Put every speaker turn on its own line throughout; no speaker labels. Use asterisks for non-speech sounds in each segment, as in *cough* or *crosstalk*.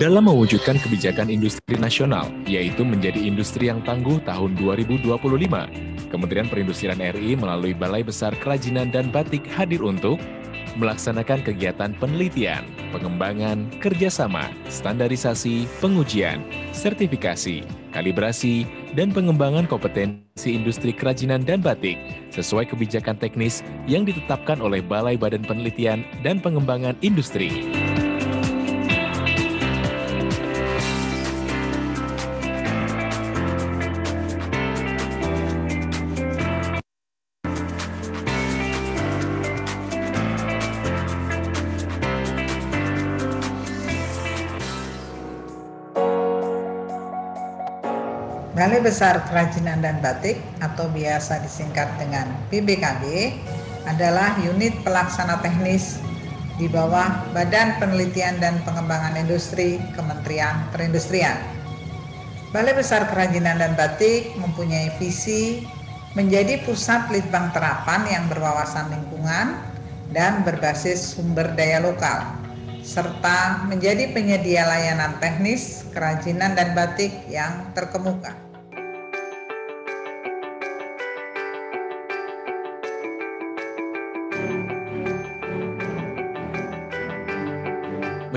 dalam mewujudkan kebijakan industri nasional, yaitu menjadi industri yang tangguh tahun 2025. Kementerian Perindustrian RI melalui Balai Besar Kerajinan dan Batik hadir untuk melaksanakan kegiatan penelitian, pengembangan, kerjasama, standarisasi, pengujian, sertifikasi, kalibrasi, dan pengembangan kompetensi industri kerajinan dan batik sesuai kebijakan teknis yang ditetapkan oleh Balai Badan Penelitian dan Pengembangan Industri.
Besar Kerajinan dan Batik atau biasa disingkat dengan BBKB adalah unit pelaksana teknis di bawah Badan Penelitian dan Pengembangan Industri Kementerian Perindustrian. Balai Besar Kerajinan dan Batik mempunyai visi menjadi pusat litbang terapan yang berwawasan lingkungan dan berbasis sumber daya lokal serta menjadi penyedia layanan teknis, kerajinan, dan batik yang terkemuka.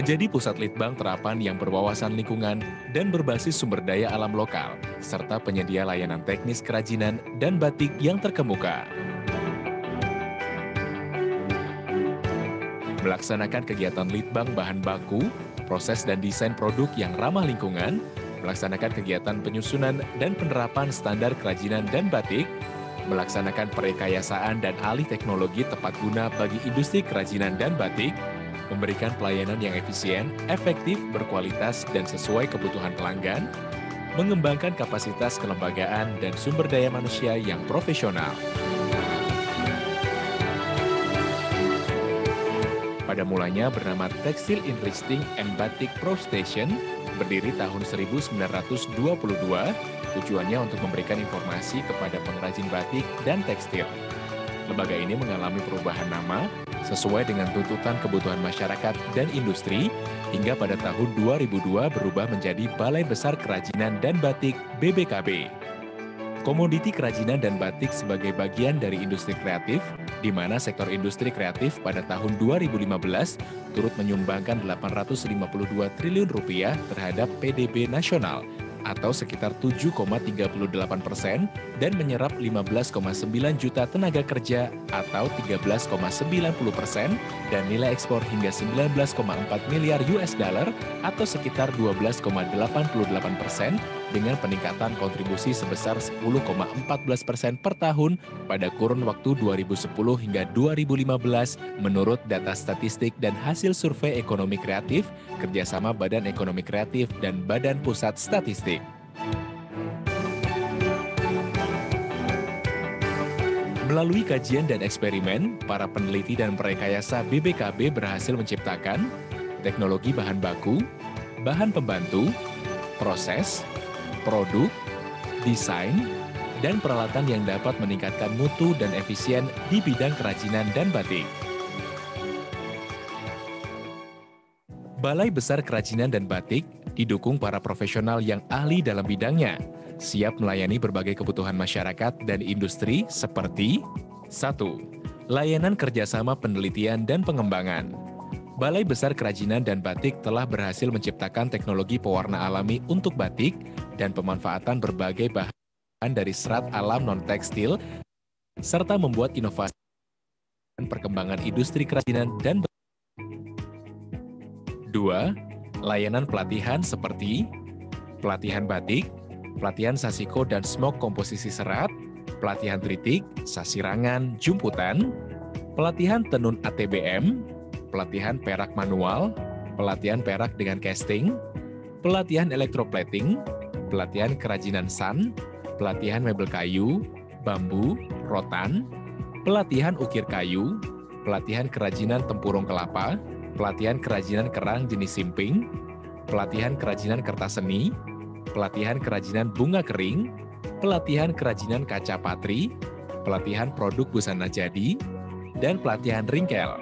menjadi pusat litbang terapan yang berwawasan lingkungan dan berbasis sumber daya alam lokal, serta penyedia layanan teknis kerajinan dan batik yang terkemuka. Melaksanakan kegiatan litbang bahan baku, proses dan desain produk yang ramah lingkungan, melaksanakan kegiatan penyusunan dan penerapan standar kerajinan dan batik, melaksanakan perekayasaan dan alih teknologi tepat guna bagi industri kerajinan dan batik, memberikan pelayanan yang efisien, efektif, berkualitas, dan sesuai kebutuhan pelanggan, mengembangkan kapasitas kelembagaan dan sumber daya manusia yang profesional. Pada mulanya bernama Textile Interesting and Batik Pro Station, berdiri tahun 1922, tujuannya untuk memberikan informasi kepada pengrajin batik dan tekstil. Lembaga ini mengalami perubahan nama sesuai dengan tuntutan kebutuhan masyarakat dan industri, hingga pada tahun 2002 berubah menjadi Balai Besar Kerajinan dan Batik BBKB. Komoditi kerajinan dan batik sebagai bagian dari industri kreatif, di mana sektor industri kreatif pada tahun 2015 turut menyumbangkan 852 triliun rupiah terhadap PDB nasional atau sekitar 7,38 persen dan menyerap 15,9 juta tenaga kerja atau 13,90 persen dan nilai ekspor hingga 19,4 miliar US dollar atau sekitar 12,88 persen dengan peningkatan kontribusi sebesar 10,14 persen per tahun pada kurun waktu 2010 hingga 2015 menurut data statistik dan hasil survei ekonomi kreatif kerjasama Badan Ekonomi Kreatif dan Badan Pusat Statistik. Melalui kajian dan eksperimen, para peneliti dan perekayasa BBKB berhasil menciptakan teknologi bahan baku, bahan pembantu, proses, produk, desain, dan peralatan yang dapat meningkatkan mutu dan efisien di bidang kerajinan dan batik. Balai Besar Kerajinan dan Batik didukung para profesional yang ahli dalam bidangnya, siap melayani berbagai kebutuhan masyarakat dan industri seperti 1. Layanan kerjasama penelitian dan pengembangan Balai Besar Kerajinan dan Batik telah berhasil menciptakan teknologi pewarna alami untuk batik dan pemanfaatan berbagai bahan dari serat alam non-tekstil, serta membuat inovasi dan perkembangan industri kerajinan dan batik. Layanan pelatihan seperti pelatihan batik, pelatihan sasiko dan smog komposisi serat, pelatihan tritik, sasirangan, jumputan, pelatihan tenun ATBM, pelatihan perak manual, pelatihan perak dengan casting, pelatihan elektroplating, pelatihan kerajinan sun, pelatihan mebel kayu, bambu, rotan, pelatihan ukir kayu, pelatihan kerajinan tempurung kelapa, pelatihan kerajinan kerang jenis simping, pelatihan kerajinan kertas seni, pelatihan kerajinan bunga kering, pelatihan kerajinan kaca patri, pelatihan produk busana jadi, dan pelatihan ringkel.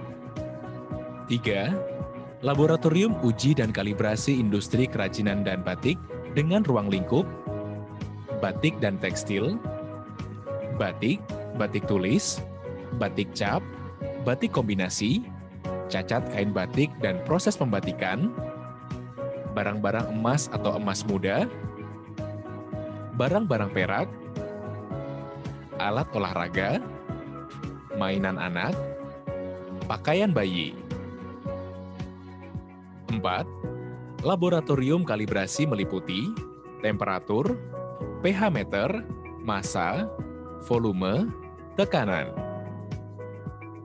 3. Laboratorium Uji dan Kalibrasi Industri Kerajinan dan Batik dengan ruang lingkup batik dan tekstil, batik, batik tulis, batik cap, batik kombinasi, cacat kain batik dan proses pembatikan, barang-barang emas atau emas muda, barang-barang perak, alat olahraga, mainan anak, pakaian bayi. 4. Laboratorium kalibrasi meliputi temperatur, pH meter, massa, volume, tekanan.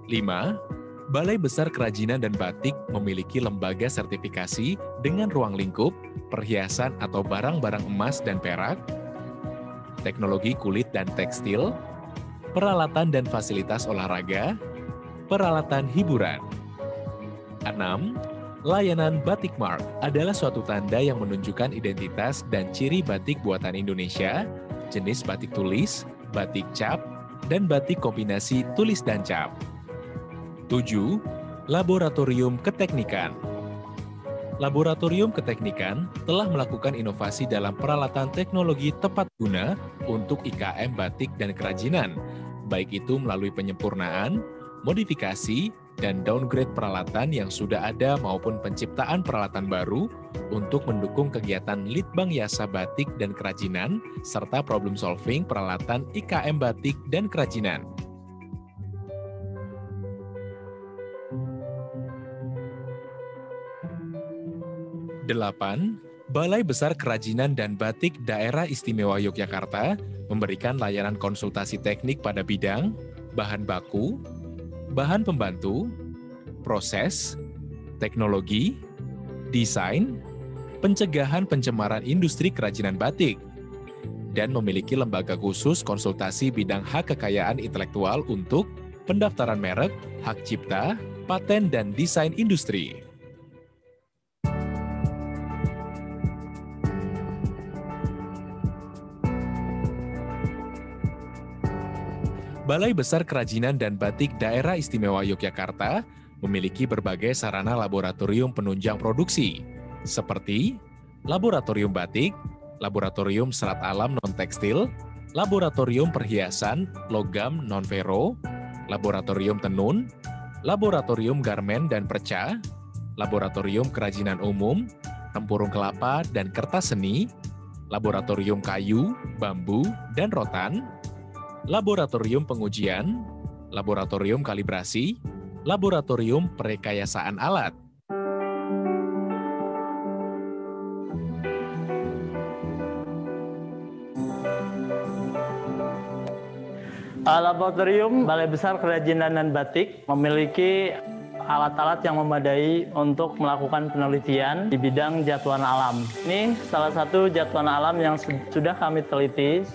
5. Balai Besar Kerajinan dan Batik memiliki lembaga sertifikasi dengan ruang lingkup, perhiasan atau barang-barang emas dan perak, teknologi kulit dan tekstil, peralatan dan fasilitas olahraga, peralatan hiburan. 6 Layanan Batik Mark adalah suatu tanda yang menunjukkan identitas dan ciri batik buatan Indonesia, jenis batik tulis, batik cap, dan batik kombinasi tulis dan cap. 7. Laboratorium Keteknikan Laboratorium Keteknikan telah melakukan inovasi dalam peralatan teknologi tepat guna untuk IKM batik dan kerajinan, baik itu melalui penyempurnaan, modifikasi, dan downgrade peralatan yang sudah ada maupun penciptaan peralatan baru untuk mendukung kegiatan Litbang Yasa Batik dan Kerajinan, serta problem solving peralatan IKM Batik dan Kerajinan. Delapan, Balai Besar Kerajinan dan Batik Daerah Istimewa Yogyakarta memberikan layanan konsultasi teknik pada bidang bahan baku, bahan pembantu, proses, teknologi, desain, pencegahan pencemaran industri kerajinan batik, dan memiliki lembaga khusus konsultasi bidang hak kekayaan intelektual untuk pendaftaran merek, hak cipta, paten, dan desain industri. Balai Besar Kerajinan dan Batik Daerah Istimewa Yogyakarta memiliki berbagai sarana laboratorium penunjang produksi, seperti laboratorium batik, laboratorium serat alam non-tekstil, laboratorium perhiasan, logam non-vero, laboratorium tenun, laboratorium garmen dan perca, laboratorium kerajinan umum, tempurung kelapa dan kertas seni, laboratorium kayu, bambu, dan rotan, laboratorium pengujian, laboratorium kalibrasi, laboratorium perekayasaan alat.
Eh, laboratorium Balai Besar Kerajinan dan Batik memiliki alat-alat yang memadai untuk melakukan penelitian di bidang jatuhan alam. Ini salah satu jatuhan alam yang sudah kami teliti,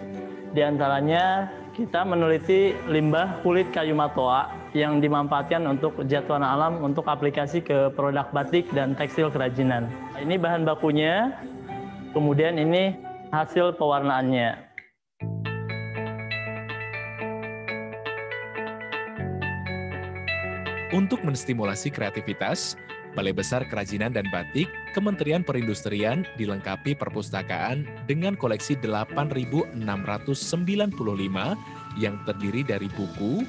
di antaranya kita meneliti limbah kulit kayu matoa yang dimanfaatkan untuk warna alam untuk aplikasi ke produk batik dan tekstil kerajinan. Ini bahan bakunya, kemudian ini hasil pewarnaannya.
Untuk menstimulasi kreativitas, Balai Besar Kerajinan dan Batik, Kementerian Perindustrian dilengkapi perpustakaan dengan koleksi 8.695 yang terdiri dari buku,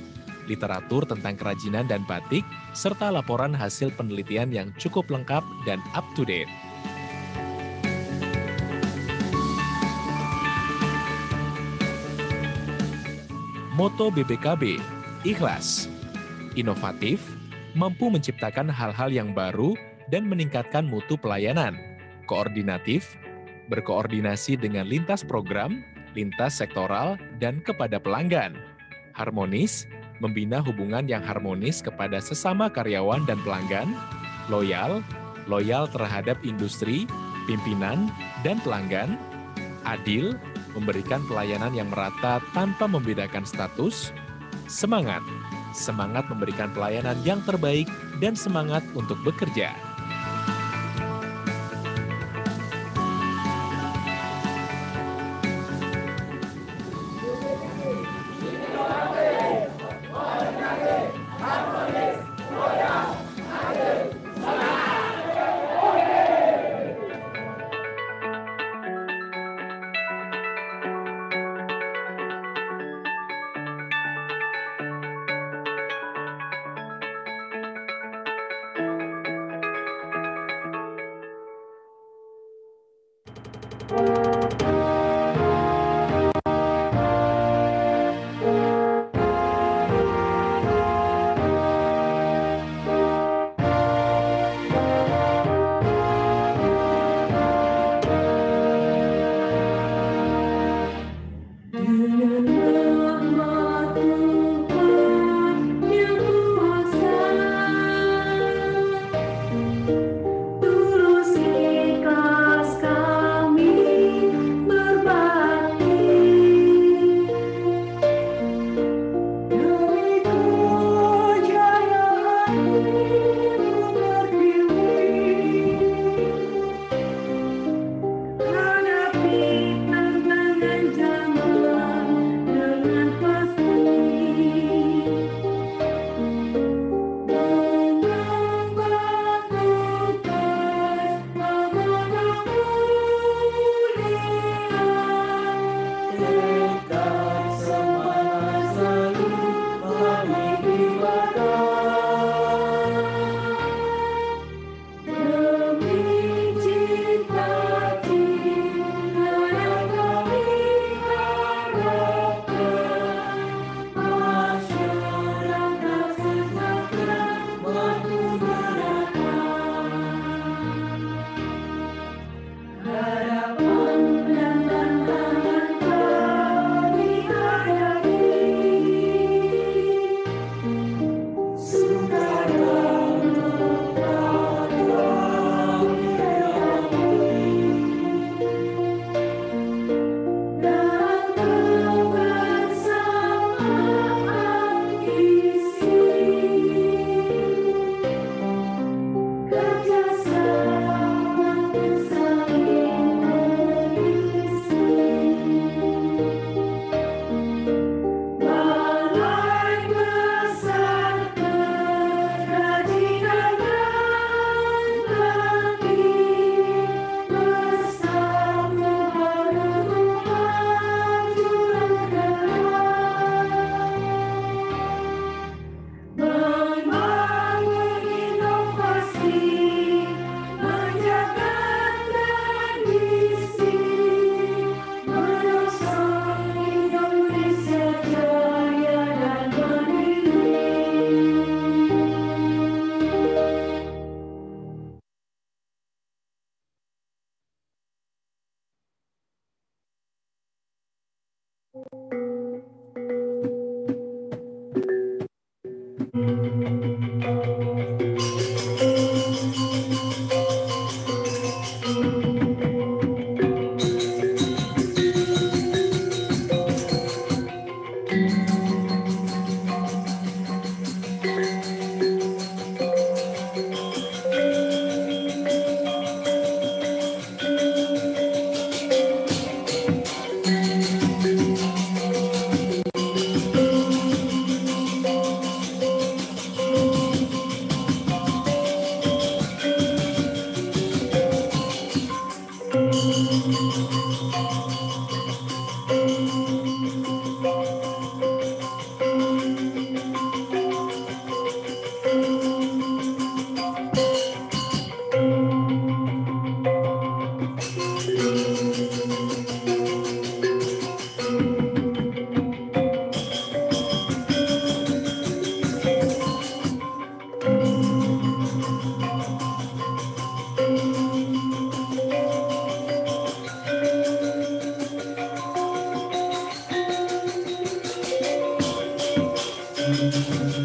literatur tentang kerajinan dan batik, serta laporan hasil penelitian yang cukup lengkap dan up to date. Moto BBKB, ikhlas, inovatif, mampu menciptakan hal-hal yang baru dan meningkatkan mutu pelayanan, koordinatif, berkoordinasi dengan lintas program, lintas sektoral, dan kepada pelanggan, harmonis, membina hubungan yang harmonis kepada sesama karyawan dan pelanggan, loyal, loyal terhadap industri, pimpinan, dan pelanggan, adil, memberikan pelayanan yang merata tanpa membedakan status, semangat, semangat memberikan pelayanan yang terbaik, dan semangat untuk bekerja.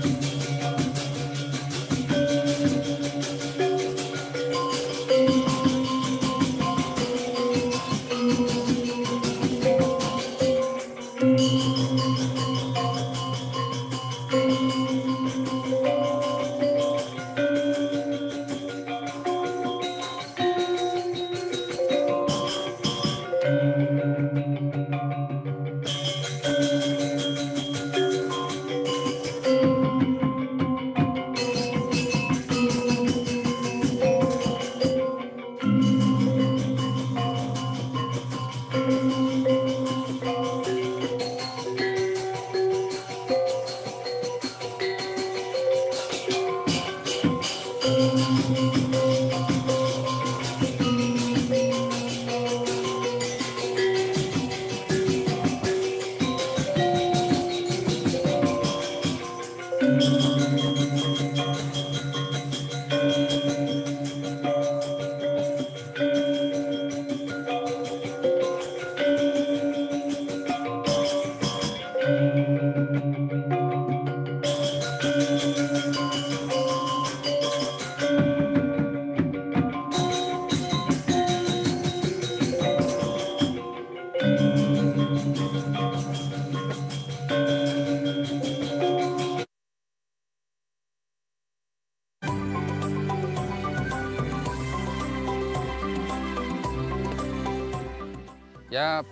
thank you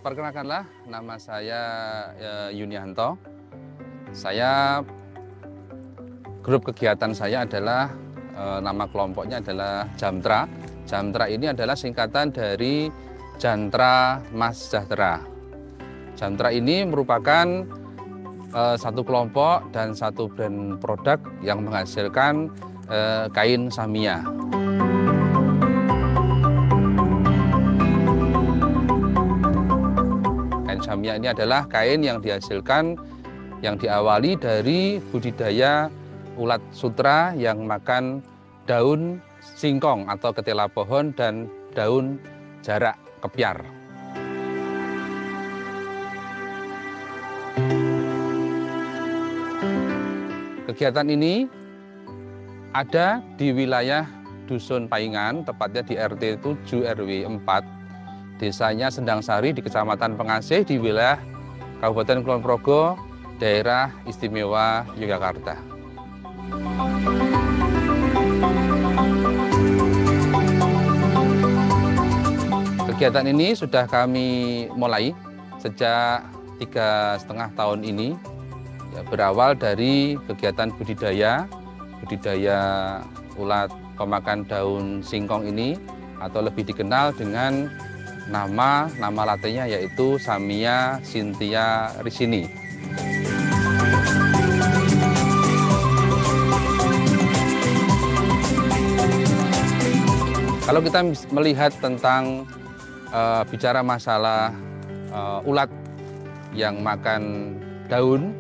perkenalkanlah nama saya e, eh, Yunianto. Saya grup kegiatan saya adalah eh, nama kelompoknya adalah Jamtra. Jamtra ini adalah singkatan dari Jantra Mas Sejahtera. Jantra ini merupakan eh, satu kelompok dan satu brand produk yang menghasilkan kain samia. jamia ini adalah kain yang dihasilkan yang diawali dari budidaya ulat sutra yang makan daun singkong atau ketela pohon dan daun jarak kepiar. Kegiatan ini ada di wilayah Dusun Paingan, tepatnya di RT 7 RW 4 desanya Sendang Sari di Kecamatan Pengasih di wilayah Kabupaten Kulon Progo, daerah istimewa Yogyakarta. Kegiatan ini sudah kami mulai sejak tiga setengah tahun ini, ya, berawal dari kegiatan budidaya, budidaya ulat pemakan daun singkong ini atau lebih dikenal dengan nama nama latenya yaitu Samia Cynthia Risini. Kalau kita melihat tentang uh, bicara masalah uh, ulat yang makan daun,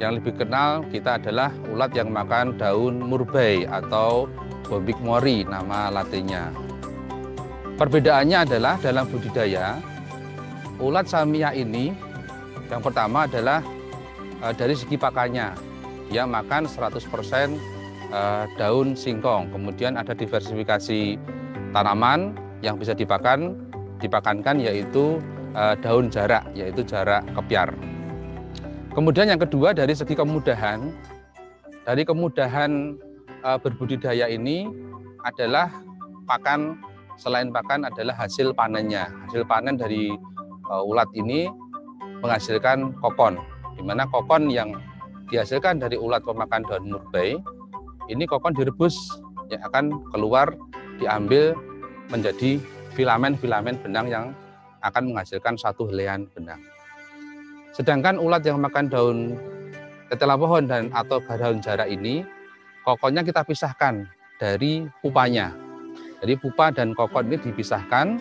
yang lebih kenal kita adalah ulat yang makan daun murbei atau bobik mori nama latinnya. Perbedaannya adalah dalam budidaya, ulat samia ini yang pertama adalah uh, dari segi pakannya. Ya, makan 100% uh, eh, daun singkong. Kemudian ada diversifikasi tanaman yang bisa dipakan, dipakankan yaitu uh, daun jarak, yaitu jarak kepiar. Kemudian yang kedua dari segi kemudahan, dari kemudahan uh, berbudidaya ini adalah pakan selain pakan adalah hasil panennya. Hasil panen dari uh, ulat ini menghasilkan kokon, di mana kokon yang dihasilkan dari ulat pemakan daun murbei ini kokon direbus yang akan keluar diambil menjadi filamen-filamen benang yang akan menghasilkan satu helaian benang. Sedangkan ulat yang makan daun ketela pohon dan atau daun jarak ini, kokonnya kita pisahkan dari pupanya jadi pupa dan kokot ini dipisahkan,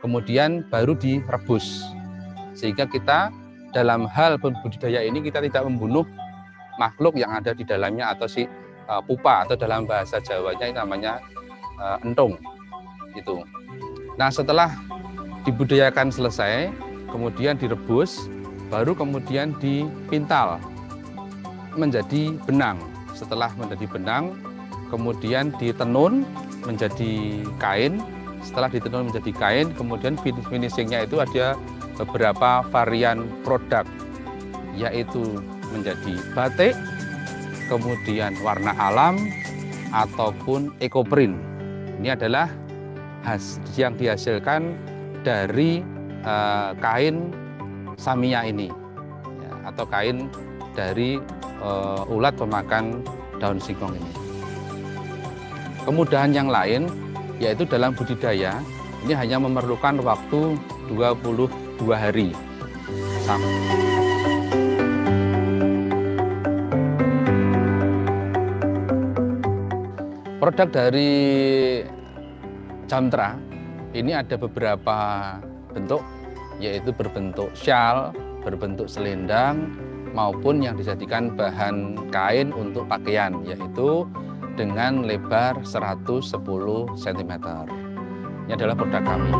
kemudian baru direbus. Sehingga kita dalam hal budidaya ini kita tidak membunuh makhluk yang ada di dalamnya atau si eh, pupa atau dalam bahasa Jawanya ini namanya uh, entung. Itu. Nah, setelah dibudidayakan selesai, kemudian direbus, baru kemudian dipintal menjadi benang. Setelah menjadi benang, kemudian ditenun menjadi kain. Setelah ditenun menjadi kain, kemudian finishingnya itu ada beberapa varian produk, yaitu menjadi batik, kemudian warna alam, ataupun eco print. Ini adalah has yang dihasilkan dari eh, kain samia ini, ya, atau kain dari eh, ulat pemakan daun singkong ini. Kemudahan yang lain yaitu dalam budidaya ini hanya memerlukan waktu 22 hari. Sama. Produk dari Jamtra ini ada beberapa bentuk, yaitu berbentuk syal, berbentuk selendang, maupun yang dijadikan bahan kain untuk pakaian, yaitu dengan lebar 110 cm. Ini adalah produk kami.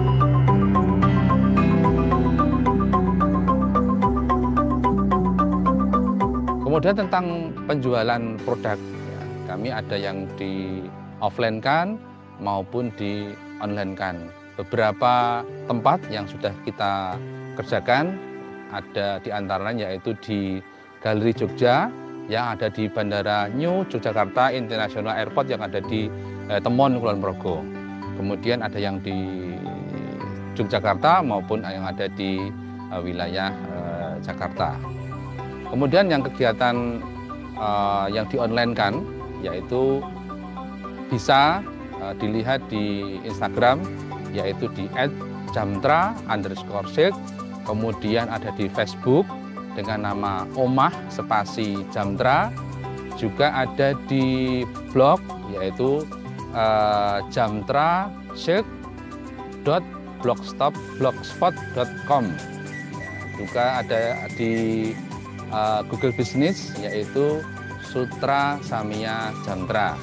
Kemudian tentang penjualan produk, ya, kami ada yang di offline kan maupun di online kan. Beberapa tempat yang sudah kita kerjakan ada di antaranya yaitu di Galeri Jogja, yang ada di Bandara New Yogyakarta International Airport yang ada di eh, Temon Kulon Progo. Kemudian ada yang di Yogyakarta maupun yang ada di eh, wilayah eh, Jakarta. Kemudian yang kegiatan eh, yang di online kan yaitu bisa eh, dilihat di Instagram yaitu di @jamtra_silk kemudian ada di Facebook dengan nama Omah Spasi Jamtra. Juga ada di blog yaitu uh, eh, jamtra blogspot.com juga ada di uh, Google Business yaitu Sutra Samia Jamtra.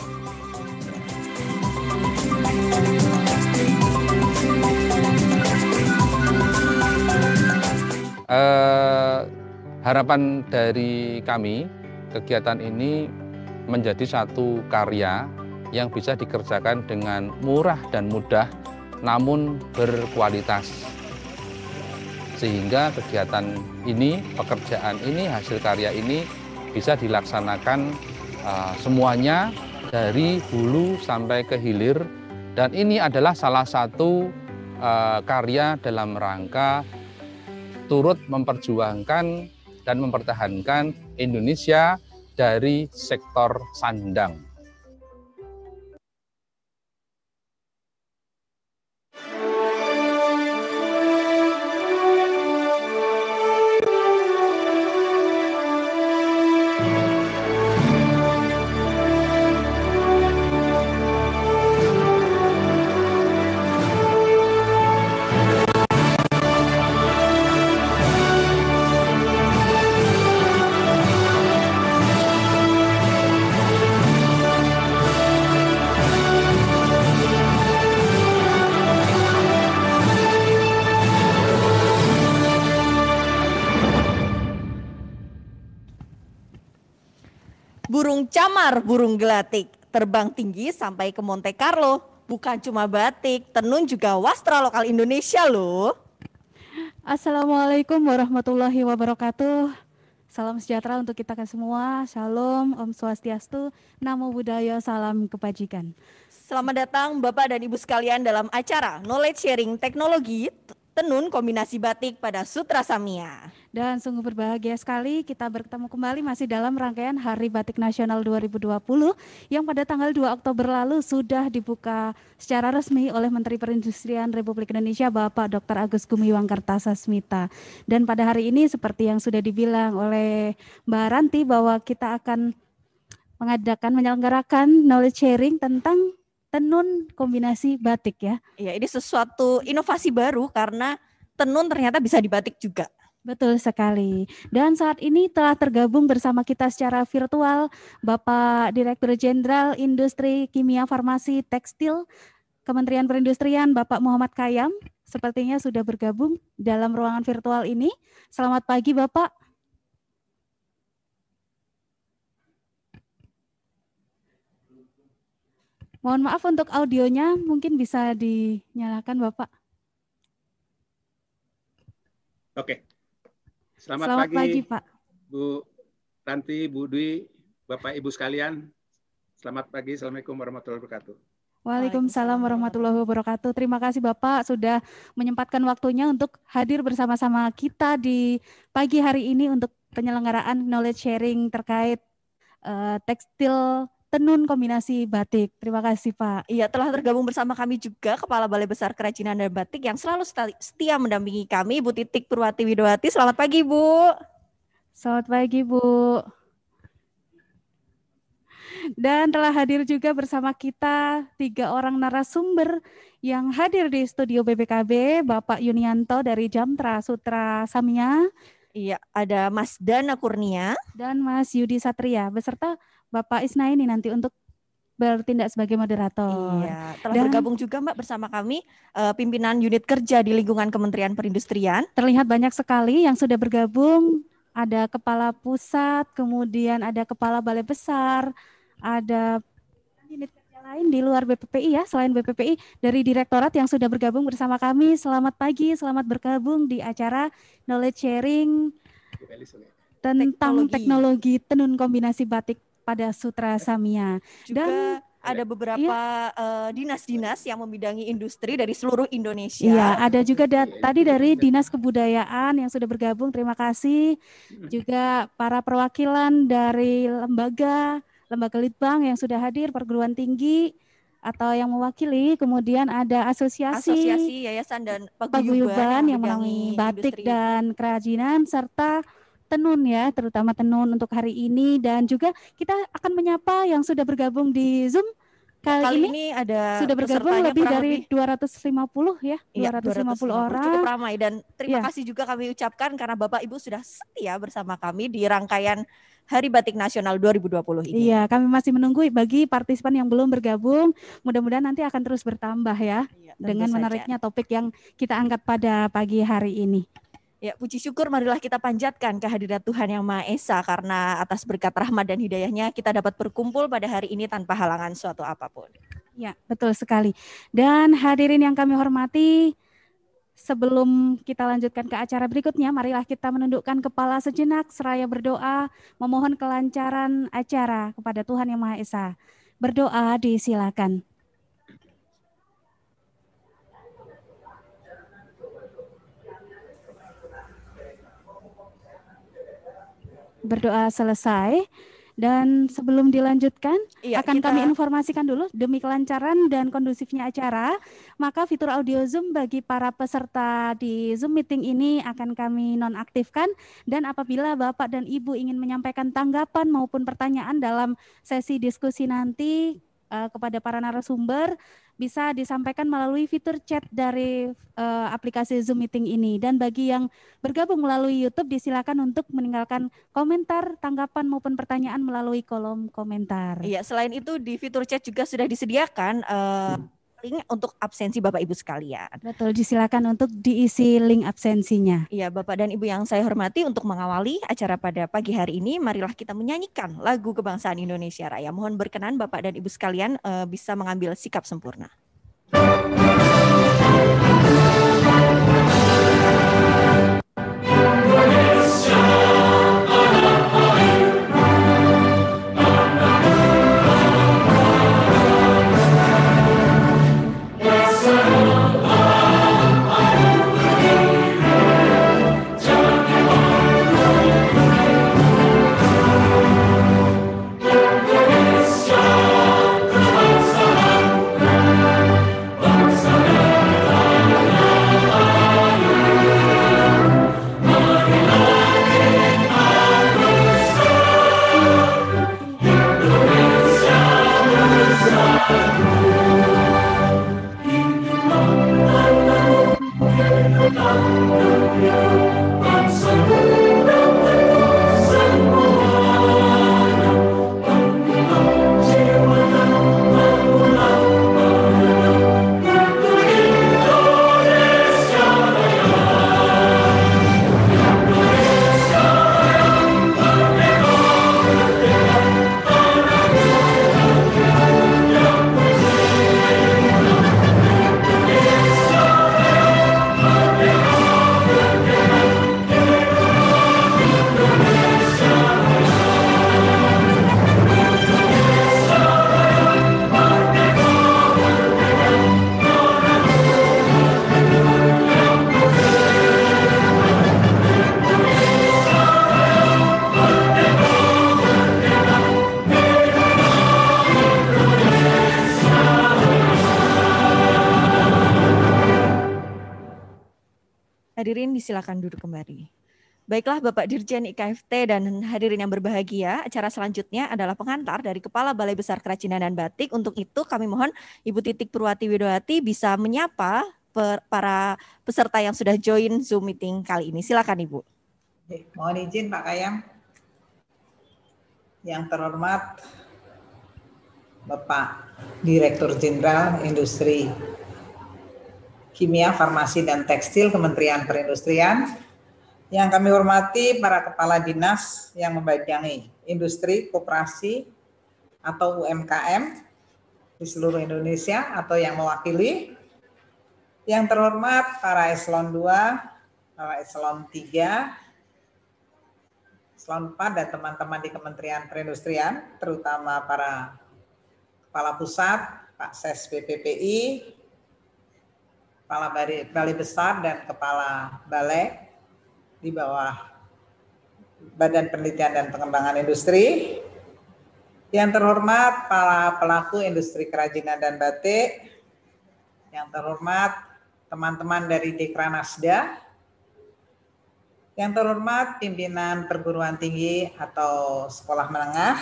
Uh, eh, Harapan dari kami, kegiatan ini menjadi satu karya yang bisa dikerjakan dengan murah dan mudah, namun berkualitas. Sehingga kegiatan ini, pekerjaan ini, hasil karya ini bisa dilaksanakan uh, semuanya dari hulu sampai ke hilir. Dan ini adalah salah satu uh, karya dalam rangka turut memperjuangkan dan mempertahankan Indonesia dari sektor sandang.
burung camar, burung gelatik, terbang tinggi sampai ke Monte Carlo. Bukan cuma batik, tenun juga wastra lokal Indonesia
loh. Assalamualaikum warahmatullahi wabarakatuh. Salam sejahtera untuk kita semua. Shalom, Om Swastiastu, Namo Buddhaya, salam kebajikan.
Selamat datang Bapak dan Ibu sekalian dalam acara Knowledge Sharing Teknologi tenun kombinasi batik pada Sutra Samia.
Dan sungguh berbahagia sekali kita bertemu kembali masih dalam rangkaian Hari Batik Nasional 2020 yang pada tanggal 2 Oktober lalu sudah dibuka secara resmi oleh Menteri Perindustrian Republik Indonesia Bapak Dr. Agus Gumiwang Kartasasmita. Dan pada hari ini seperti yang sudah dibilang oleh Mbak Ranti bahwa kita akan mengadakan menyelenggarakan knowledge sharing tentang tenun kombinasi batik ya.
Iya, ini sesuatu inovasi baru
karena tenun ternyata bisa dibatik juga. Betul sekali. Dan saat ini telah tergabung bersama kita secara virtual Bapak Direktur Jenderal Industri Kimia Farmasi Tekstil Kementerian Perindustrian Bapak Muhammad Kayam. Sepertinya sudah bergabung dalam ruangan virtual ini. Selamat pagi Bapak. Mohon maaf untuk audionya, mungkin bisa dinyalakan Bapak.
Oke. Selamat, Selamat pagi, pagi, Pak. Bu Ranti, Bu Dwi, Bapak Ibu sekalian. Selamat pagi. Assalamualaikum warahmatullahi wabarakatuh.
Waalaikumsalam warahmatullahi wabarakatuh. Terima kasih Bapak sudah menyempatkan waktunya untuk hadir bersama-sama kita di pagi hari ini untuk penyelenggaraan knowledge sharing terkait uh, tekstil Tenun Kombinasi Batik. Terima kasih Pak.
Iya telah tergabung bersama kami juga Kepala Balai Besar Kerajinan dan Batik yang selalu setia mendampingi kami, Bu Titik Purwati Widowati. Selamat pagi Bu. Selamat pagi
Bu. Dan telah hadir juga bersama kita tiga orang narasumber yang hadir di studio BBKB, Bapak Yunianto dari Jamtra Sutra Samia.
Iya, ada Mas Dana Kurnia.
Dan Mas Yudi Satria, beserta Bapak Isna ini nanti untuk bertindak sebagai moderator. Iya, telah Dan, bergabung
juga Mbak bersama kami uh, pimpinan unit kerja di lingkungan
Kementerian Perindustrian. Terlihat banyak sekali yang sudah bergabung, ada kepala pusat, kemudian ada kepala balai besar, ada unit kerja lain di luar BPPI ya, selain BPPI dari direktorat yang sudah bergabung bersama kami. Selamat pagi, selamat bergabung di acara knowledge sharing tentang teknologi, teknologi tenun kombinasi batik pada Sutra Samia. Juga Dan
ada beberapa iya. eh, dinas-dinas uh, yang membidangi industri dari seluruh Indonesia. Iya, ada
juga da tadi dari Dinas Kebudayaan yang sudah bergabung. Terima kasih. Juga para perwakilan dari lembaga lembaga litbang yang sudah hadir perguruan tinggi atau yang mewakili, kemudian ada asosiasi, asosiasi
yayasan dan paguyuban, yang menangani batik
dan kerajinan serta tenun ya, terutama tenun untuk hari ini dan juga kita akan menyapa yang sudah bergabung di Zoom kali, kali ini, ini ada sudah bergabung lebih dari lebih. 250 ya, ya 250, 250 orang. Cukup ramai
dan terima ya. kasih juga kami ucapkan karena Bapak Ibu sudah setia bersama kami di rangkaian Hari Batik Nasional 2020 ini. Iya,
kami masih menunggu bagi partisipan yang belum bergabung. Mudah-mudahan nanti akan terus bertambah ya,
ya dengan saja. menariknya
topik yang kita angkat pada pagi hari ini.
Ya, puji syukur marilah kita panjatkan kehadiran Tuhan Yang Maha Esa karena atas berkat rahmat dan hidayahnya kita dapat berkumpul pada hari ini tanpa halangan suatu apapun.
Ya, betul sekali. Dan hadirin yang kami hormati, sebelum kita lanjutkan ke acara berikutnya, marilah kita menundukkan kepala sejenak seraya berdoa memohon kelancaran acara kepada Tuhan Yang Maha Esa. Berdoa disilakan. berdoa selesai dan sebelum dilanjutkan iya, akan kita... kami informasikan dulu demi kelancaran dan kondusifnya acara, maka fitur audio Zoom bagi para peserta di Zoom meeting ini akan kami nonaktifkan dan apabila Bapak dan Ibu ingin menyampaikan tanggapan maupun pertanyaan dalam sesi diskusi nanti uh, kepada para narasumber bisa disampaikan melalui fitur chat dari uh, aplikasi Zoom Meeting ini. Dan bagi yang bergabung melalui YouTube, disilakan untuk meninggalkan komentar, tanggapan maupun pertanyaan melalui kolom komentar. Iya,
selain itu di fitur chat juga sudah disediakan uh, link untuk absensi Bapak Ibu sekalian.
Betul, disilakan untuk diisi link absensinya.
Iya, Bapak dan Ibu yang saya hormati untuk mengawali acara pada pagi hari ini, marilah kita menyanyikan lagu kebangsaan Indonesia Raya. Mohon berkenan Bapak dan Ibu sekalian uh, bisa mengambil sikap sempurna. Thank you. silakan duduk kembali. Baiklah Bapak Dirjen IKFT dan hadirin yang berbahagia, acara selanjutnya adalah pengantar dari Kepala Balai Besar Kerajinan dan Batik. Untuk itu kami mohon Ibu Titik Purwati Widowati bisa menyapa para peserta yang sudah join Zoom meeting kali ini. Silakan Ibu.
Mohon izin Pak Kayang. Yang terhormat Bapak Direktur Jenderal Industri Kimia, Farmasi, dan Tekstil Kementerian Perindustrian. Yang kami hormati para kepala dinas yang membadangi industri, koperasi, atau UMKM di seluruh Indonesia atau yang mewakili. Yang terhormat para eselon 2, para eselon 3, eselon 4 dan teman-teman di Kementerian Perindustrian, terutama para kepala pusat, Pak Ses BPPI, kepala balai, balai besar dan kepala balai di bawah Badan Penelitian dan Pengembangan Industri. Yang terhormat para pelaku industri kerajinan dan batik. Yang terhormat teman-teman dari Nasda, Yang terhormat pimpinan perguruan tinggi atau sekolah menengah.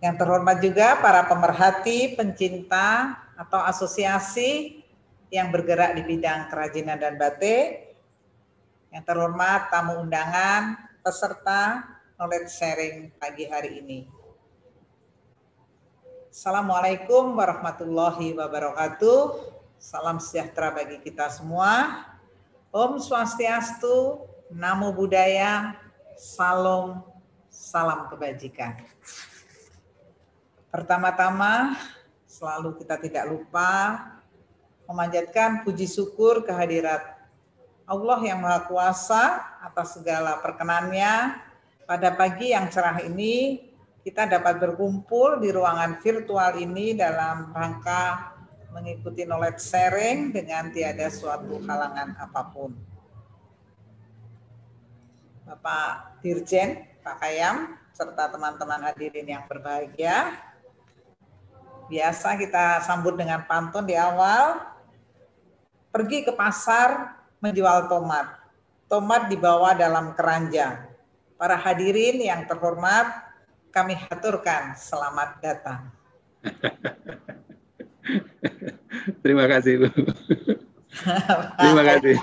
Yang terhormat juga para pemerhati, pencinta, atau asosiasi yang bergerak di bidang kerajinan dan batik. Yang terhormat tamu undangan, peserta knowledge sharing pagi hari ini. Assalamualaikum warahmatullahi wabarakatuh. Salam sejahtera bagi kita semua. Om Swastiastu, Namo Buddhaya, Salam, Salam Kebajikan. Pertama-tama, selalu kita tidak lupa memanjatkan puji syukur kehadirat Allah yang Maha Kuasa atas segala perkenannya. Pada pagi yang cerah ini, kita dapat berkumpul di ruangan virtual ini dalam rangka mengikuti knowledge sharing dengan tiada suatu halangan apapun. Bapak Dirjen, Pak Kayam, serta teman-teman hadirin yang berbahagia, biasa kita sambut dengan pantun di awal. Pergi ke pasar menjual tomat. Tomat dibawa dalam keranjang. Para hadirin yang terhormat, kami haturkan selamat datang. *laughs*
Terima kasih, Bu.
*laughs* Terima kasih.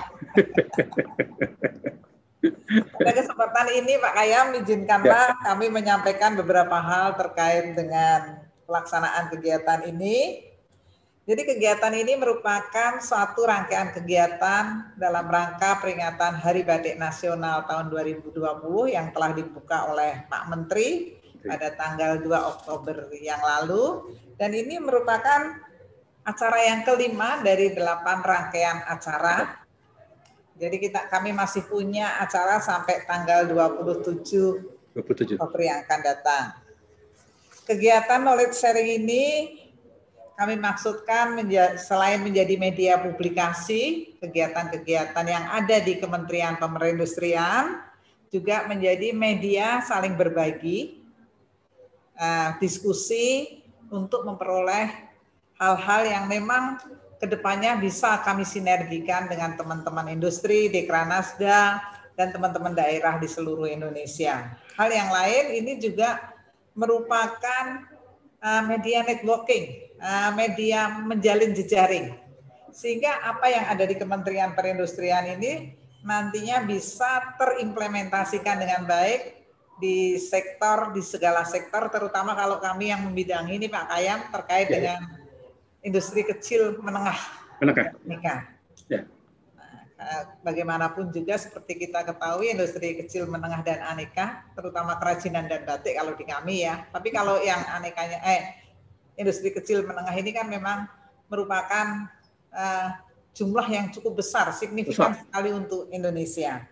*laughs*
Pada kesempatan ini Pak Ayam izinkanlah ya. kami menyampaikan beberapa hal terkait dengan pelaksanaan kegiatan ini. Jadi kegiatan ini merupakan suatu rangkaian kegiatan dalam rangka peringatan Hari Batik Nasional tahun 2020 yang telah dibuka oleh Pak Menteri pada tanggal 2 Oktober yang lalu dan ini merupakan acara yang kelima dari delapan rangkaian acara. Jadi kita kami masih punya acara sampai tanggal 27 27 Oktober yang akan datang. Kegiatan knowledge sharing ini kami maksudkan menja selain menjadi media publikasi, kegiatan-kegiatan yang ada di Kementerian Pemerindustrian juga menjadi media saling berbagi, uh, diskusi untuk memperoleh hal-hal yang memang kedepannya bisa kami sinergikan dengan teman-teman industri, di Kranasda dan teman-teman daerah di seluruh Indonesia. Hal yang lain ini juga merupakan eh, media networking, eh, media menjalin jejaring. Sehingga apa yang ada di Kementerian Perindustrian ini nantinya bisa terimplementasikan dengan baik di sektor di segala sektor terutama kalau kami yang membidangi ini Pak Kayam terkait ya, dengan industri kecil menengah. Menengah. Eh, bagaimanapun juga seperti kita ketahui industri kecil menengah dan aneka terutama kerajinan dan batik kalau di kami ya tapi kalau mm-hmm. yang anekanya eh industri kecil menengah ini kan memang merupakan eh, jumlah yang cukup besar signifikan besar. sekali untuk Indonesia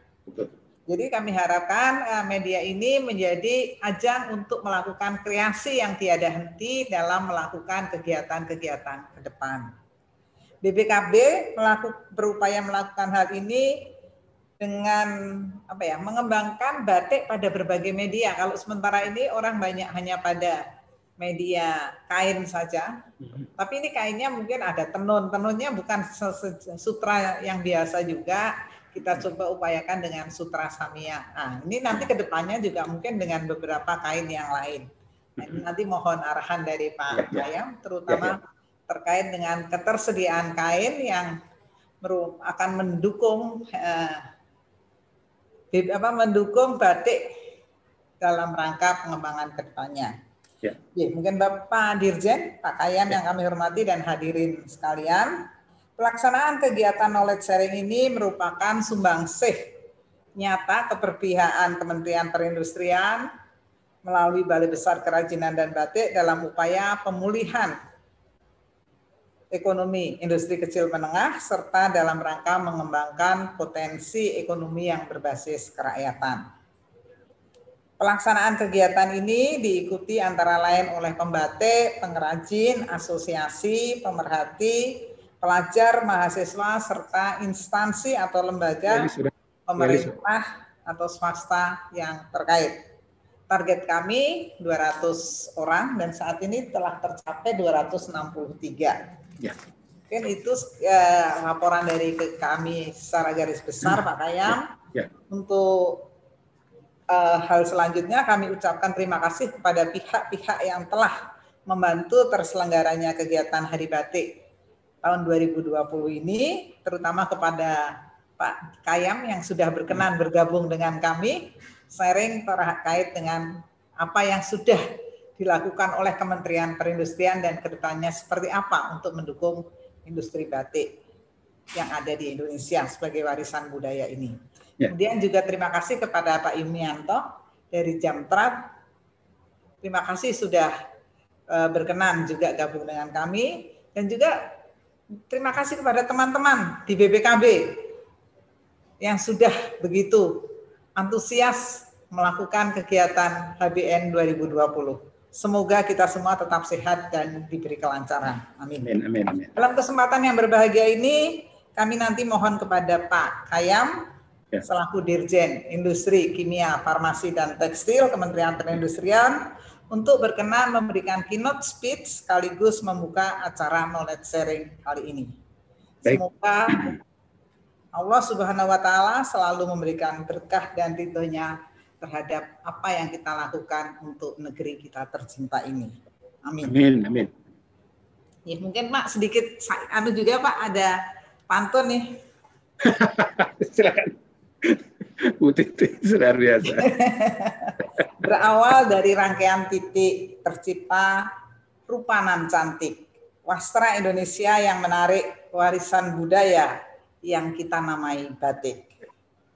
jadi kami harapkan eh, media ini menjadi ajang untuk melakukan kreasi yang tiada henti dalam melakukan kegiatan-kegiatan ke depan BPKB melakukan berupaya melakukan hal ini dengan apa ya mengembangkan batik pada berbagai media. Kalau sementara ini orang banyak hanya pada media kain saja. Mm-hmm. Tapi ini kainnya mungkin ada tenun. Tenunnya bukan sutra yang biasa juga. Kita mm-hmm. coba upayakan dengan sutra samia. Nah, ini nanti kedepannya juga mungkin dengan beberapa kain yang lain. Nah, mm-hmm. nanti mohon arahan dari Pak ya, ya. Ayam, ya, terutama terkait dengan ketersediaan kain yang akan mendukung eh, apa mendukung batik dalam rangka pengembangan kedepannya. Ya. Ya, mungkin Bapak Dirjen, Pak Kayan ya. yang kami hormati dan hadirin sekalian, pelaksanaan kegiatan knowledge sharing ini merupakan sumbangsih nyata keberpihakan Kementerian Perindustrian melalui Balai Besar Kerajinan dan Batik dalam upaya pemulihan ekonomi industri kecil menengah serta dalam rangka mengembangkan potensi ekonomi yang berbasis kerakyatan. Pelaksanaan kegiatan ini diikuti antara lain oleh pembatik, pengrajin, asosiasi, pemerhati, pelajar, mahasiswa, serta instansi atau lembaga pemerintah atau swasta yang terkait target kami 200 orang dan saat ini telah tercapai 263. Ya. Mungkin itu ya, laporan dari kami secara garis besar Pak Kayam. Ya. Ya. Untuk uh, hal selanjutnya kami ucapkan terima kasih kepada pihak-pihak yang telah membantu terselenggaranya kegiatan Hari Batik tahun 2020 ini, terutama kepada Pak Kayam yang sudah berkenan bergabung dengan kami, sharing terkait dengan apa yang sudah dilakukan oleh Kementerian Perindustrian dan kedepannya seperti apa untuk mendukung industri batik yang ada di Indonesia sebagai warisan budaya ini. Ya. Kemudian juga terima kasih kepada Pak Yumianto dari Jamtrat. Terima kasih sudah eh, berkenan juga gabung dengan kami dan juga terima kasih kepada teman-teman di BBKB yang sudah begitu antusias melakukan kegiatan HBN 2020. Semoga kita semua tetap sehat dan diberi kelancaran. Amin. Amin, amin, amin. Dalam kesempatan yang berbahagia ini, kami nanti mohon kepada Pak Kayam ya. selaku Dirjen Industri Kimia, Farmasi dan Tekstil Kementerian Perindustrian untuk berkenan memberikan keynote speech sekaligus membuka acara knowledge sharing kali ini. Baik. Semoga Allah Subhanahu wa taala selalu memberikan berkah dan ridhonya terhadap apa yang kita lakukan untuk negeri kita tercinta ini. Amin. Amin, amin. Ya, mungkin Pak sedikit anu juga Pak ada pantun nih. *laughs*
Silakan. Bu Titik luar biasa.
*laughs* Berawal dari rangkaian titik tercipta rupa nan cantik. Wastra Indonesia yang menarik warisan budaya yang kita namai batik.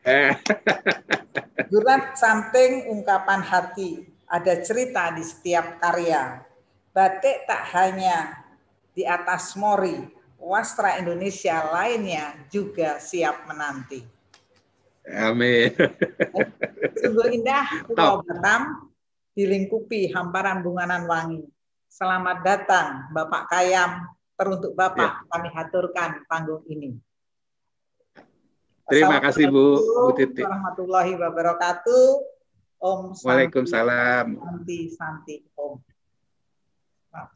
Eh. Jurat samping ungkapan hati, ada cerita di setiap karya. Batik tak hanya di atas mori, wastra Indonesia lainnya juga siap menanti. Amin. Sungguh indah Pulau Batam dilingkupi hamparan bunganan wangi. Selamat datang Bapak Kayam, teruntuk Bapak ya. kami haturkan panggung ini.
Terima kasih Bu, Bu Titi.
Warahmatullahi wabarakatuh. Om Santi. Waalaikumsalam. Santi, Santi, Om.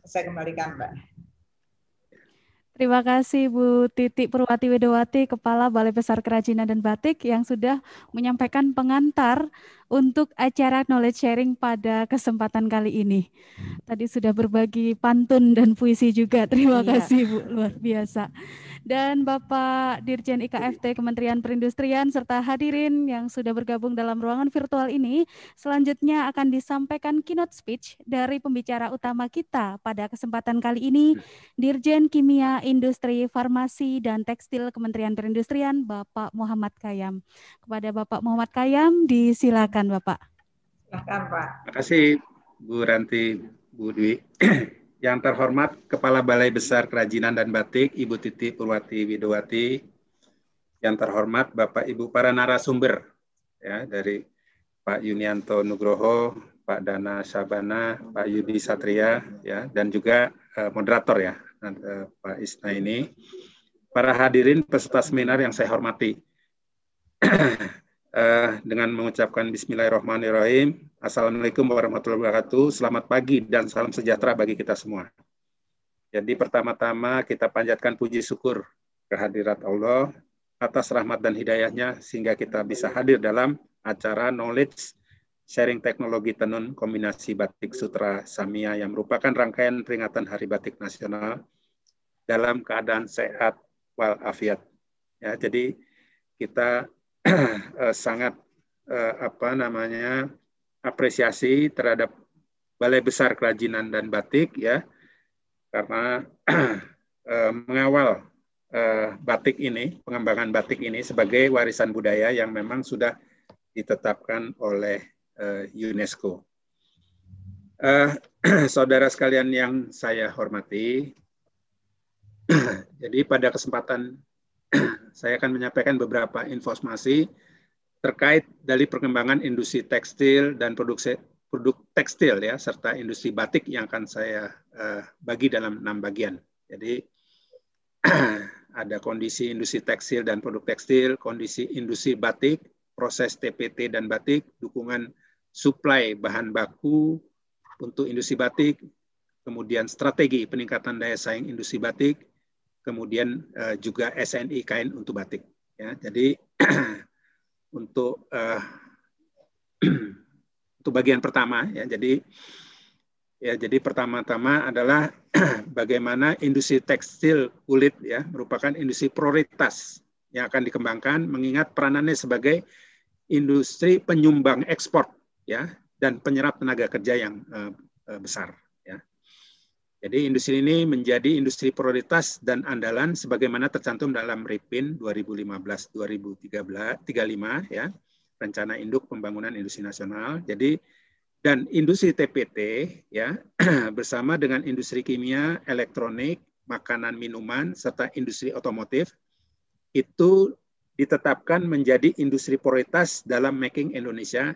Saya kembalikan Mbak.
Terima kasih Bu Titi Purwati Wedowati, Kepala Balai Besar Kerajinan dan Batik yang sudah menyampaikan pengantar untuk acara knowledge sharing pada kesempatan kali ini. Tadi sudah berbagi pantun dan puisi juga. Terima iya. kasih Bu, luar biasa dan Bapak Dirjen IKFT Kementerian Perindustrian serta hadirin yang sudah bergabung dalam ruangan virtual ini. Selanjutnya akan disampaikan keynote speech dari pembicara utama kita pada kesempatan kali ini, Dirjen Kimia Industri Farmasi dan Tekstil Kementerian Perindustrian, Bapak Muhammad Kayam. Kepada Bapak Muhammad Kayam, disilakan Bapak.
Terima
kasih Bu Ranti, Bu Dwi. *clears throat* Yang terhormat Kepala Balai Besar Kerajinan dan Batik, Ibu Titi Purwati Widowati. Yang terhormat Bapak Ibu para narasumber ya dari Pak Yunianto Nugroho, Pak Dana Sabana, Pak Yudi Satria ya dan juga uh, moderator ya eh, Pak Isna ini. Para hadirin peserta seminar yang saya hormati. *clears throat* uh, dengan mengucapkan Bismillahirrahmanirrahim. Assalamualaikum warahmatullahi wabarakatuh. Selamat pagi dan salam sejahtera bagi kita semua. Jadi pertama-tama kita panjatkan puji syukur kehadirat Allah atas rahmat dan hidayahnya sehingga kita bisa hadir dalam acara Knowledge Sharing Teknologi Tenun Kombinasi Batik Sutra Samia yang merupakan rangkaian peringatan Hari Batik Nasional dalam keadaan sehat walafiat. Ya, jadi kita *clears throat* Eh, sangat eh, apa namanya apresiasi terhadap Balai Besar Kerajinan dan Batik ya karena *clears throat* eh, mengawal batik ini, pengembangan batik ini sebagai warisan budaya yang memang sudah ditetapkan oleh UNESCO. *clears throat* Saudara sekalian yang saya hormati, jadi pada kesempatan *clears throat* saya akan menyampaikan beberapa informasi terkait dari perkembangan industri tekstil dan produksi produk tekstil ya serta industri batik yang akan saya uh, bagi dalam enam bagian. Jadi *clears throat* ada kondisi industri tekstil dan produk tekstil, kondisi industri batik, proses TPT dan batik, dukungan suplai bahan baku untuk industri batik, kemudian strategi peningkatan daya saing industri batik, kemudian uh, juga SNI kain untuk batik. Ya, jadi *clears throat* untuk uh, *clears throat* untuk bagian pertama ya, jadi ya jadi pertama-tama adalah *clears throat* bagaimana industri tekstil kulit ya merupakan industri prioritas yang akan dikembangkan mengingat peranannya sebagai industri penyumbang ekspor ya dan penyerap tenaga kerja yang uh, besar. Jadi industri ini menjadi industri prioritas dan andalan sebagaimana tercantum dalam RIPIN 2015-2035 ya, rencana induk pembangunan industri nasional. Jadi dan industri TPT ya *clears throat* bersama dengan industri kimia, elektronik, makanan minuman serta industri otomotif itu ditetapkan menjadi industri prioritas dalam making Indonesia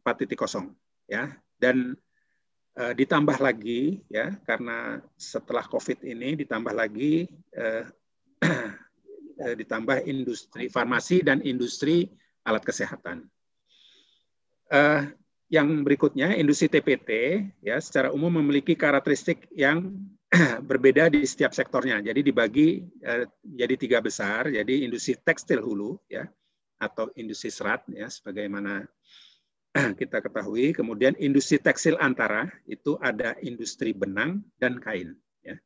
4.0 ya. Dan Uh, ditambah lagi ya karena setelah COVID ini ditambah lagi uh, *clears throat* ditambah industri farmasi dan industri alat kesehatan. Uh, yang berikutnya industri TPT ya secara umum memiliki karakteristik yang *clears throat* berbeda di setiap sektornya. Jadi dibagi eh, jadi tiga besar. Jadi industri tekstil hulu ya atau industri serat ya sebagaimana *clears throat* kita ketahui. Kemudian industri tekstil antara itu ada industri benang dan kain. Ya.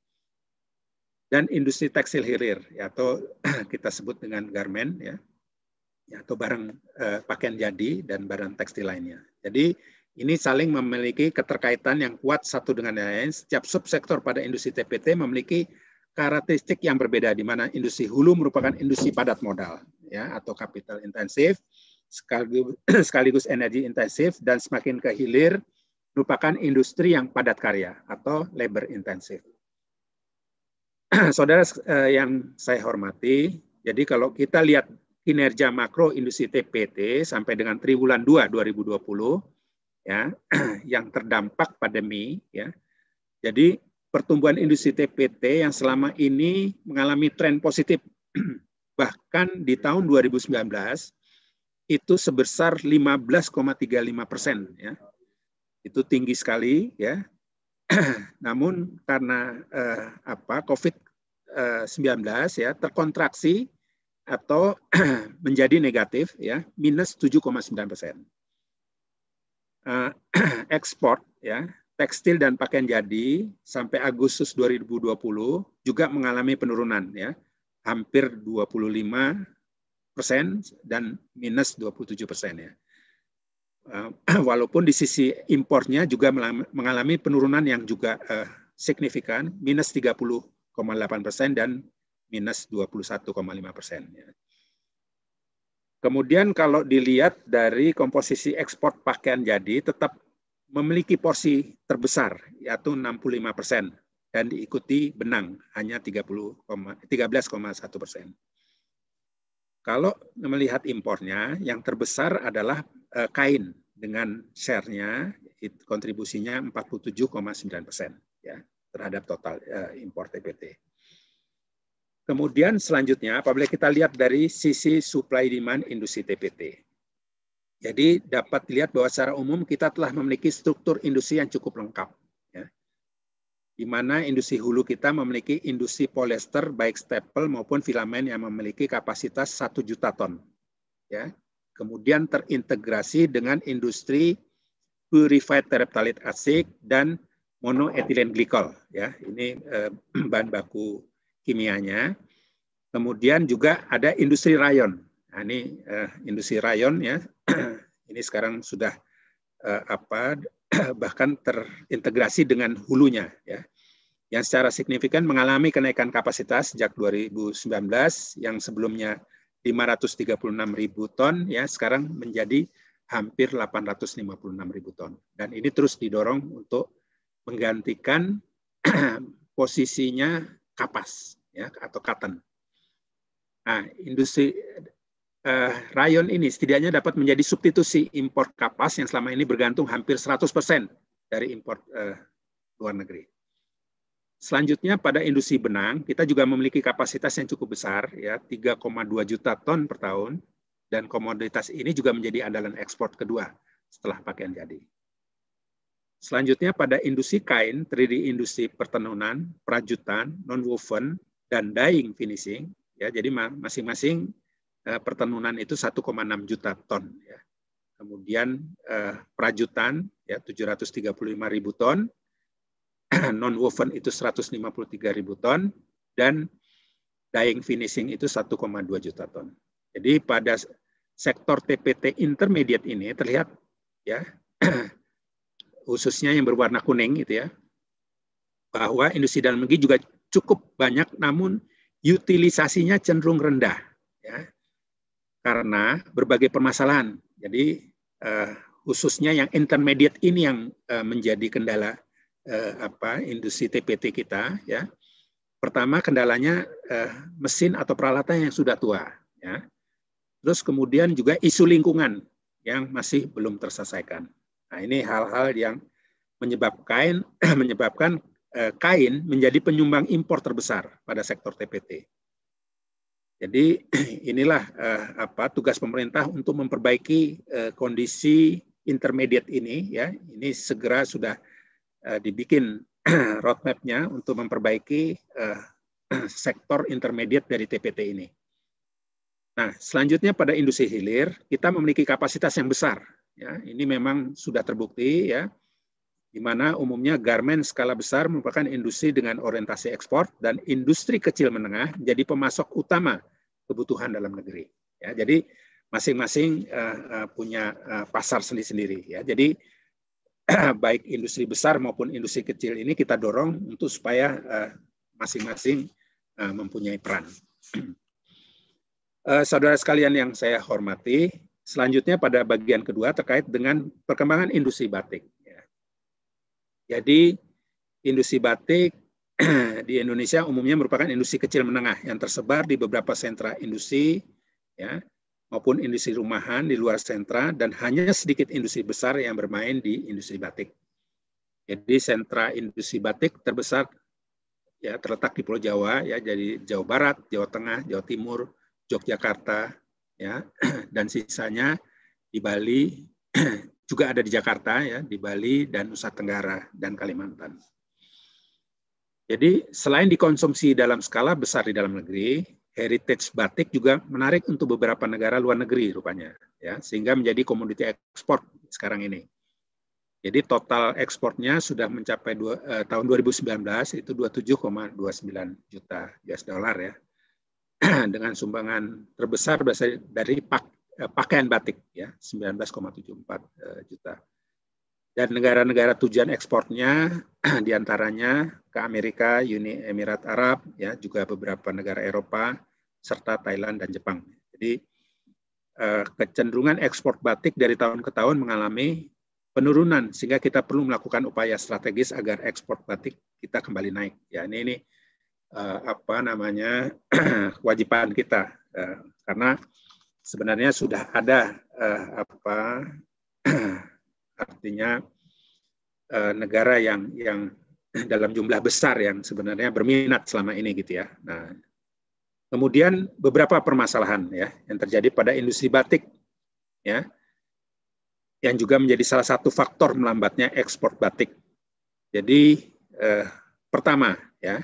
Dan industri tekstil hilir ya, atau *clears throat* kita sebut dengan garment ya, ya, atau barang eh, pakaian jadi dan barang tekstil lainnya. Jadi ini saling memiliki keterkaitan yang kuat satu dengan yang lain. Setiap subsektor pada industri TPT memiliki karakteristik yang berbeda di mana industri hulu merupakan industri padat modal ya atau kapital intensif *clears throat* sekaligus, energi intensif dan semakin ke hilir merupakan industri yang padat karya atau labor intensif. *clears throat* Saudara eh, yang saya hormati, jadi kalau kita lihat kinerja makro industri TPT sampai dengan triwulan 2 2020 ya *clears throat* yang terdampak pandemi ya. Jadi pertumbuhan industri TPT yang selama ini mengalami tren positif bahkan di tahun 2019 itu sebesar 15,35 persen. Ya. Itu tinggi sekali, ya. *clears throat* Namun karena eh, apa COVID-19 eh, ya terkontraksi atau *clears throat* menjadi negatif ya minus 7,9 persen. Eh, *clears throat* ekspor ya tekstil dan pakaian jadi sampai Agustus 2020 juga mengalami penurunan ya hampir 25 persen dan minus 27 persen ya. Eh, *clears throat* walaupun di sisi impornya juga mengalami penurunan yang juga eh, signifikan, minus 30,8 persen dan minus 21,5 persen. Ya. Kemudian kalau dilihat dari komposisi ekspor pakaian jadi tetap memiliki porsi terbesar yaitu 65 persen dan diikuti benang hanya 30,13,1 persen. Kalau melihat impornya, yang terbesar adalah eh, kain dengan share-nya kontribusinya 47,9 persen ya terhadap total eh, impor TPT. Kemudian selanjutnya apabila kita lihat dari sisi supply demand industri TPT. Jadi dapat dilihat bahwa secara umum kita telah memiliki struktur industri yang cukup lengkap di mana industri hulu kita memiliki industri polyester baik staple maupun filamen yang memiliki kapasitas 1 juta ton. Ya. Kemudian terintegrasi dengan industri purified terephthalate acid dan monoethylene glycol ya. Ini eh, *clears throat* bahan baku kimianya. Kemudian juga ada industri rayon. Nah, ini eh, industri rayon ya. *clears throat* ini sekarang sudah eh, apa *clears throat* bahkan terintegrasi dengan hulunya ya yang secara signifikan mengalami kenaikan kapasitas sejak 2019 yang sebelumnya 536 ton ya sekarang menjadi hampir 856 ribu ton dan ini terus didorong untuk menggantikan *clears throat* posisinya kapas ya atau cotton. Nah, industri uh, rayon ini setidaknya dapat menjadi substitusi impor kapas yang selama ini bergantung hampir 100% dari impor uh, luar negeri. Selanjutnya pada industri benang, kita juga memiliki kapasitas yang cukup besar ya 3,2 juta ton per tahun dan komoditas ini juga menjadi andalan ekspor kedua setelah pakaian jadi. Selanjutnya pada industri kain terdiri industri pertenunan, perajutan, non woven dan dyeing finishing ya jadi masing-masing Eh, pertenunan itu 1,6 juta ton ya. Kemudian eh, prajutan ya 735 ribu ton, *clears throat* non woven itu 153 ribu ton dan dying finishing itu 1,2 juta ton. Jadi pada sektor TPT intermediate ini terlihat ya *clears throat* khususnya yang berwarna kuning itu ya bahwa industri dalam negeri juga cukup banyak namun utilisasinya cenderung rendah ya karena berbagai permasalahan. Jadi uh, khususnya yang intermediate ini yang uh, menjadi kendala uh, apa industri TPT kita ya. Pertama kendalanya uh, mesin atau peralatan yang sudah tua ya. Terus kemudian juga isu lingkungan yang masih belum terselesaikan. Nah, ini hal-hal yang menyebabkan *clears throat* menyebabkan kain menjadi penyumbang impor terbesar pada sektor TPT. Jadi *clears throat* inilah uh, apa tugas pemerintah untuk memperbaiki uh, kondisi intermediate ini ya. Ini segera sudah uh, dibikin *clears throat* roadmapnya untuk memperbaiki uh, *clears throat* sektor intermediate dari TPT ini. Nah, selanjutnya pada industri hilir kita memiliki kapasitas yang besar. Ya, ini memang sudah terbukti ya, di mana umumnya garmen skala besar merupakan industri dengan orientasi ekspor dan industri kecil menengah jadi pemasok utama kebutuhan dalam negeri. Ya, jadi masing-masing uh, uh, punya uh, pasar sendiri-sendiri. Ya, jadi *clears throat* baik industri besar maupun industri kecil ini kita dorong untuk supaya masing-masing uh, uh, mempunyai peran. Uh, *clears throat* saudara sekalian yang saya hormati, selanjutnya pada bagian kedua terkait dengan perkembangan industri batik. Ya. Jadi industri batik *clears throat* di Indonesia umumnya merupakan industri kecil menengah yang tersebar di beberapa sentra industri ya maupun industri rumahan di luar sentra dan hanya sedikit industri besar yang bermain di industri batik. Jadi sentra industri batik terbesar ya terletak di Pulau Jawa ya jadi Jawa Barat, Jawa Tengah, Jawa Timur, Yogyakarta ya *clears throat* dan sisanya di Bali *clears throat* juga ada di Jakarta ya di Bali dan Nusa Tenggara dan Kalimantan. Jadi selain dikonsumsi dalam skala besar di dalam negeri, heritage batik juga menarik untuk beberapa negara luar negeri rupanya, ya sehingga menjadi komoditi ekspor sekarang ini. Jadi total ekspornya sudah mencapai dua, eh, tahun 2019 itu 27,29 juta US dollar ya. *clears throat* Dengan sumbangan terbesar dari pak, eh, pakaian batik ya, 19,74 eh, juta dan negara-negara tujuan ekspornya *clears throat* diantaranya ke Amerika, Uni Emirat Arab, ya juga beberapa negara Eropa serta Thailand dan Jepang. Jadi eh, kecenderungan ekspor batik dari tahun ke tahun mengalami penurunan sehingga kita perlu melakukan upaya strategis agar ekspor batik kita kembali naik. Ya ini ini eh, apa namanya *clears throat* kewajiban kita eh, karena sebenarnya sudah ada apa *clears throat* artinya eh, negara yang yang *clears throat* dalam jumlah besar yang sebenarnya berminat selama ini gitu ya. Nah, kemudian beberapa permasalahan ya yang terjadi pada industri batik ya yang juga menjadi salah satu faktor melambatnya ekspor batik. Jadi eh, pertama ya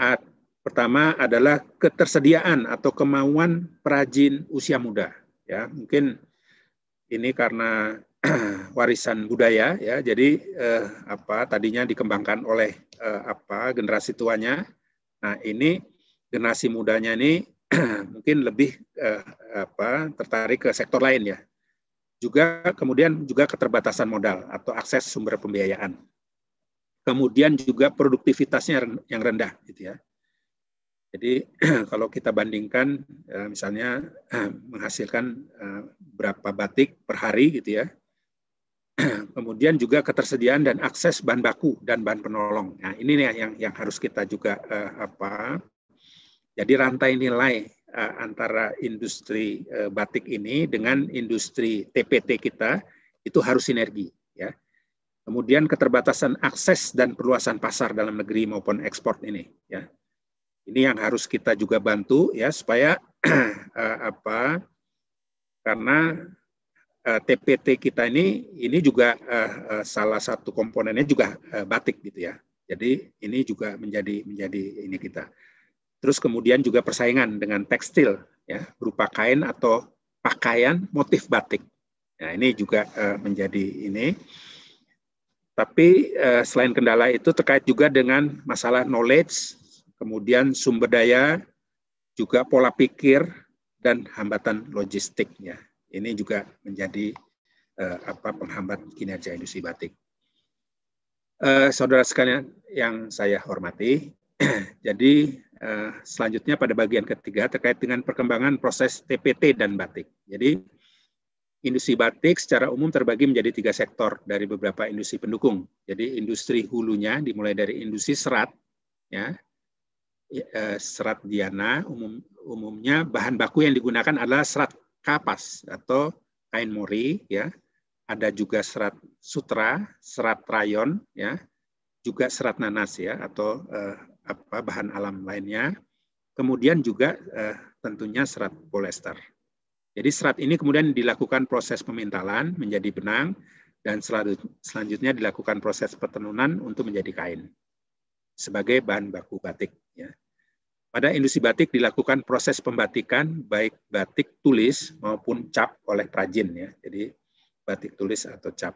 at, pertama adalah ketersediaan atau kemauan perajin usia muda ya mungkin ini karena *clears throat* warisan budaya ya. Jadi eh, apa tadinya dikembangkan oleh eh, apa generasi tuanya. Nah, ini generasi mudanya ini *clears throat* mungkin lebih eh, apa tertarik ke sektor lain ya. Juga kemudian juga keterbatasan modal atau akses sumber pembiayaan. Kemudian juga produktivitasnya yang rendah gitu ya. Jadi *clears throat* kalau kita bandingkan eh, misalnya menghasilkan eh, berapa batik per hari gitu ya, *clears throat* Kemudian juga ketersediaan dan akses bahan baku dan bahan penolong. Nah, ini yang yang harus kita juga uh, apa? Jadi rantai nilai uh, antara industri uh, batik ini dengan industri TPT kita itu harus sinergi, ya. Kemudian keterbatasan akses dan perluasan pasar dalam negeri maupun ekspor ini, ya. Ini yang harus kita juga bantu ya supaya
uh,
*clears throat* apa? Karena uh, eh, TPT kita ini ini juga uh, uh, salah satu komponennya juga uh, batik gitu ya. Jadi ini juga menjadi menjadi ini kita. Terus kemudian juga persaingan dengan tekstil ya berupa kain atau pakaian motif batik. Nah ini juga uh, menjadi ini. Tapi uh, selain kendala itu terkait juga dengan masalah knowledge, kemudian sumber daya, juga pola pikir dan hambatan logistiknya. Ini juga menjadi uh, apa penghambat kinerja industri batik. Uh, saudara sekalian yang saya hormati, *clears throat* jadi uh, selanjutnya pada bagian ketiga terkait dengan perkembangan proses TPT dan batik. Jadi industri batik secara umum terbagi menjadi tiga sektor dari beberapa industri pendukung. Jadi industri hulunya dimulai dari industri serat, ya, ya serat diana umum, umumnya bahan baku yang digunakan adalah serat kapas atau kain muri ya ada juga serat sutra serat rayon ya juga serat nanas ya atau eh, apa bahan alam lainnya kemudian juga eh, tentunya serat polester jadi serat ini kemudian dilakukan proses pemintalan menjadi benang dan selanjutnya dilakukan proses pertenunan untuk menjadi kain sebagai bahan baku batik ya pada industri batik dilakukan proses pembatikan baik batik tulis maupun cap oleh perajin ya. Jadi batik tulis atau cap.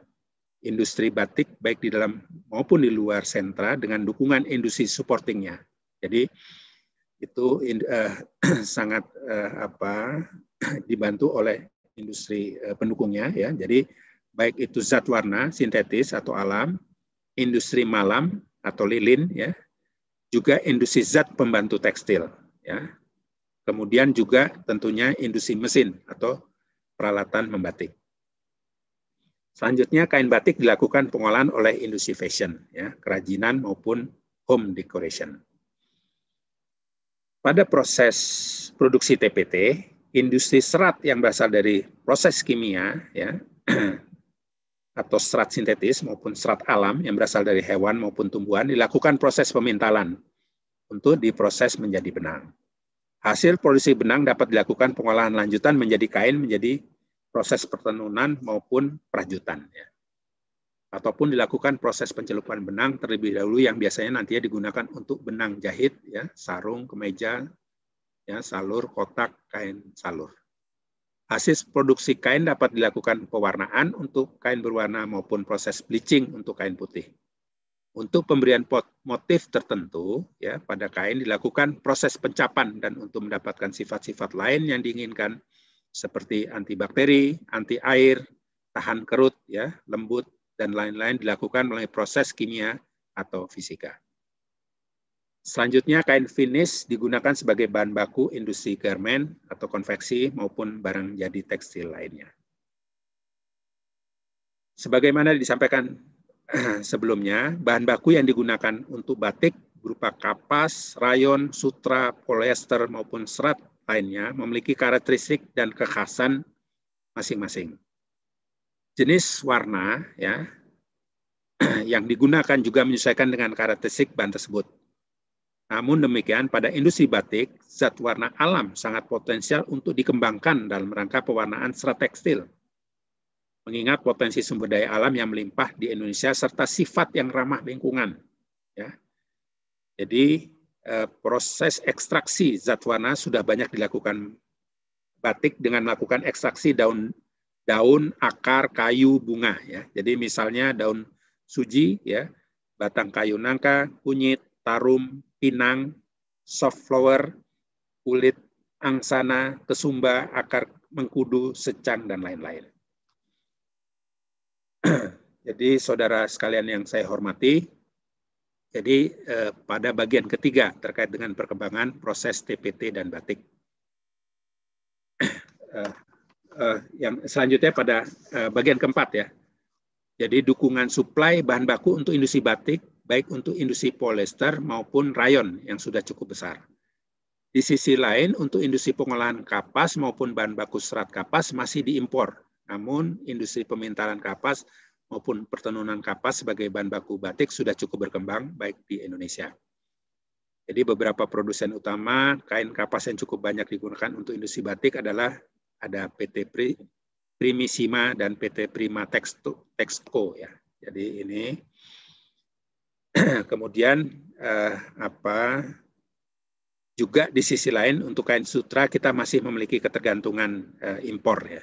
Industri batik baik di dalam maupun di luar sentra dengan dukungan industri supportingnya. Jadi itu uh, *clears throat* sangat uh, apa *clears throat* dibantu oleh industri uh, pendukungnya ya. Jadi baik itu zat warna sintetis atau alam, industri malam atau lilin ya, juga industri zat pembantu tekstil, ya. Kemudian juga tentunya industri mesin atau peralatan membatik. Selanjutnya kain batik dilakukan pengolahan oleh industri fashion, ya, kerajinan maupun home decoration. Pada proses produksi TPT, industri serat yang berasal dari proses kimia ya *clears throat* atau serat sintetis maupun serat alam yang berasal dari hewan maupun tumbuhan dilakukan proses pemintalan untuk diproses menjadi benang. Hasil produksi benang dapat dilakukan pengolahan lanjutan menjadi kain menjadi proses pertenunan maupun perajutan. Ya. Ataupun dilakukan proses pencelupan benang terlebih dahulu yang biasanya nantinya digunakan untuk benang jahit, ya, sarung, kemeja, ya, salur, kotak, kain salur. Hasil produksi kain dapat dilakukan pewarnaan untuk kain berwarna maupun proses bleaching untuk kain putih. Untuk pemberian pot, motif tertentu ya pada kain dilakukan proses pencapan dan untuk mendapatkan sifat-sifat lain yang diinginkan seperti antibakteri, anti air, tahan kerut ya, lembut dan lain-lain dilakukan melalui proses kimia atau fisika. Selanjutnya kain finish digunakan sebagai bahan baku industri garmen atau konveksi maupun barang jadi tekstil lainnya. Sebagaimana disampaikan *clears throat* sebelumnya, bahan baku yang digunakan untuk batik berupa kapas, rayon, sutra, polyester maupun serat lainnya memiliki karakteristik dan kekhasan masing-masing. Jenis warna ya *clears throat* yang digunakan juga menyesuaikan dengan karakteristik bahan tersebut namun demikian, pada industri batik, zat warna alam sangat potensial untuk dikembangkan dalam rangka pewarnaan serta tekstil. Mengingat potensi sumber daya alam yang melimpah di Indonesia serta sifat yang ramah lingkungan. Ya. Jadi eh, proses ekstraksi zat warna sudah banyak dilakukan batik dengan melakukan ekstraksi daun daun, akar, kayu, bunga ya. Jadi misalnya daun suji ya, batang kayu nangka, kunyit, tarum, Inang, soft flower, kulit, angsana, kesumba, akar mengkudu, secang, dan lain-lain. *clears throat* Jadi saudara sekalian yang saya hormati, jadi eh, pada bagian ketiga terkait dengan perkembangan proses TPT dan batik. *clears throat* Eh, eh, yang selanjutnya pada eh, bagian keempat ya. Jadi dukungan suplai bahan baku untuk industri batik baik untuk industri polyester maupun rayon yang sudah cukup besar. Di sisi lain, untuk industri pengolahan kapas maupun bahan baku serat kapas masih diimpor. Namun, industri pemintalan kapas maupun pertenunan kapas sebagai bahan baku batik sudah cukup berkembang, baik di Indonesia. Jadi beberapa produsen utama kain kapas yang cukup banyak digunakan untuk industri batik adalah ada PT Pri, Primisima dan PT Prima Texco ya. Jadi ini *clears throat* Kemudian eh, apa juga di sisi lain untuk kain sutra kita masih memiliki ketergantungan eh, impor ya.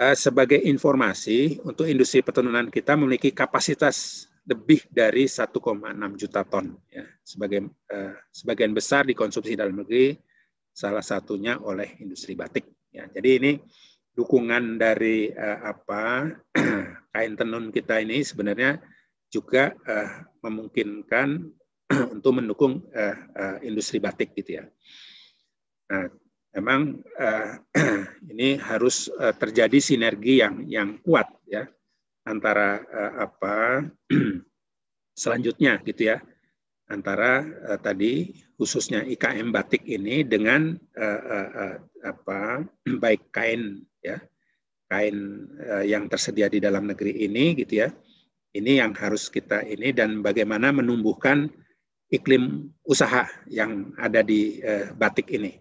Eh, sebagai informasi untuk industri pertenunan kita memiliki kapasitas lebih dari 1,6 juta ton ya. Sebagai eh, sebagian besar dikonsumsi dalam negeri salah satunya oleh industri batik ya. Jadi ini dukungan dari eh, apa *clears throat* kain tenun kita ini sebenarnya juga uh, memungkinkan *clears throat* untuk mendukung uh, uh, industri batik gitu ya. Nah, memang uh, *clears throat* ini harus uh, terjadi sinergi yang yang kuat ya antara uh, apa *clears throat* selanjutnya gitu ya antara uh, tadi khususnya IKM batik ini dengan uh, uh, uh, apa baik kain ya kain uh, yang tersedia di dalam negeri ini gitu ya ini yang harus kita ini dan bagaimana menumbuhkan iklim usaha yang ada di eh, batik ini.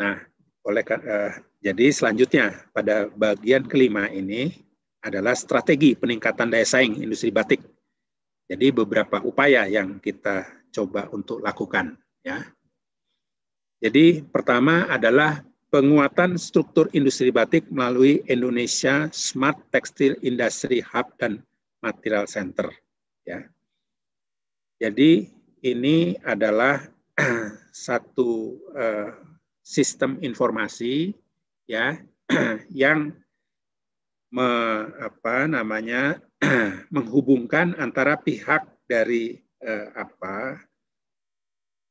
Nah, oleh eh, jadi selanjutnya pada bagian kelima ini adalah strategi peningkatan daya saing industri batik. Jadi beberapa upaya yang kita coba untuk lakukan ya. Jadi pertama adalah penguatan struktur industri batik melalui Indonesia Smart Textile Industry Hub dan Material Center. Ya. Jadi ini adalah *clears throat* satu uh, sistem informasi ya *clears throat* yang me, apa namanya *clears throat* menghubungkan antara pihak dari uh, apa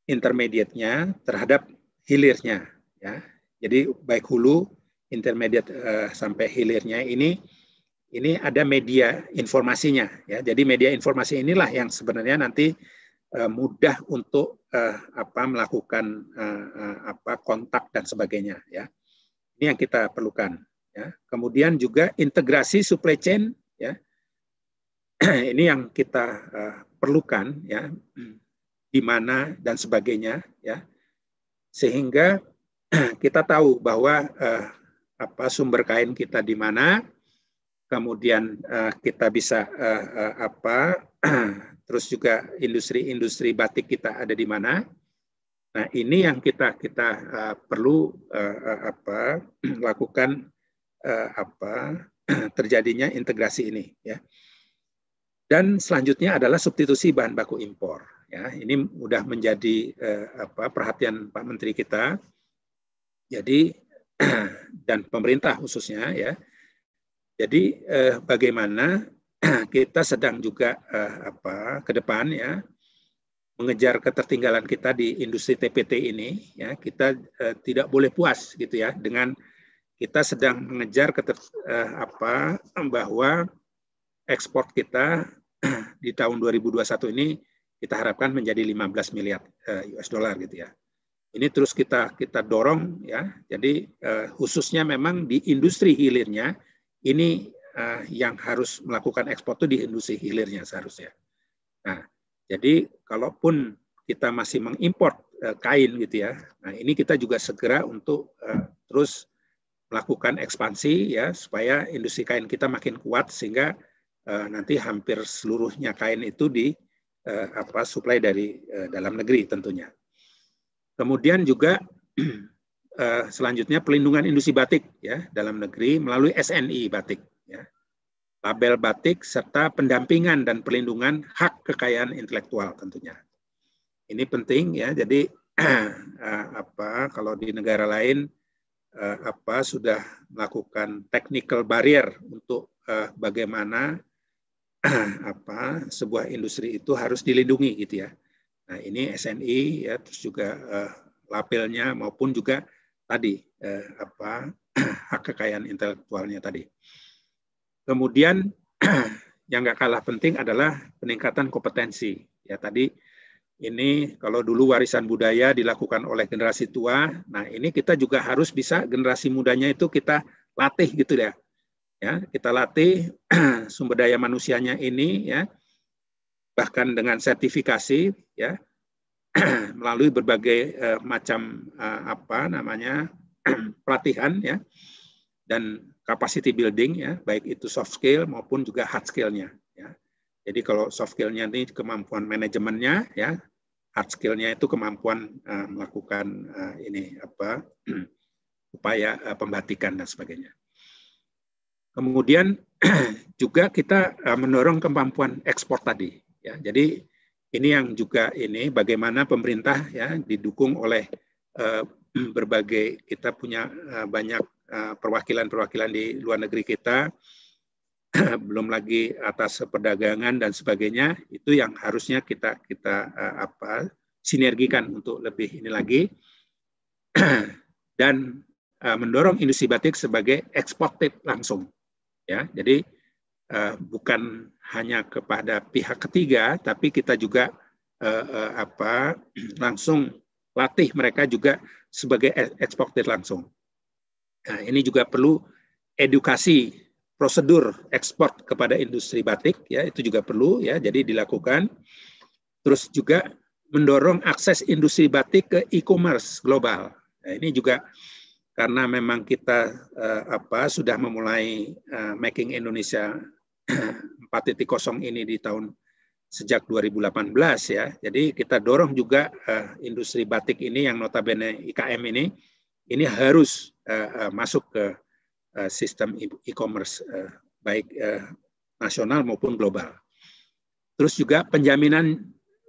intermediate-nya terhadap hilirnya ya. Jadi baik hulu intermediate uh, sampai hilirnya ini ini ada media informasinya ya. Jadi media informasi inilah yang sebenarnya nanti uh, mudah untuk uh, apa melakukan uh, uh, apa kontak dan sebagainya ya. Ini yang kita perlukan ya. Kemudian juga integrasi supply chain ya. *clears throat* ini yang kita uh, perlukan ya di mana dan sebagainya ya. Sehingga *clears throat* kita tahu bahwa uh, apa sumber kain kita di mana, kemudian uh, kita bisa uh, uh, apa *clears throat* terus juga industri-industri batik kita ada di mana nah ini yang kita kita uh, perlu uh, uh, apa *clears throat* lakukan uh, apa *clears throat* terjadinya integrasi ini ya dan selanjutnya adalah substitusi bahan baku impor ya ini sudah menjadi uh, apa perhatian Pak Menteri kita jadi dan pemerintah khususnya ya jadi eh, bagaimana *clears throat* kita sedang juga eh, apa ke depan ya mengejar ketertinggalan kita di industri TPT ini ya kita eh, tidak boleh puas gitu ya dengan kita sedang mengejar keter, eh, apa bahwa ekspor kita *clears throat* di tahun 2021 ini kita harapkan menjadi 15 miliar eh, US dollar gitu ya. Ini terus kita kita dorong ya. Jadi eh, khususnya memang di industri hilirnya ini uh, yang harus melakukan ekspor itu di industri hilirnya seharusnya. Nah, jadi kalaupun kita masih mengimpor uh, eh, kain gitu ya, nah ini kita juga segera untuk uh, terus melakukan ekspansi ya supaya industri kain kita makin kuat sehingga uh, nanti hampir seluruhnya kain itu di uh, apa supply dari uh, dalam negeri tentunya. Kemudian juga *clears throat* uh, selanjutnya pelindungan industri batik ya dalam negeri melalui SNI batik ya. Label batik serta pendampingan dan perlindungan hak kekayaan intelektual tentunya. Ini penting ya. Jadi *clears throat* eh, apa kalau di negara lain uh, apa sudah melakukan technical barrier untuk uh, bagaimana *clears throat* apa sebuah industri itu harus dilindungi gitu ya. Nah, ini SNI ya terus juga uh, labelnya maupun juga tadi eh, apa *clears throat* hak kekayaan intelektualnya tadi. Kemudian *clears throat* yang nggak kalah penting adalah peningkatan kompetensi. Ya tadi ini kalau dulu warisan budaya dilakukan oleh generasi tua, nah ini kita juga harus bisa generasi mudanya itu kita latih gitu ya. Ya, kita latih *clears throat* sumber daya manusianya ini ya bahkan dengan sertifikasi ya *clears throat* melalui berbagai uh, macam uh, apa namanya *clears throat* pelatihan ya dan capacity building ya baik itu soft skill maupun juga hard skillnya ya jadi kalau soft skillnya ini kemampuan manajemennya ya hard skillnya itu kemampuan uh, melakukan uh, ini apa *clears throat* upaya uh, pembatikan dan sebagainya kemudian juga kita uh, mendorong kemampuan ekspor tadi ya jadi ini yang juga ini bagaimana pemerintah ya didukung oleh uh, *clears throat* berbagai kita punya uh, banyak eh, perwakilan-perwakilan uh, di luar negeri kita *clears throat* belum lagi atas perdagangan dan sebagainya itu yang harusnya kita kita apa sinergikan untuk lebih ini lagi *clears throat* dan mendorong industri batik sebagai eksportif langsung ya jadi Eh, bukan hanya kepada pihak ketiga, tapi kita juga eh, eh, apa *clears throat* langsung latih mereka juga sebagai eksportir langsung. Nah, ini juga perlu edukasi prosedur ekspor kepada industri batik ya itu juga perlu ya jadi dilakukan terus juga mendorong akses industri batik ke e-commerce global nah, ini juga karena memang kita uh, apa sudah memulai uh, making Indonesia 4.0 *clears throat* ini di tahun sejak 2018 ya. Jadi kita dorong juga uh, industri batik ini yang notabene IKM ini ini harus uh, masuk ke uh, sistem e-commerce uh, baik uh, nasional maupun global. Terus juga penjaminan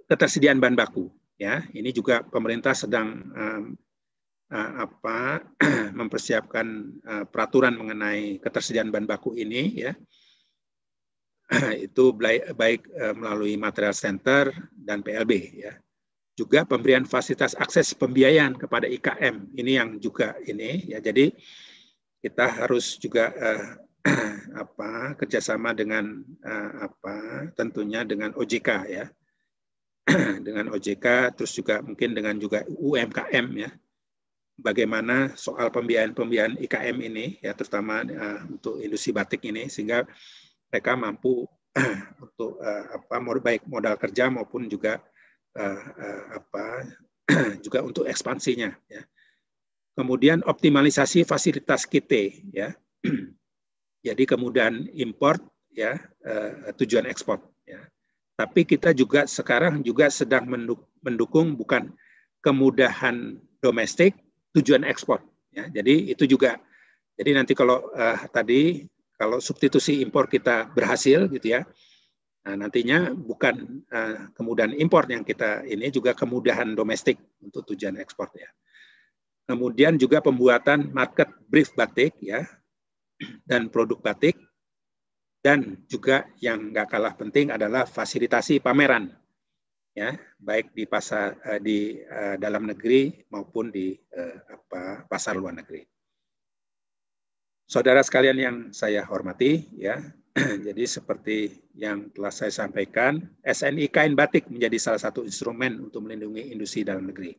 ketersediaan bahan baku ya. Ini juga pemerintah sedang Eh, apa *clears throat* mempersiapkan eh, peraturan mengenai ketersediaan bahan baku ini ya *clears throat* itu baik eh, melalui material center dan PLB ya juga pemberian fasilitas akses pembiayaan kepada IKM ini yang juga ini ya jadi kita harus juga uh, *clears throat* apa kerjasama dengan uh, apa tentunya dengan OJK ya dengan OJK terus juga mungkin dengan juga UMKM ya bagaimana soal pembiayaan-pembiayaan IKM ini ya terutama uh, untuk industri batik ini sehingga mereka mampu uh, *clears throat* untuk uh, apa baik modal kerja maupun juga uh, uh, apa *clears throat* juga untuk ekspansinya ya. Kemudian optimalisasi fasilitas KT ya. *clears throat* Jadi kemudian import ya uh, tujuan ekspor ya. Tapi kita juga sekarang juga sedang mendukung bukan kemudahan domestik tujuan ekspor. Ya, jadi itu juga. Jadi nanti kalau uh, tadi kalau substitusi impor kita berhasil gitu ya, nah, nantinya bukan uh, kemudahan impor yang kita ini juga kemudahan domestik untuk tujuan ekspor ya. Kemudian juga pembuatan market brief batik ya dan produk batik dan juga yang nggak kalah penting adalah fasilitasi pameran ya baik di pasar eh, di eh, dalam negeri maupun di eh, apa, pasar luar negeri. Saudara sekalian yang saya hormati, ya *clears throat* jadi seperti yang telah saya sampaikan, SNI kain batik menjadi salah satu instrumen untuk melindungi industri dalam negeri.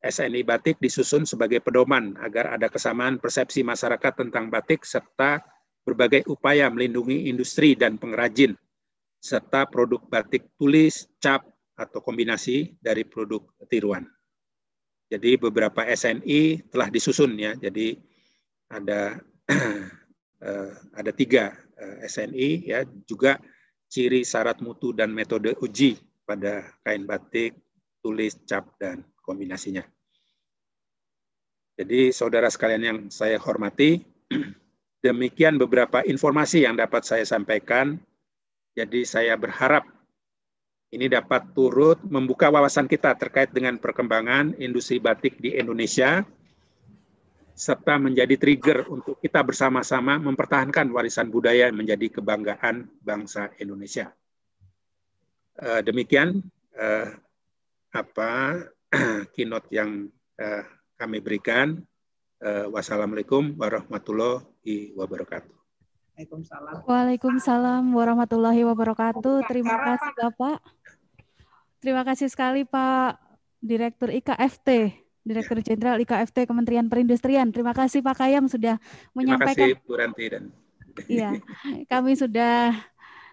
SNI batik disusun sebagai pedoman agar ada kesamaan persepsi masyarakat tentang batik serta berbagai upaya melindungi industri dan pengrajin serta produk batik tulis, cap, atau kombinasi dari produk tiruan. Jadi beberapa SNI telah disusun ya, jadi ada *clears throat* eh, ada tiga eh, SNI ya juga ciri syarat mutu dan metode uji pada kain batik, tulis, cap, dan kombinasinya. Jadi saudara sekalian yang saya hormati, *clears throat* demikian beberapa informasi yang dapat saya sampaikan jadi saya berharap ini dapat turut membuka wawasan kita terkait dengan perkembangan industri batik di Indonesia, serta menjadi trigger untuk kita bersama-sama mempertahankan warisan budaya menjadi kebanggaan bangsa Indonesia. Eh, demikian eh, apa *clears throat* keynote yang eh, kami berikan. Wassalamualaikum warahmatullahi wabarakatuh.
Waalaikumsalam. Waalaikumsalam warahmatullahi wabarakatuh. Terima kasih Bapak. Terima kasih sekali Pak Direktur IKFT, Direktur Jenderal IKFT Kementerian Perindustrian. Terima kasih Pak Kayam sudah menyampaikan. Terima
kasih Bu Ranti dan Iya,
kami sudah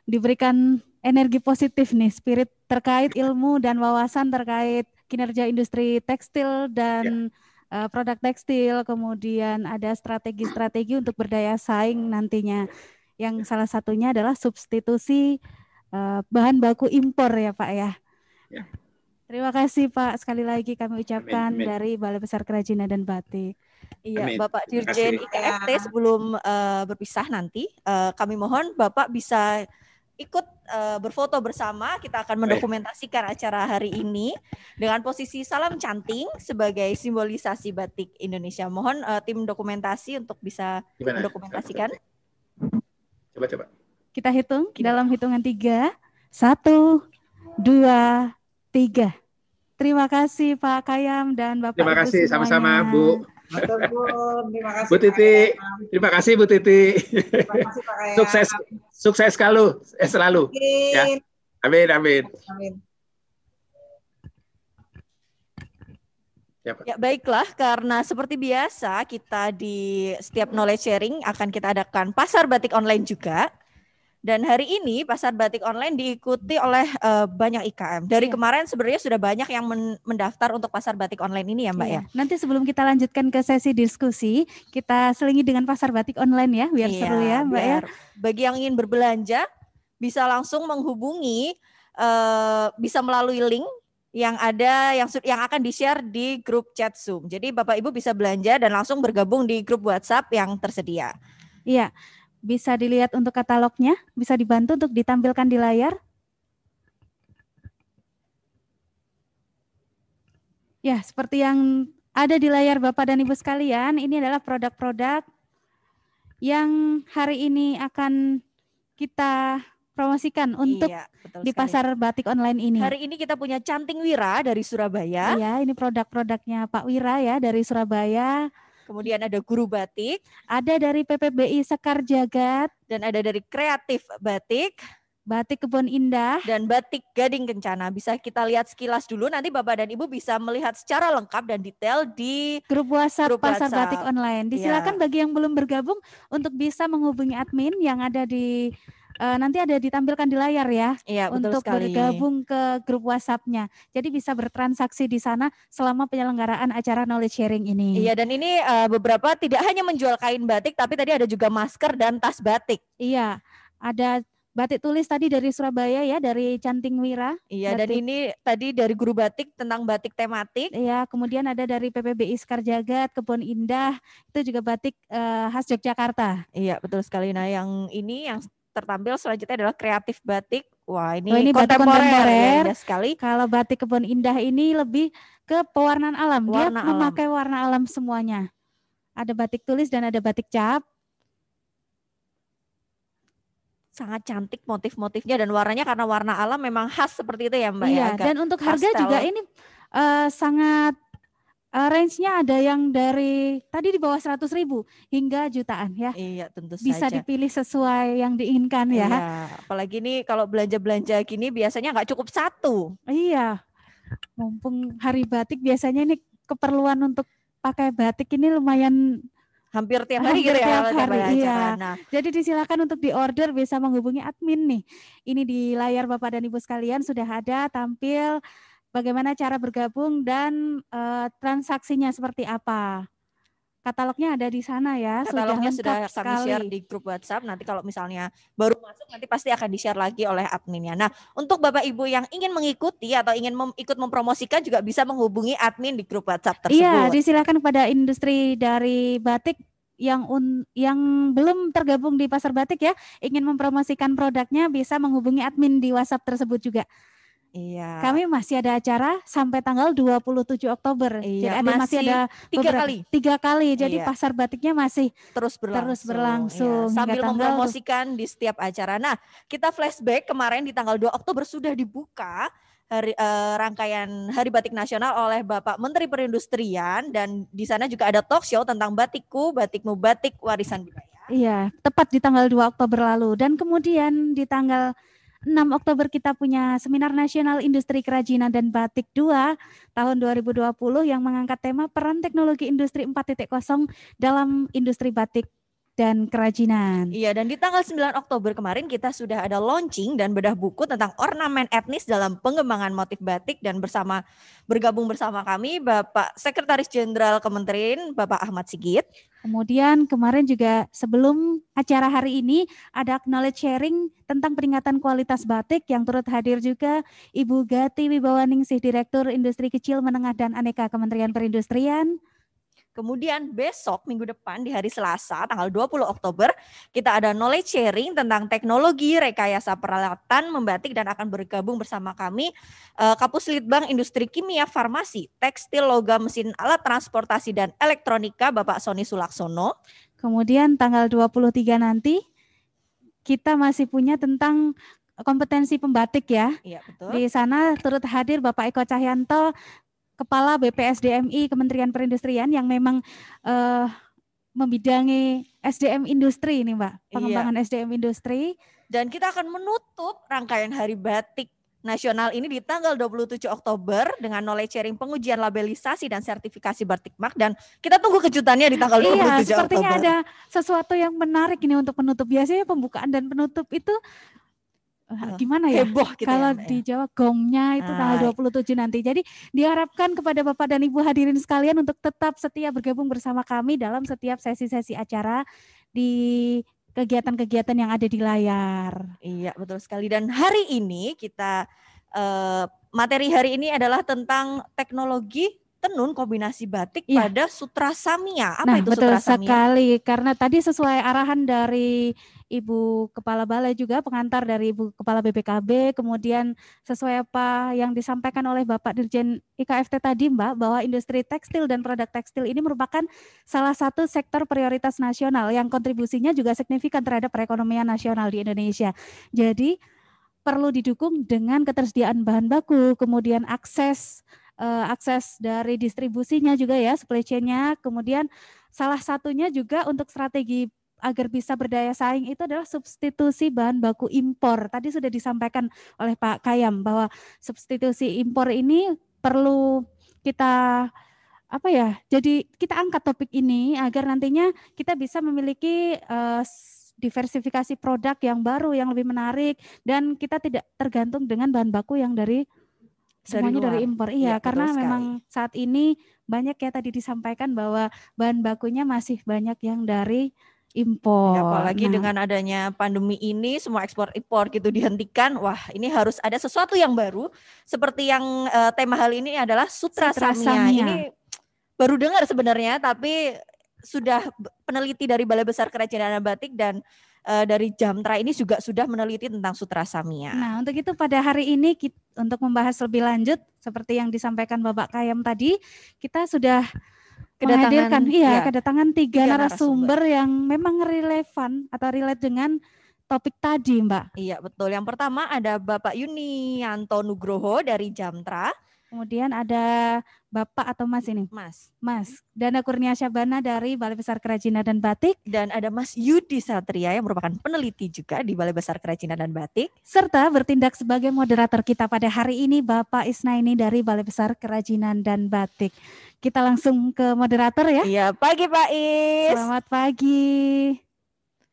diberikan energi positif nih, spirit terkait iya. ilmu dan wawasan terkait kinerja industri tekstil dan ya Eh, produk tekstil, kemudian ada strategi-strategi untuk berdaya saing nantinya. Yang salah satunya adalah substitusi eh, bahan baku impor ya Pak ya. ya. Terima kasih Pak sekali lagi kami ucapkan amin, amin. dari Balai Besar Kerajinan dan Batik. Iya, Bapak Dirjen IKFT sebelum uh, berpisah nanti,
uh, kami mohon Bapak bisa ikut uh, berfoto bersama. Kita akan mendokumentasikan acara hari ini dengan posisi salam canting sebagai simbolisasi batik Indonesia. Mohon uh, tim dokumentasi untuk bisa Gimana? mendokumentasikan. Coba coba.
Kita hitung Gimana? dalam hitungan tiga, satu, dua, tiga. Terima kasih Pak Kayam dan Bapak. Terima kasih sama-sama Bu
terima kasih. Bu Titi, terima kasih
Bu Titi. Terima kasih
Pak Sukses,
sukses selalu, eh, selalu. Amin. Ya. Amin, amin.
Amin.
Ya, ya baiklah, karena seperti biasa kita di setiap knowledge sharing akan kita adakan pasar batik online juga. Dan hari ini pasar batik online diikuti oleh uh, banyak IKM. Dari ya. kemarin sebenarnya sudah banyak yang men mendaftar untuk pasar batik online ini ya, Mbak ya. ya.
Nanti sebelum kita lanjutkan ke sesi diskusi, kita selingi dengan pasar batik online ya, biar ya, seru ya, Mbak ya. biar. ya. Bagi yang ingin berbelanja bisa langsung menghubungi uh,
bisa melalui link yang ada yang yang akan di-share di grup chat Zoom. Jadi Bapak Ibu bisa belanja dan langsung bergabung di grup WhatsApp yang tersedia.
Iya. Bisa dilihat untuk katalognya? Bisa dibantu untuk ditampilkan di layar? Ya, seperti yang ada di layar Bapak dan Ibu sekalian, ini adalah produk-produk yang hari ini akan kita promosikan iya, untuk iya, di pasar batik online ini. Hari ini kita punya Canting Wira dari Surabaya. Iya, ini produk-produknya Pak Wira ya dari Surabaya kemudian ada guru batik, ada dari PPBI Sekar Jagat, dan ada dari Kreatif Batik. Batik Kebon Indah dan Batik Gading
Kencana. Bisa kita lihat sekilas dulu nanti Bapak dan Ibu bisa melihat secara lengkap dan detail di
grup WhatsApp grup Pasar Batik Online. Iya. Disilakan ya. bagi yang belum bergabung untuk bisa menghubungi admin yang ada di uh, nanti ada ditampilkan di layar ya, iya, untuk sekali. bergabung ke grup WhatsApp-nya. Jadi bisa bertransaksi di sana selama penyelenggaraan acara knowledge sharing ini. Iya, dan ini uh, beberapa tidak hanya menjual kain batik, tapi tadi ada juga masker dan tas batik. Iya, ada batik tulis tadi dari Surabaya ya dari Canting Wira. Iya batik. dan ini tadi dari guru batik tentang batik tematik. Iya kemudian ada dari PPBI Iskar Jagat Kebun Indah itu juga batik eh, khas Yogyakarta.
Iya betul sekali. Nah yang ini yang tertampil selanjutnya adalah kreatif batik. Wah, ini, oh, ini kontemporer, Ya,
sekali. Kalau batik kebun indah ini lebih ke pewarnaan alam. Warna Dia alam. memakai warna alam semuanya. Ada batik tulis dan ada batik cap.
Sangat cantik motif-motifnya dan warnanya karena warna alam memang khas seperti itu ya
Mbak ya, iya, ya. Agak dan untuk harga pastel. juga ini uh, sangat uh, range-nya ada yang dari tadi di bawah 100 ribu hingga jutaan ya. Iya tentu saja. Bisa dipilih sesuai yang diinginkan ya. Iya,
apalagi ini kalau belanja-belanja gini biasanya nggak cukup satu.
Iya. Mumpung hari batik biasanya ini keperluan untuk pakai batik ini lumayan hampir tiap hari hampir gitu ya hari iya. Nah. jadi disilakan untuk diorder bisa menghubungi admin nih ini di layar bapak dan ibu sekalian sudah ada tampil bagaimana cara bergabung dan uh, transaksinya seperti apa. Katalognya ada di sana ya. Katalognya sudah, sudah kami sekali. share di
grup WhatsApp. Nanti kalau misalnya baru masuk nanti pasti akan di-share lagi oleh adminnya. Nah, untuk Bapak Ibu yang ingin mengikuti atau ingin mem ikut mempromosikan juga bisa menghubungi admin di grup WhatsApp tersebut. Iya,
disilakan kepada industri dari batik yang un, yang belum tergabung di pasar batik ya ingin mempromosikan produknya bisa menghubungi admin di WhatsApp tersebut juga. Iya. Kami masih ada acara sampai tanggal 27 Oktober. Iya. Jadi ada masih, masih ada tiga kali. Tiga kali. Jadi iya. pasar batiknya masih terus berlangsung. Terus berlangsung. Iya. Sambil mempromosikan
di setiap acara. Nah, kita flashback kemarin di tanggal 2 Oktober sudah dibuka hari eh, rangkaian Hari Batik Nasional oleh Bapak Menteri Perindustrian dan di sana juga ada talk show tentang batikku, batikmu, batik warisan budaya.
Iya, tepat di tanggal 2 Oktober lalu dan kemudian di tanggal 6 Oktober kita punya Seminar Nasional Industri Kerajinan dan Batik 2 tahun 2020 yang mengangkat tema peran teknologi industri 4.0 dalam industri batik dan kerajinan. Iya, dan di
tanggal 9 Oktober kemarin kita sudah ada launching dan bedah buku tentang ornamen etnis dalam pengembangan motif batik dan bersama bergabung bersama kami Bapak Sekretaris Jenderal
Kementerian Bapak Ahmad Sigit, Kemudian kemarin juga sebelum acara hari ini ada knowledge sharing tentang peringatan kualitas batik yang turut hadir juga Ibu Gati Wibawaningsih Direktur Industri Kecil Menengah dan Aneka Kementerian Perindustrian.
Kemudian besok minggu depan di hari Selasa tanggal 20 Oktober kita ada knowledge sharing tentang teknologi rekayasa peralatan membatik dan akan bergabung bersama kami eh, Kapus Litbang Industri Kimia Farmasi, Tekstil Logam Mesin Alat Transportasi dan Elektronika Bapak Sony Sulaksono.
Kemudian tanggal 23 nanti kita masih punya tentang kompetensi pembatik ya. Iya, betul. Di sana turut hadir Bapak Eko Cahyanto, Kepala BPSDMI Kementerian Perindustrian yang memang uh, membidangi SDM industri ini, Mbak, iya. pengembangan iya. SDM industri.
Dan kita akan menutup rangkaian Hari Batik Nasional ini di tanggal 27 Oktober dengan knowledge sharing pengujian labelisasi dan sertifikasi batik mark. dan
kita tunggu kejutannya di tanggal 27 iya, Oktober. Iya, sepertinya ada sesuatu yang menarik ini untuk penutup. Biasanya pembukaan dan penutup itu gimana ya heboh gitu ya, kalau ya, di Jawa gongnya itu ah. tanggal 27 nanti. Jadi diharapkan kepada Bapak dan Ibu hadirin sekalian untuk tetap setia bergabung bersama kami dalam setiap sesi-sesi acara di kegiatan-kegiatan yang ada di layar. Iya, betul sekali dan hari ini kita eh,
materi hari ini adalah tentang teknologi tenun kombinasi batik ya. pada
sutra samia. Apa nah, itu betul sutra samia? sekali karena tadi sesuai arahan dari Ibu Kepala Balai juga pengantar dari Ibu Kepala BPKB, kemudian sesuai apa yang disampaikan oleh Bapak Dirjen IKFT tadi Mbak, bahwa industri tekstil dan produk tekstil ini merupakan salah satu sektor prioritas nasional yang kontribusinya juga signifikan terhadap perekonomian nasional di Indonesia. Jadi perlu didukung dengan ketersediaan bahan baku, kemudian akses uh, akses dari distribusinya juga ya supply chain-nya. Kemudian salah satunya juga untuk strategi agar bisa berdaya saing itu adalah substitusi bahan baku impor. Tadi sudah disampaikan oleh Pak Kayam bahwa substitusi impor ini perlu kita apa ya? Jadi kita angkat topik ini agar nantinya kita bisa memiliki uh, diversifikasi produk yang baru yang lebih menarik dan kita tidak tergantung dengan bahan baku yang dari semuanya dari, impor. Iya, ya, karena memang sekali. saat ini banyak ya tadi disampaikan bahwa bahan bakunya masih banyak yang dari impor. Ya, apalagi nah. dengan
adanya pandemi ini semua ekspor impor gitu dihentikan. Wah, ini harus ada sesuatu yang baru. Seperti yang uh, tema hal ini adalah sutra, sutra samia. samia. Ini baru dengar sebenarnya tapi sudah peneliti dari Balai Besar Kerajinan dan Batik dan uh, dari Jamtra ini juga sudah meneliti tentang Sutra Samia. Nah,
untuk itu pada hari ini kita, untuk membahas lebih lanjut seperti yang disampaikan Bapak Kayam tadi, kita sudah kedatangan, menghadirkan iya ya, kedatangan tiga, tiga narasumber, narasumber yang memang relevan atau relate dengan topik tadi, Mbak.
Iya, betul. Yang pertama ada Bapak Yuni Anto Nugroho
dari Jamtra. Kemudian ada Bapak atau Mas ini? Mas. Mas. Dana Kurnia Syabana dari Balai Besar Kerajinan dan Batik. Dan
ada Mas Yudi Satria yang merupakan peneliti juga di Balai Besar Kerajinan dan Batik.
Serta bertindak sebagai moderator kita pada hari ini Bapak Isnaini dari Balai Besar Kerajinan dan Batik. Kita langsung ke moderator ya. Iya, pagi Pak Is. Selamat pagi.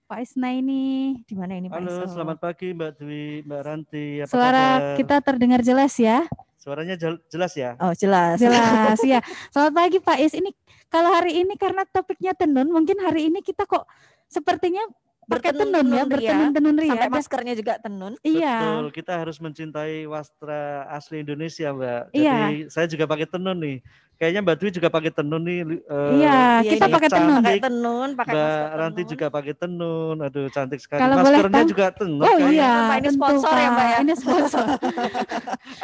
Pak Isna ini di mana ini Pak Halo, Isna?
selamat pagi Mbak Dwi, Mbak Ranti. Apa Suara kabar? kita
terdengar jelas ya?
Suaranya jelas ya?
Oh, jelas. Jelas, ya. *laughs* Selamat pagi Pak Is. Ini kalau hari ini karena topiknya tenun, mungkin hari ini kita kok sepertinya pakai tenun, ya, iya. bertenun-tenun ria. Sampai maskernya juga tenun. Iya. Betul,
kita harus mencintai wastra asli Indonesia, Mbak. Iya. Jadi iya. saya juga pakai tenun nih. Kayaknya Mbak Dwi juga pakai tenun nih. Uh, iya, kita iya, pakai tenun. Pakai
tenun, pakai Mbak tenun.
Ranti juga pakai tenun. Aduh, cantik sekali. Kalau Maskernya boleh juga tenun. Oh kayaknya. iya, ya, ya?
Mbak, ini sponsor Pak. ya Mbak ya. Ini sponsor.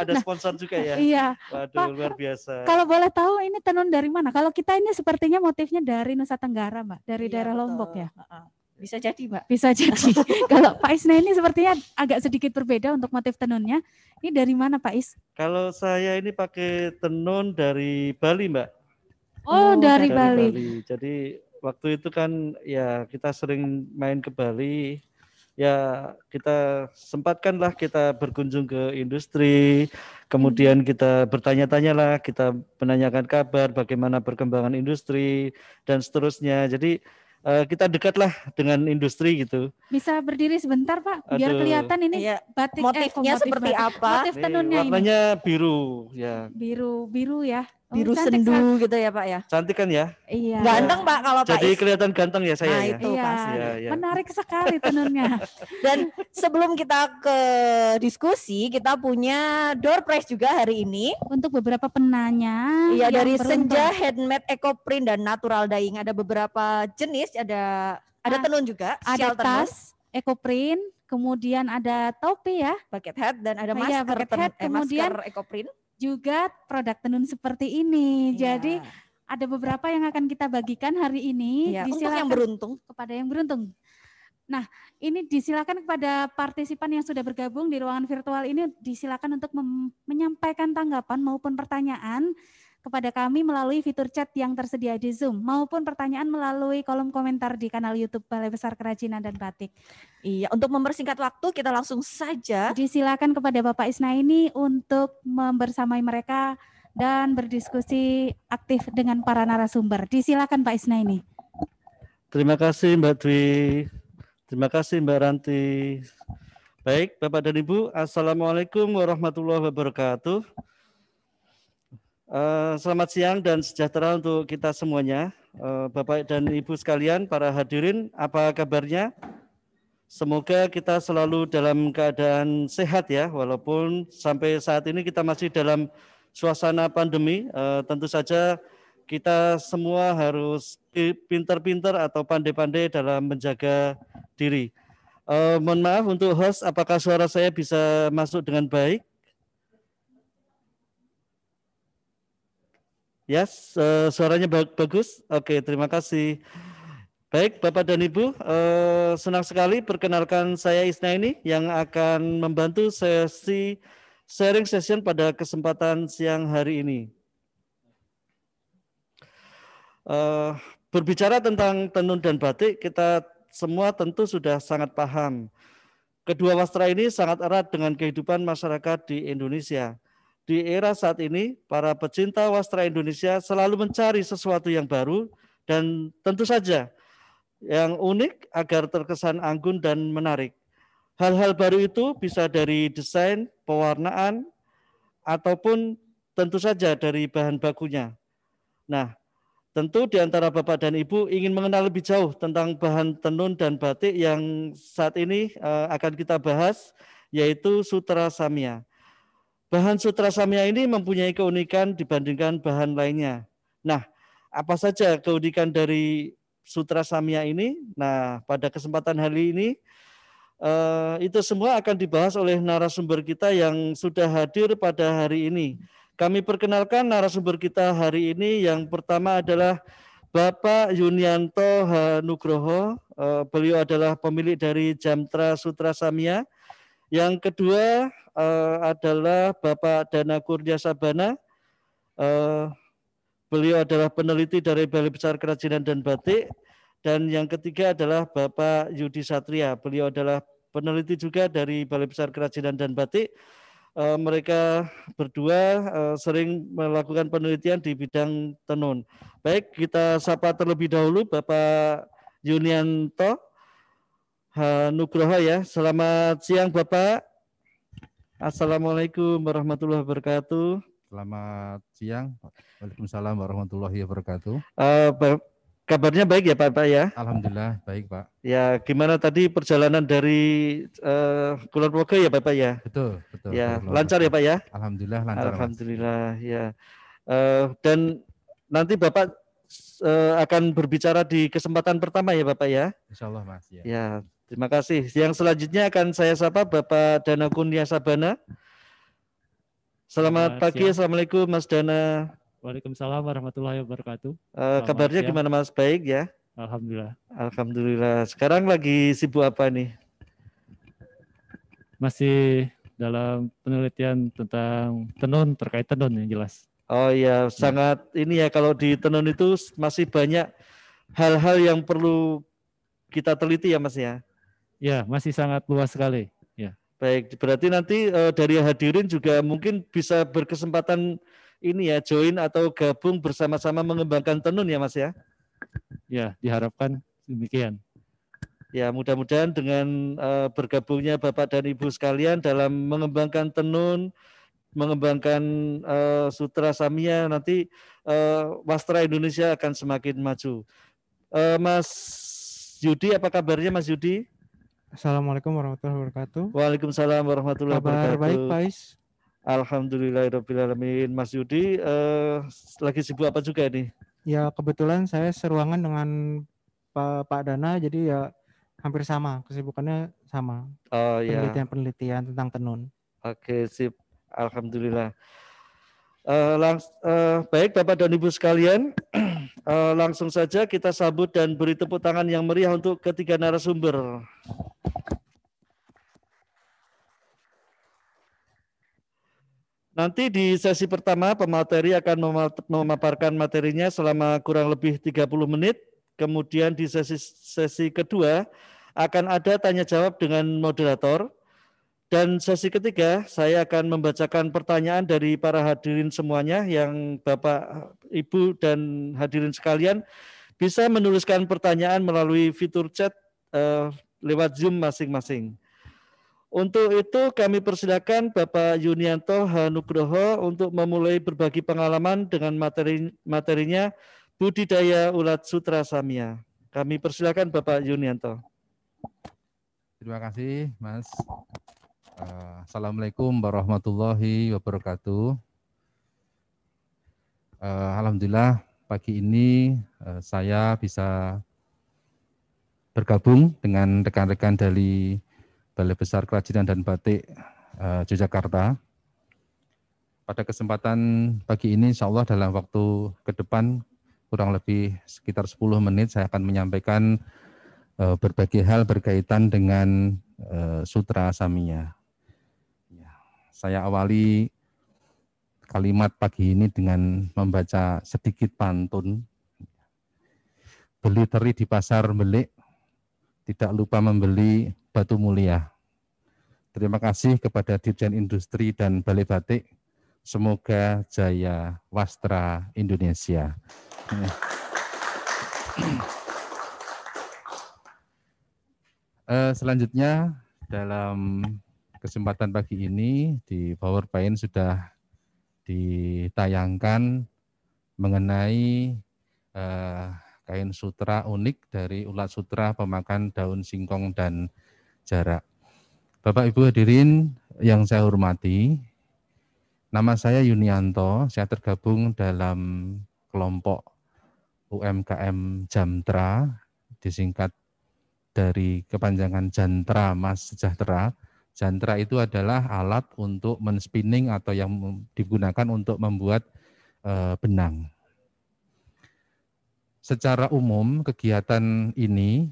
Ada nah, sponsor juga ya. Iya. Waduh, Pak, luar biasa. Kalau
boleh tahu ini tenun dari mana? Kalau kita ini sepertinya motifnya dari Nusa Tenggara, Mbak, dari iya, daerah betul. Lombok ya. Uh huh bisa jadi, Mbak. Bisa jadi. *laughs* Kalau Pak Isna ini sepertinya agak sedikit berbeda untuk motif tenunnya. Ini dari mana, Pak Is?
Kalau saya ini pakai tenun dari Bali, Mbak.
Oh, oh dari, dari
Bali. Bali. Jadi waktu itu kan ya kita sering main ke Bali, ya kita sempatkanlah kita berkunjung ke industri, kemudian hmm. kita bertanya tanya lah, kita menanyakan kabar, bagaimana perkembangan industri dan seterusnya. Jadi Eh, kita dekatlah dengan industri gitu.
Bisa berdiri sebentar Pak, biar Aduh. kelihatan ini iya. batik eh, motifnya eh, motif seperti batik. apa. Motif tenunnya iya,
ini
warnanya biru ya.
Biru biru ya biru oh, sendu kan? gitu ya Pak ya.
Cantik kan ya?
Iya. Ganteng Pak kalau Jadi
pak kelihatan ganteng ya saya nah, ya? Itu ya. pasti. Ya, ya.
Menarik sekali tenunnya.
*laughs* Dan sebelum kita ke diskusi, kita punya door prize juga hari ini untuk beberapa
penanya.
Iya dari beruntung. Senja Handmade Eco Print dan Natural Dyeing ada beberapa jenis, ada ada ah, tenun juga, ada tas, eco
print, kemudian ada topi ya, bucket hat dan ada iya, masker, ya, bucket hat, tenun, eh, kemudian masker eco print juga produk tenun seperti ini. Ya. Jadi ada beberapa yang akan kita bagikan hari ini. Ya, untuk yang beruntung. Kepada yang beruntung. Nah, ini disilakan kepada partisipan yang sudah bergabung di ruangan virtual ini disilakan untuk menyampaikan tanggapan maupun pertanyaan kepada kami melalui fitur chat yang tersedia di Zoom maupun pertanyaan melalui kolom komentar di kanal YouTube Balai Besar Kerajinan dan Batik. Iya, untuk mempersingkat waktu kita langsung saja disilakan kepada Bapak Isna ini untuk membersamai mereka dan berdiskusi aktif dengan para narasumber. Disilakan Pak Isna ini.
Terima kasih Mbak Dwi. Terima kasih Mbak Ranti. Baik, Bapak dan Ibu, Assalamualaikum warahmatullahi wabarakatuh. Eh, selamat siang dan sejahtera untuk kita semuanya. Eh, Bapak dan Ibu sekalian, para hadirin, apa kabarnya? Semoga kita selalu dalam keadaan sehat ya, walaupun sampai saat ini kita masih dalam suasana pandemi. Eh, tentu saja kita semua harus pinter-pinter atau pandai-pandai dalam menjaga diri. mohon maaf untuk host, apakah suara saya bisa masuk dengan baik? Ya, yes, uh, suaranya bagus. Oke, okay, terima kasih. Baik, Bapak dan Ibu, uh, senang sekali perkenalkan saya Isna ini yang akan membantu sesi sharing session pada kesempatan siang hari ini. Uh, berbicara tentang tenun dan batik, kita semua tentu sudah sangat paham. Kedua wastra ini sangat erat dengan kehidupan masyarakat di Indonesia di era saat ini, para pecinta wastra Indonesia selalu mencari sesuatu yang baru dan tentu saja yang unik agar terkesan anggun dan menarik. Hal-hal baru itu bisa dari desain, pewarnaan, ataupun tentu saja dari bahan bakunya. Nah, tentu di antara Bapak dan Ibu ingin mengenal lebih jauh tentang bahan tenun dan batik yang saat ini eh, akan kita bahas, yaitu sutra samia. Bahan sutra samya ini mempunyai keunikan dibandingkan bahan lainnya. Nah, apa saja keunikan dari sutra samya ini? Nah, pada kesempatan hari ini eh, itu semua akan dibahas oleh narasumber kita yang sudah hadir pada hari ini. Kami perkenalkan narasumber kita hari ini yang pertama adalah Bapak Yunianto Nugroho. Eh, beliau adalah pemilik dari Jamtra Sutra Samia. Yang kedua uh, adalah Bapak Dana Kurnia Sabana. Uh, beliau adalah peneliti dari Balai Besar Kerajinan dan Batik. Dan yang ketiga adalah Bapak Yudi Satria. Beliau adalah peneliti juga dari Balai Besar Kerajinan dan Batik. Uh, mereka berdua uh, sering melakukan penelitian di bidang tenun. Baik, kita sapa terlebih dahulu Bapak Yunianto. Nugroho ya. Selamat siang Bapak. Assalamualaikum warahmatullahi
wabarakatuh. Selamat siang. Waalaikumsalam warahmatullahi wabarakatuh.
Uh, kabarnya baik ya Pak, Pak ya? Alhamdulillah baik Pak. Ya, gimana tadi perjalanan dari uh, Kulon Progo ya Bapak ya? Betul, betul. Ya, betul, lancar ya Pak ya? Alhamdulillah lancar. Alhamdulillah mas. ya. Uh, dan nanti Bapak uh, akan berbicara di kesempatan pertama ya Bapak ya? Insyaallah Mas. Ya. ya. Terima kasih. Yang selanjutnya akan saya sapa Bapak Dana Kunia Sabana. Selamat, Selamat pagi, siap. Assalamualaikum Mas Dana.
Waalaikumsalam warahmatullahi wabarakatuh. Uh, kabarnya siap. gimana Mas? Baik ya? Alhamdulillah.
Alhamdulillah. Sekarang lagi sibuk apa nih?
Masih dalam penelitian tentang tenun, terkait tenun yang jelas. Oh iya, ya. sangat ini ya kalau di tenun itu masih
banyak hal-hal yang perlu kita teliti ya Mas ya.
Ya, masih sangat luas sekali. Ya. Baik, berarti nanti uh, dari hadirin juga mungkin bisa
berkesempatan ini ya join atau gabung bersama-sama mengembangkan tenun ya Mas ya.
Ya, diharapkan demikian.
Ya, mudah-mudahan dengan uh, bergabungnya Bapak dan Ibu sekalian dalam mengembangkan tenun, mengembangkan uh, sutra samia nanti uh, wastra Indonesia akan semakin maju. Mas Yudi, apa kabarnya Mas Yudi?
Assalamualaikum warahmatullahi wabarakatuh.
Waalaikumsalam warahmatullahi wabarakatuh. Kabar baik, Pais. Alhamdulillahirrahmanirrahim. Mas Yudi, eh, lagi sibuk apa juga ini?
Ya, kebetulan saya seruangan dengan Pak, Pak Dana, jadi ya hampir sama, kesibukannya sama. Oh iya. Penelitian-penelitian tentang tenun.
Oke, sip. Alhamdulillah. Uh, langs uh, baik Bapak dan Ibu sekalian, *clears throat* Eh, langsung saja kita sambut dan beri tepuk tangan yang meriah untuk ketiga narasumber. Nanti di sesi pertama pemateri akan memaparkan materinya selama kurang lebih 30 menit. Kemudian di sesi sesi kedua akan ada tanya jawab dengan moderator. Dan sesi ketiga saya akan membacakan pertanyaan dari para hadirin semuanya yang Bapak, Ibu dan hadirin sekalian bisa menuliskan pertanyaan melalui fitur chat uh, lewat Zoom masing-masing. Untuk itu kami persilakan Bapak Yunianto Hanugroho untuk memulai berbagi pengalaman dengan materi materinya Budidaya Ulat Sutra Samia. Kami persilakan Bapak Yunianto.
Terima kasih Mas Eh, Assalamualaikum warahmatullahi wabarakatuh. Uh, Alhamdulillah pagi ini uh, saya bisa bergabung dengan rekan-rekan dari Balai Besar Kerajinan dan Batik uh, Yogyakarta. Pada kesempatan pagi ini insya Allah dalam waktu ke depan kurang lebih sekitar 10 menit saya akan menyampaikan berbagai hal berkaitan dengan sutra Samia. Saya awali kalimat pagi ini dengan membaca sedikit pantun. Beli teri di pasar belik, tidak lupa membeli batu mulia. Terima kasih kepada Dirjen Industri dan Balai Batik. Semoga jaya Wastra Indonesia. Eh, selanjutnya dalam kesempatan pagi ini di PowerPoint sudah ditayangkan mengenai eh, kain sutra unik dari ulat sutra pemakan daun singkong dan jarak. Bapak Ibu hadirin yang saya hormati, nama saya Yunianto, saya tergabung dalam kelompok UMKM Jamtra, disingkat dari kepanjangan Jantra Mas Sejahtera, Jantra itu adalah alat untuk men-spinning atau yang digunakan untuk membuat eh, benang. Secara umum kegiatan ini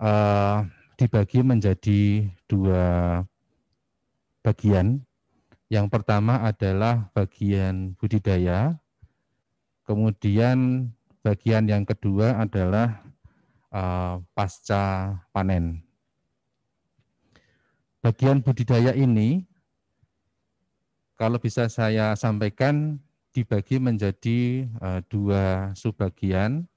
eh, dibagi menjadi dua bagian. Yang pertama adalah bagian budidaya, kemudian bagian yang kedua adalah eh, pasca panen bagian budidaya ini kalau bisa saya sampaikan dibagi menjadi eh, dua subbagian.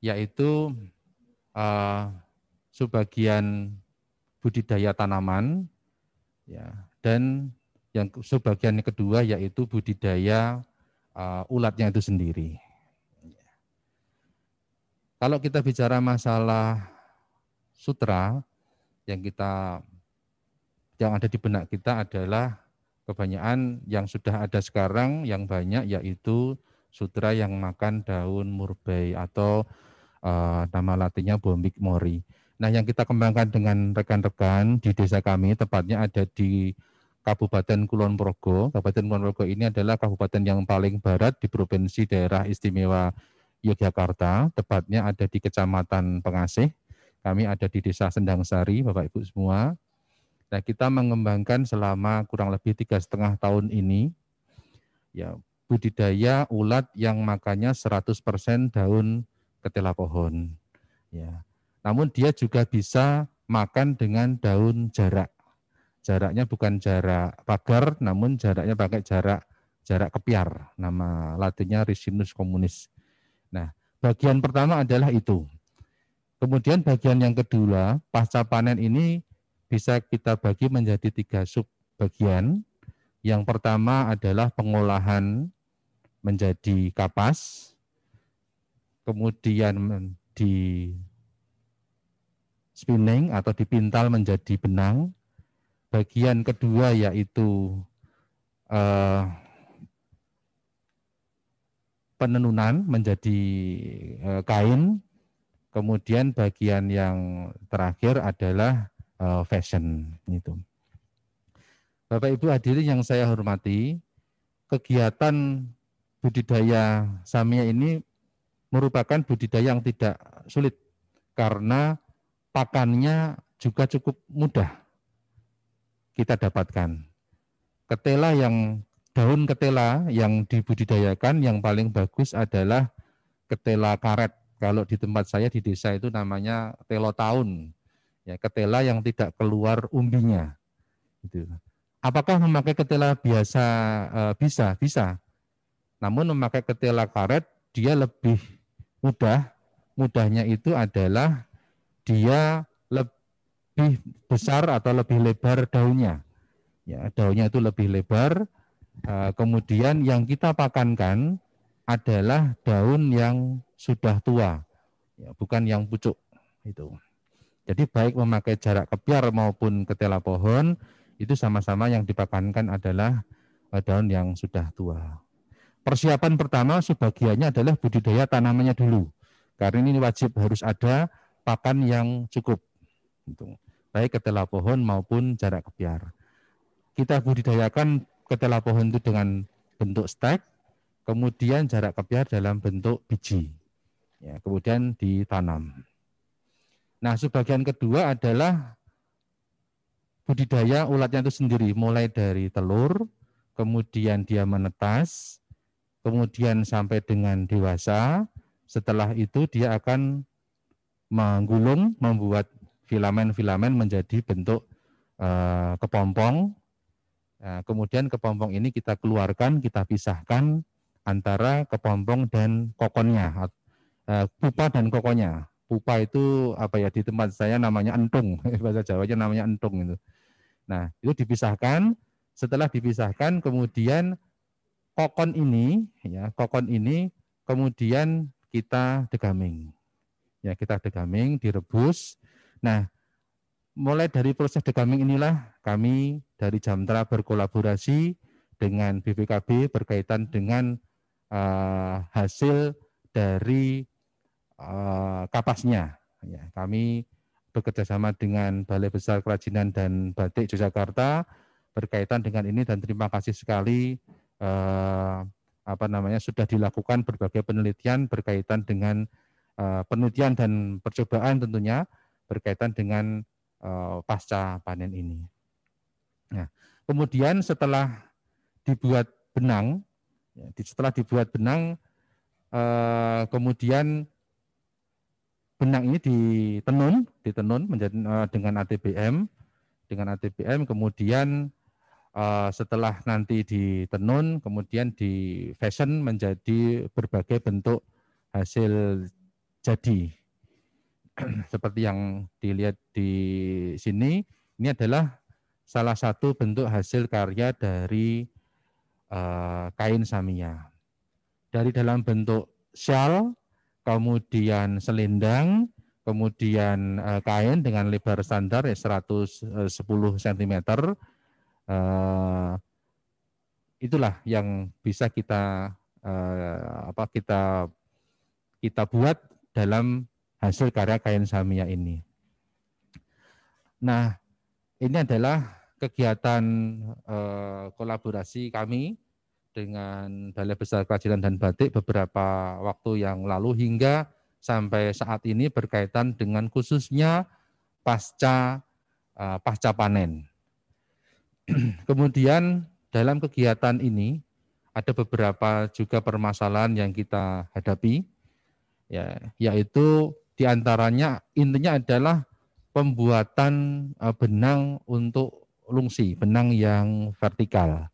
yaitu uh, subbagian budidaya tanaman ya dan yang subbagian kedua yaitu budidaya uh, ulatnya itu sendiri. Kalau kita bicara masalah sutra, yang kita yang ada di benak kita adalah kebanyakan yang sudah ada sekarang yang banyak yaitu sutra yang makan daun murbei atau uh, nama latinnya bombik mori. Nah, yang kita kembangkan dengan rekan-rekan di desa kami, tepatnya ada di Kabupaten Kulon Progo. Kabupaten Kulon Progo ini adalah kabupaten yang paling barat di provinsi daerah istimewa Yogyakarta, tepatnya ada di Kecamatan Pengasih. Kami ada di Desa Sendang Sari, Bapak Ibu semua. Nah, kita mengembangkan selama kurang lebih tiga setengah tahun ini ya budidaya ulat yang makannya 100% daun ketela pohon. Ya. Namun dia juga bisa makan dengan daun jarak. Jaraknya bukan jarak pagar, namun jaraknya pakai jarak jarak kepiar. Nama latinnya Ricinus communis Bagian pertama adalah itu. Kemudian bagian yang kedua, pasca panen ini bisa kita bagi menjadi tiga sub bagian. Yang pertama adalah pengolahan menjadi kapas, kemudian di spinning atau dipintal menjadi benang. Bagian kedua yaitu eh, penenunan menjadi eh, kain. Kemudian bagian yang terakhir adalah eh, fashion itu. Bapak Ibu hadirin yang saya hormati, kegiatan budidaya samia ini merupakan budidaya yang tidak sulit karena pakannya juga cukup mudah kita dapatkan. Ketela yang daun ketela yang dibudidayakan yang paling bagus adalah ketela karet. Kalau di tempat saya di desa itu namanya telo tahun. Ya, ketela yang tidak keluar umbinya. Gitu. Apakah memakai ketela biasa e, bisa? Bisa. Namun memakai ketela karet dia lebih mudah. Mudahnya itu adalah dia lebih besar atau lebih lebar daunnya. Ya, daunnya itu lebih lebar, Eh, kemudian yang kita pakankan adalah daun yang sudah tua, ya, bukan yang pucuk itu. Jadi baik memakai jarak kepiar maupun ketela pohon itu sama-sama yang dipakankan adalah eh, daun yang sudah tua. Persiapan pertama sebagiannya adalah budidaya tanamannya dulu. Karena ini wajib harus ada pakan yang cukup. Gitu. Baik ketela pohon maupun jarak kepiar. Kita budidayakan ketela pohon itu dengan bentuk stek, kemudian jarak kepiar dalam bentuk biji. Ya, kemudian ditanam. Nah, sebagian kedua adalah budidaya ulatnya itu sendiri, mulai dari telur, kemudian dia menetas, kemudian sampai dengan dewasa. Setelah itu dia akan menggulung, membuat filamen-filamen menjadi bentuk eh, kepompong, Nah, kemudian kepompong ini kita keluarkan, kita pisahkan antara kepompong dan kokonnya, eh, pupa dan kokonya. Pupa itu apa ya di tempat saya namanya entung, *laughs* bahasa Jawanya namanya entung itu. Nah, itu dipisahkan, setelah dipisahkan kemudian kokon ini ya, kokon ini kemudian kita degaming. Ya, kita degaming, direbus. Nah, Mulai dari proses dekamik inilah kami dari Jamtra berkolaborasi dengan BPKB berkaitan dengan uh, hasil dari uh, kapasnya. Ya, kami bekerjasama dengan Balai Besar Kerajinan dan Batik Yogyakarta berkaitan dengan ini dan terima kasih sekali uh, apa namanya sudah dilakukan berbagai penelitian berkaitan dengan uh, penelitian dan percobaan tentunya berkaitan dengan Eh, pasca panen ini. Nah, kemudian setelah dibuat benang, ya, setelah dibuat benang, eh, kemudian benang ini ditenun, ditenun menjadi eh, dengan ATBM, dengan ATBM, kemudian setelah nanti ditenun, kemudian di fashion menjadi berbagai bentuk hasil jadi *clears throat* seperti yang dilihat di sini, ini adalah salah satu bentuk hasil karya dari uh, kain samia. Dari dalam bentuk shawl, kemudian selendang, kemudian uh, kain dengan lebar standar ya 110 cm. Uh, itulah yang bisa kita uh, apa kita kita buat dalam hasil karya kain samia ini. Nah, ini adalah kegiatan eh, kolaborasi kami dengan Balai Besar Kerajinan dan Batik beberapa waktu yang lalu hingga sampai saat ini berkaitan dengan khususnya pasca eh, pasca panen. *clears throat* Kemudian dalam kegiatan ini ada beberapa juga permasalahan yang kita hadapi ya yaitu di antaranya intinya adalah pembuatan eh, benang untuk lungsi, benang yang vertikal.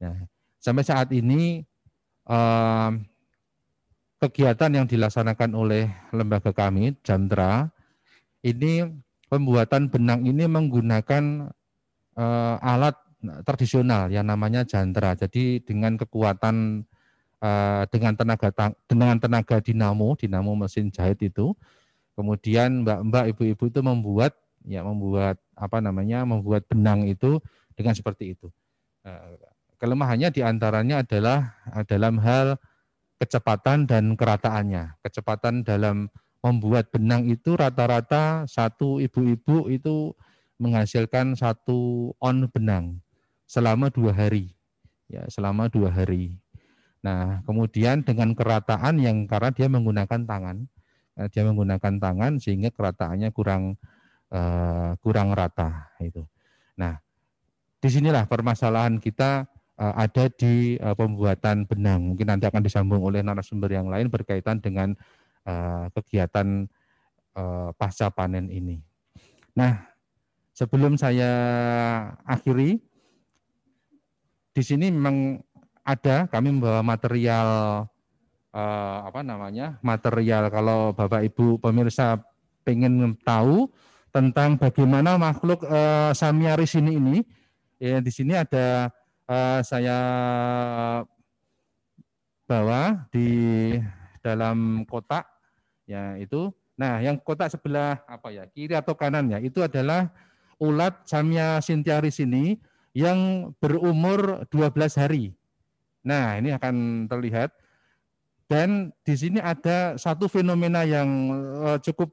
Ya. Sampai saat ini eh, kegiatan yang dilaksanakan oleh lembaga kami, Jantra, ini pembuatan benang ini menggunakan eh, alat tradisional yang namanya jantra. Jadi dengan kekuatan dengan tenaga dengan tenaga dinamo, dinamo mesin jahit itu Kemudian mbak-mbak, ibu-ibu itu membuat ya membuat apa namanya membuat benang itu dengan seperti itu. Eh, kelemahannya diantaranya adalah eh, dalam hal kecepatan dan kerataannya. Kecepatan dalam membuat benang itu rata-rata satu ibu-ibu itu menghasilkan satu on benang selama dua hari. Ya, selama dua hari. Nah, kemudian dengan kerataan yang karena dia menggunakan tangan, Eh, dia menggunakan tangan sehingga kerataannya kurang eh, kurang rata itu. Nah, disinilah permasalahan kita eh, ada di pembuatan benang. Mungkin nanti akan disambung oleh narasumber yang lain berkaitan dengan kegiatan pasca panen ini. Nah, sebelum saya akhiri, di sini memang ada kami membawa material eh, apa namanya material. Kalau Bapak Ibu pemirsa pengen tahu tentang bagaimana makhluk eh, samiaris ini ini, ya di sini ada eh, saya bawa di dalam kotak ya itu. Nah, yang kotak sebelah apa ya kiri atau kanan ya itu adalah ulat Samia Sintiaris ini yang berumur 12 hari. Nah, ini akan terlihat dan di sini ada satu fenomena yang eh, cukup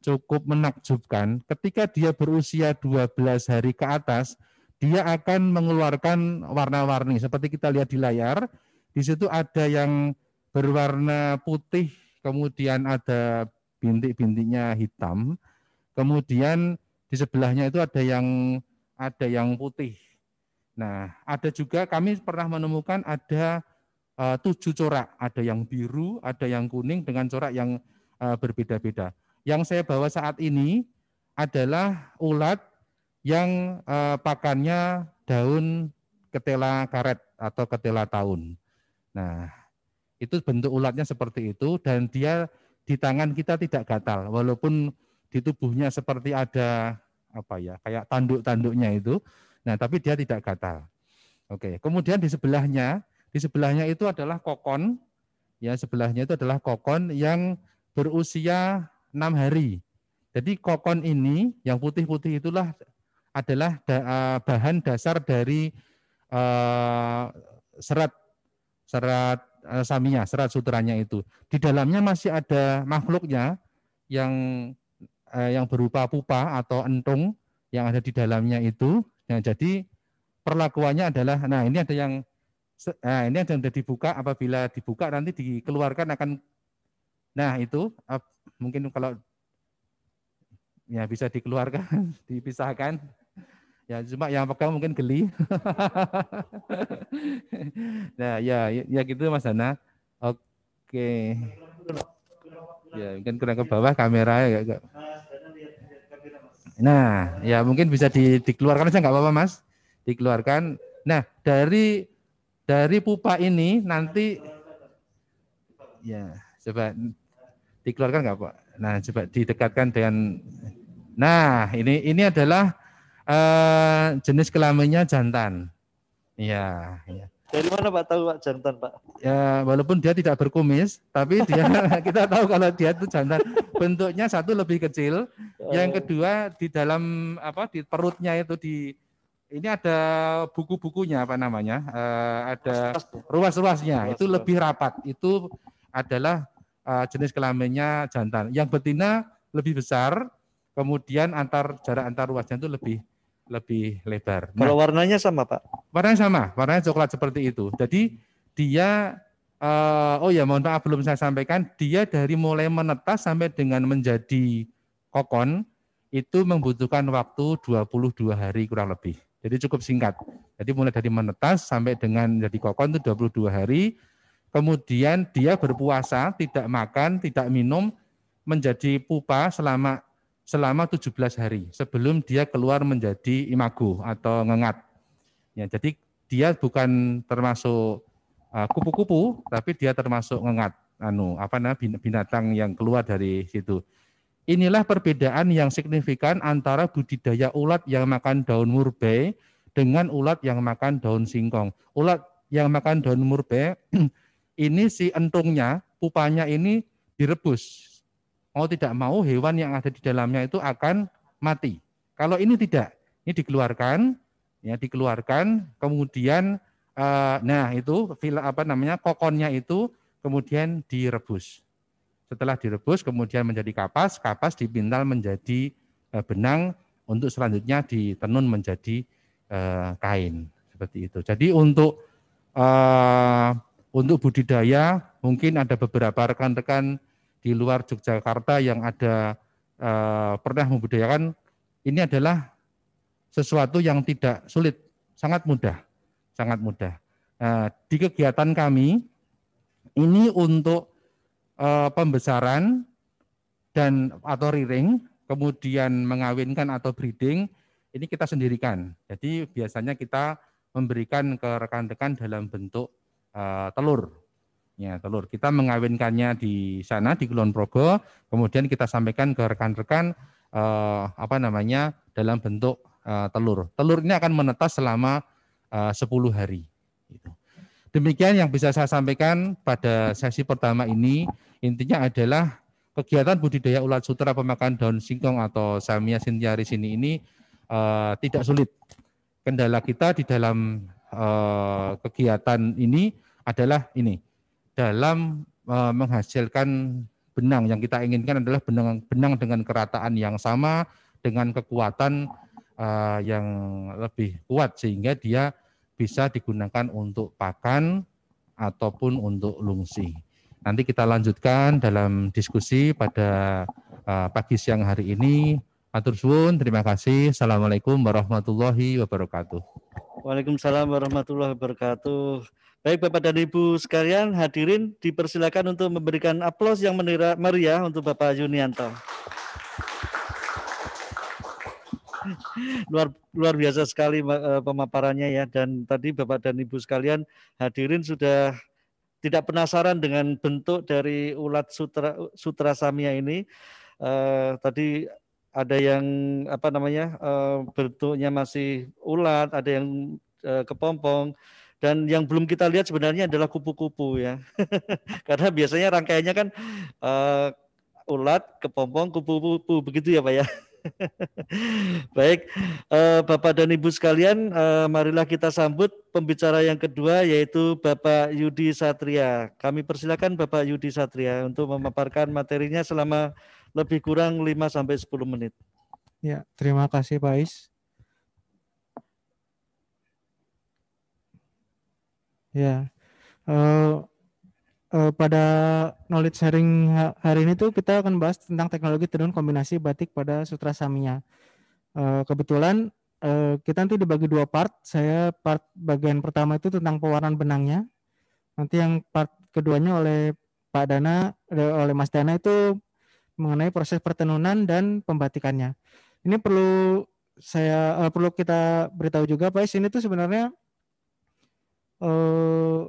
cukup menakjubkan. Ketika dia berusia 12 hari ke atas, dia akan mengeluarkan warna-warni. Seperti kita lihat di layar, di situ ada yang berwarna putih, kemudian ada bintik-bintiknya hitam, kemudian di sebelahnya itu ada yang ada yang putih. Nah, ada juga kami pernah menemukan ada uh, tujuh corak, ada yang biru, ada yang kuning dengan corak yang uh, berbeda-beda. Yang saya bawa saat ini adalah ulat yang uh, pakannya daun ketela karet atau ketela tahun. Nah, itu bentuk ulatnya seperti itu dan dia di tangan kita tidak gatal walaupun di tubuhnya seperti ada apa ya kayak tanduk-tanduknya itu. Nah, tapi dia tidak gatal. Oke, kemudian di sebelahnya di sebelahnya itu adalah kokon, ya sebelahnya itu adalah kokon yang berusia enam hari. Jadi kokon ini yang putih-putih itulah adalah da eh, bahan dasar dari uh, serat serat uh, eh, saminya serat sutranya itu. Di dalamnya masih ada makhluknya yang uh, yang berupa pupa atau entung yang ada di dalamnya itu. Nah, jadi perlakuannya adalah nah ini ada yang Nah, ini yang sudah dibuka apabila dibuka nanti dikeluarkan akan Nah, itu mungkin kalau ya bisa dikeluarkan, *laughs* dipisahkan. Ya cuma yang pegang mungkin geli. *laughs* nah, ya, ya ya gitu Mas Dana. Oke. Ya, mungkin kurang ke bawah kamera ya, Nah, ya mungkin bisa di, dikeluarkan saja nggak apa-apa, Mas. Dikeluarkan. Nah, dari dari pupa ini nanti ya coba dikeluarkan nggak Pak? Nah coba didekatkan dengan nah ini ini adalah uh, jenis kelaminnya jantan. Ya, ya. Dari mana Pak tahu Pak jantan Pak? Ya walaupun dia tidak berkumis, tapi dia *laughs* *laughs* kita tahu kalau dia itu jantan. Bentuknya satu lebih kecil, yang oh. kedua di dalam apa di perutnya itu di ini ada buku-bukunya apa namanya uh, ada ya? ruas-ruasnya itu lebih rapat itu adalah uh, jenis kelaminnya jantan yang betina lebih besar kemudian antar jarak antar ruasnya itu lebih lebih lebar nah, kalau warnanya sama pak warnanya sama warnanya coklat seperti itu jadi dia uh, oh ya mohon maaf belum saya sampaikan dia dari mulai menetas sampai dengan menjadi kokon itu membutuhkan waktu 22 hari kurang lebih. Jadi cukup singkat. Jadi mulai dari menetas sampai dengan jadi kokon itu 22 hari. Kemudian dia berpuasa, tidak makan, tidak minum, menjadi pupa selama selama 17 hari sebelum dia keluar menjadi imago atau ngengat. Ya, jadi dia bukan termasuk eh, kupu-kupu, uh, tapi dia termasuk ngengat, anu apa namanya binatang yang keluar dari situ. Inilah perbedaan yang signifikan antara budidaya ulat yang makan daun murbei dengan ulat yang makan daun singkong. Ulat yang makan daun murbei *clears throat* ini si entungnya, pupanya ini direbus. Mau tidak mau hewan yang ada di dalamnya itu akan mati. Kalau ini tidak, ini dikeluarkan, ya dikeluarkan, kemudian eh, nah itu apa namanya kokonnya itu kemudian direbus. Setelah direbus kemudian menjadi kapas, kapas dipintal menjadi eh, benang untuk selanjutnya ditenun menjadi eh, kain seperti itu. Jadi untuk eh, untuk budidaya mungkin ada beberapa rekan-rekan di luar Yogyakarta yang ada pernah membudidayakan ini adalah sesuatu yang tidak sulit, sangat mudah, sangat mudah. di kegiatan kami ini untuk Eh, pembesaran dan iya. atau riring, kemudian mengawinkan atau breeding, ini kita sendirikan. Jadi biasanya kita memberikan ke rekan-rekan dalam bentuk uh, telur. Ya, telur. Kita mengawinkannya di sana di Kulon Progo, kemudian kita sampaikan ke rekan-rekan uh, apa namanya dalam bentuk uh, telur. Telur ini akan menetas selama uh, 10 hari. Gitu. Demikian yang bisa saya sampaikan pada sesi pertama ini. Intinya adalah kegiatan budidaya ulat sutra pemakan daun singkong atau Samia sintiaris ini ini uh, eh, tidak sulit. Kendala kita di dalam uh, kegiatan ini adalah ini dalam uh, menghasilkan benang yang kita inginkan adalah benang benang dengan kerataan yang sama dengan kekuatan uh, yang lebih kuat sehingga dia bisa digunakan untuk pakan ataupun untuk lungsi. Nanti kita lanjutkan dalam diskusi pada uh, pagi siang hari ini. Matur suwun, terima kasih. Assalamualaikum warahmatullahi wabarakatuh.
Waalaikumsalam warahmatullahi wabarakatuh. Baik Bapak dan Ibu sekalian, hadirin dipersilakan untuk memberikan aplaus yang meriah untuk Bapak Yunianto luar luar biasa sekali eh, pemaparannya ya dan tadi Bapak dan Ibu sekalian hadirin sudah tidak penasaran dengan bentuk dari ulat sutra sutra samia ini. Uh, tadi ada yang apa namanya uh, bentuknya masih ulat, ada yang uh, kepompong, dan yang belum kita lihat sebenarnya adalah kupu-kupu ya, *laughs* karena biasanya rangkaiannya kan uh, ulat, kepompong, kupu-kupu begitu ya pak ya. *laughs* Baik, eh, Bapak dan Ibu sekalian, eh, marilah kita sambut pembicara yang kedua yaitu Bapak Yudi Satria. Kami persilakan Bapak Yudi Satria untuk memaparkan materinya selama lebih kurang 5 sampai 10 menit.
Ya, terima kasih Pak Is. Ya, uh, Eh, pada knowledge sharing hari ini tuh kita akan bahas tentang teknologi tenun kombinasi batik pada sutra samia. Eh, kebetulan eh, kita nanti dibagi dua part. Saya part bagian pertama itu tentang pewarnaan benangnya. Nanti yang part keduanya oleh Pak Dana oleh Mas Dana itu mengenai proses pertenunan dan pembatikannya. Ini perlu saya perlu kita beritahu juga Pak, ini tuh sebenarnya uh,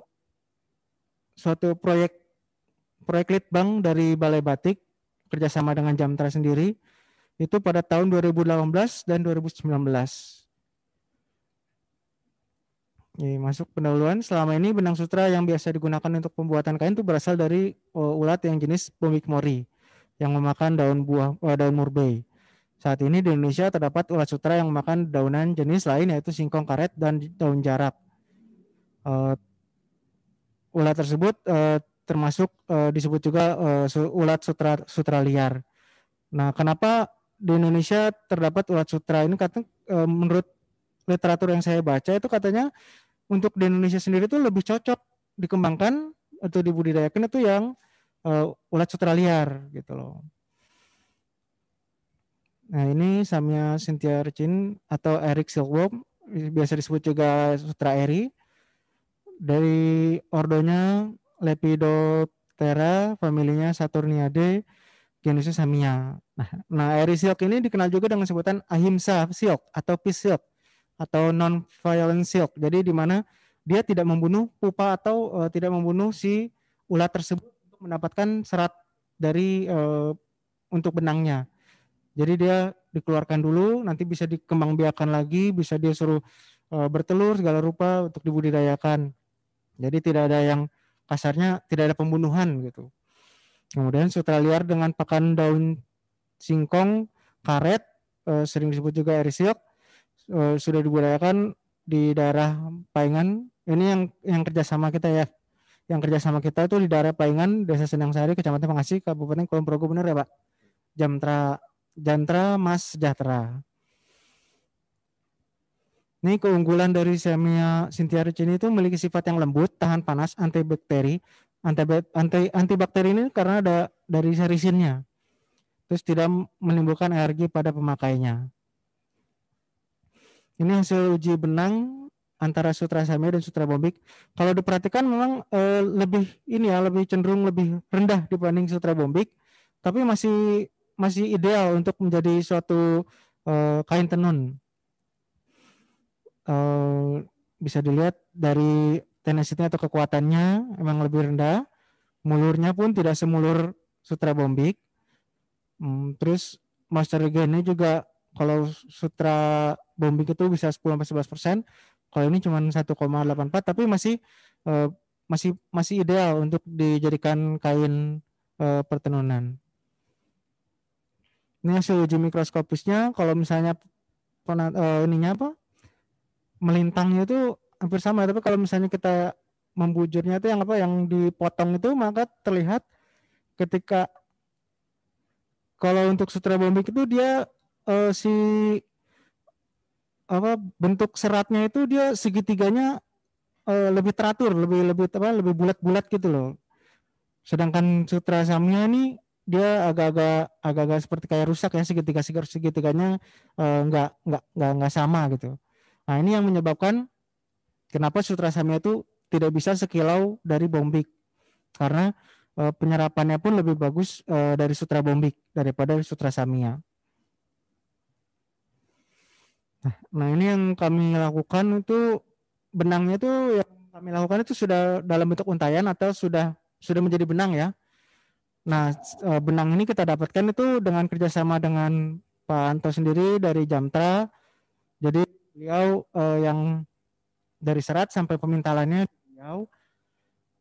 suatu proyek proyek lead bank dari Balai Batik kerjasama dengan Jamtra sendiri itu pada tahun 2018 dan 2019. Ini masuk pendahuluan. Selama ini benang sutra yang biasa digunakan untuk pembuatan kain itu berasal dari eh, ulat yang jenis mori yang memakan daun buah eh, daun murbei. Saat ini di Indonesia terdapat ulat sutra yang memakan daunan jenis lain yaitu singkong karet dan daun jarak. Eh, ulat tersebut eh, termasuk eh, disebut juga eh, ulat sutra sutra liar. Nah, kenapa di Indonesia terdapat ulat sutra ini? Katanya eh, menurut literatur yang saya baca itu katanya untuk di Indonesia sendiri itu lebih cocok dikembangkan atau dibudidayakan itu yang eh, ulat sutra liar gitu loh. Nah, ini Samia Cynthia Recin atau Eric Silkworm biasa disebut juga sutra Eri dari ordonya Lepidoptera, familinya Saturniade, genusnya Samia. Nah, nah Siok ini dikenal juga dengan sebutan ahimsa siok atau peace silk atau non violent silk. Jadi di mana dia tidak membunuh pupa atau uh, tidak membunuh si ulat tersebut untuk mendapatkan serat dari uh, untuk benangnya. Jadi dia dikeluarkan dulu, nanti bisa dikembangbiakan lagi, bisa dia suruh uh, bertelur segala rupa untuk dibudidayakan. Jadi tidak ada yang kasarnya tidak ada pembunuhan gitu. Kemudian sutra liar dengan pakan daun singkong, karet, eh, sering disebut juga erisiok, eh, sudah dibudayakan di daerah Paingan. Ini yang yang kerjasama kita ya. Yang kerjasama kita itu di daerah Paingan, Desa Senang Sari, Kecamatan Pengasih, Kabupaten Kulon Progo, benar ya Pak? Jamtra, Jantra Mas Sejahtera. Ini keunggulan dari Semia Cynthia itu memiliki sifat yang lembut, tahan panas, antibakteri. Anti antibakteri ini karena ada dari serisinnya. Terus tidak menimbulkan alergi pada pemakainya. Ini hasil uji benang antara sutra Semia dan sutra bombik. Kalau diperhatikan memang e, lebih ini ya, lebih cenderung lebih rendah dibanding sutra bombik, tapi masih masih ideal untuk menjadi suatu e, kain tenun Eh, bisa dilihat dari tenacity atau kekuatannya emang lebih rendah. Mulurnya pun tidak semulur sutra bombik. Hmm, terus master regainnya juga kalau sutra bombik itu bisa 10 11 persen. Kalau ini cuma 1,84 tapi masih uh, masih masih ideal untuk dijadikan kain uh, pertenunan. Ini hasil uji mikroskopisnya. Kalau misalnya uh, ininya apa? melintangnya itu hampir sama tapi kalau misalnya kita membujurnya itu yang apa yang dipotong itu maka terlihat ketika kalau untuk sutra bombik itu dia uh, si apa bentuk seratnya itu dia segitiganya uh, lebih teratur, lebih lebih apa lebih bulat-bulat gitu loh. Sedangkan sutra samnya ini dia agak-agak agak-agak seperti kayak rusak ya segitiga segitiganya uh, nggak nggak nggak nggak sama gitu. Nah ini yang menyebabkan kenapa sutra samia itu tidak bisa sekilau dari bombik karena e, penyerapannya pun lebih bagus e, dari sutra bombik daripada sutra samia. Nah, nah ini yang kami lakukan itu benangnya itu yang kami lakukan itu sudah dalam bentuk untayan atau sudah sudah menjadi benang ya. Nah e, benang ini kita dapatkan itu dengan kerjasama dengan Pak Anto sendiri dari Jamtra. Jadi beliau uh, yang dari serat sampai pemintalannya beliau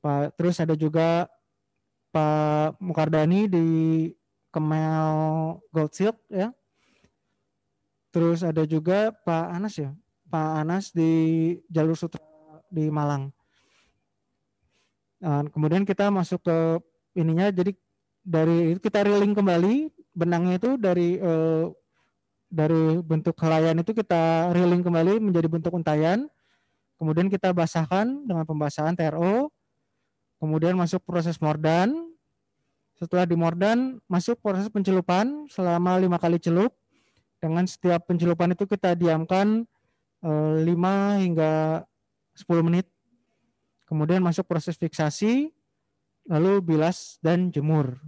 Pak terus ada juga Pak Mukardani di Kemel Gold Silk ya terus ada juga Pak Anas ya Pak Anas di Jalur Sutra di Malang nah, kemudian kita masuk ke ininya jadi dari kita reeling kembali benangnya itu dari eh, dari bentuk helaian itu kita reeling kembali menjadi bentuk untayan. Kemudian kita basahkan dengan pembasahan TRO. Kemudian masuk proses mordan. Setelah dimordan, masuk proses pencelupan selama lima kali celup. Dengan setiap pencelupan itu kita diamkan 5 eh, hingga 10 menit. Kemudian masuk proses fiksasi, lalu bilas dan jemur.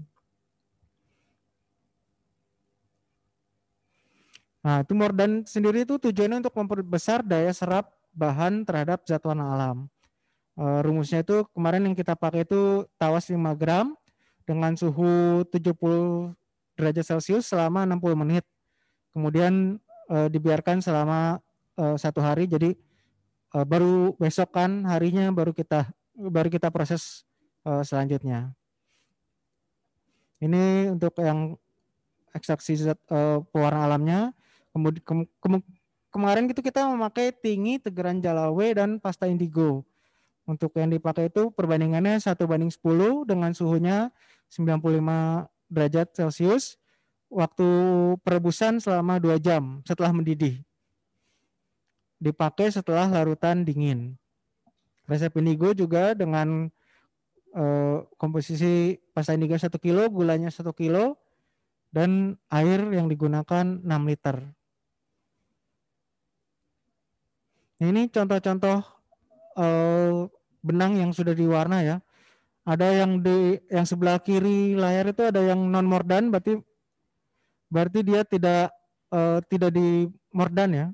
Nah, tumor dan sendiri itu tujuannya untuk memperbesar daya serap bahan terhadap zat warna alam. Eh, rumusnya itu kemarin yang kita pakai itu tawas 5 gram dengan suhu 70 derajat Celcius selama 60 menit. Kemudian eh, dibiarkan selama e, satu hari. Jadi baru besok kan harinya baru kita baru kita proses selanjutnya. Ini untuk yang ekstraksi zat pewarna alamnya Kemudian kem, kem, kemarin itu kita memakai tinggi, tegeran jalawe dan pasta indigo. Untuk yang dipakai itu perbandingannya satu banding 10 dengan suhunya 95 derajat Celcius. Waktu perebusan selama dua jam setelah mendidih. Dipakai setelah larutan dingin. Resep indigo juga dengan eh, komposisi pasta indigo satu kilo, gulanya satu kilo, dan air yang digunakan 6 liter. Ini contoh-contoh uh, benang yang sudah diwarna ya. Ada yang di yang sebelah kiri layar itu ada yang non mordan berarti berarti dia tidak uh, tidak di mordan ya.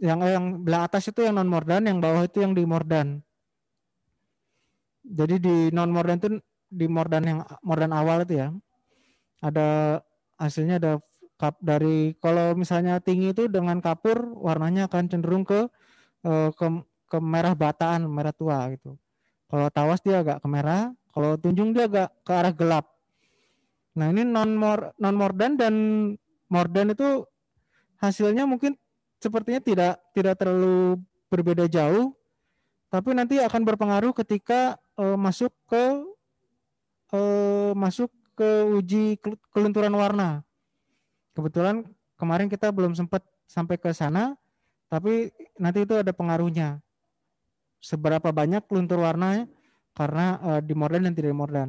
Yang eh, yang belah atas itu yang non mordan, yang bawah itu yang di mordan. Jadi di non mordan itu di mordan yang mordan awal itu ya. Ada hasilnya ada kap dari kalau misalnya tinggi itu dengan kapur warnanya akan cenderung ke eh, ke, ke merah bataan merah tua gitu kalau tawas dia agak ke merah kalau tunjung dia agak ke arah gelap nah ini non -mor non morden dan morden itu hasilnya mungkin sepertinya tidak tidak terlalu berbeda jauh tapi nanti akan berpengaruh ketika uh, masuk ke uh, masuk ke uji kelenturan warna Kebetulan kemarin kita belum sempat sampai ke sana, tapi nanti itu ada pengaruhnya. Seberapa banyak luntur warnanya karena uh, eh, di modern dan tidak di Mordan.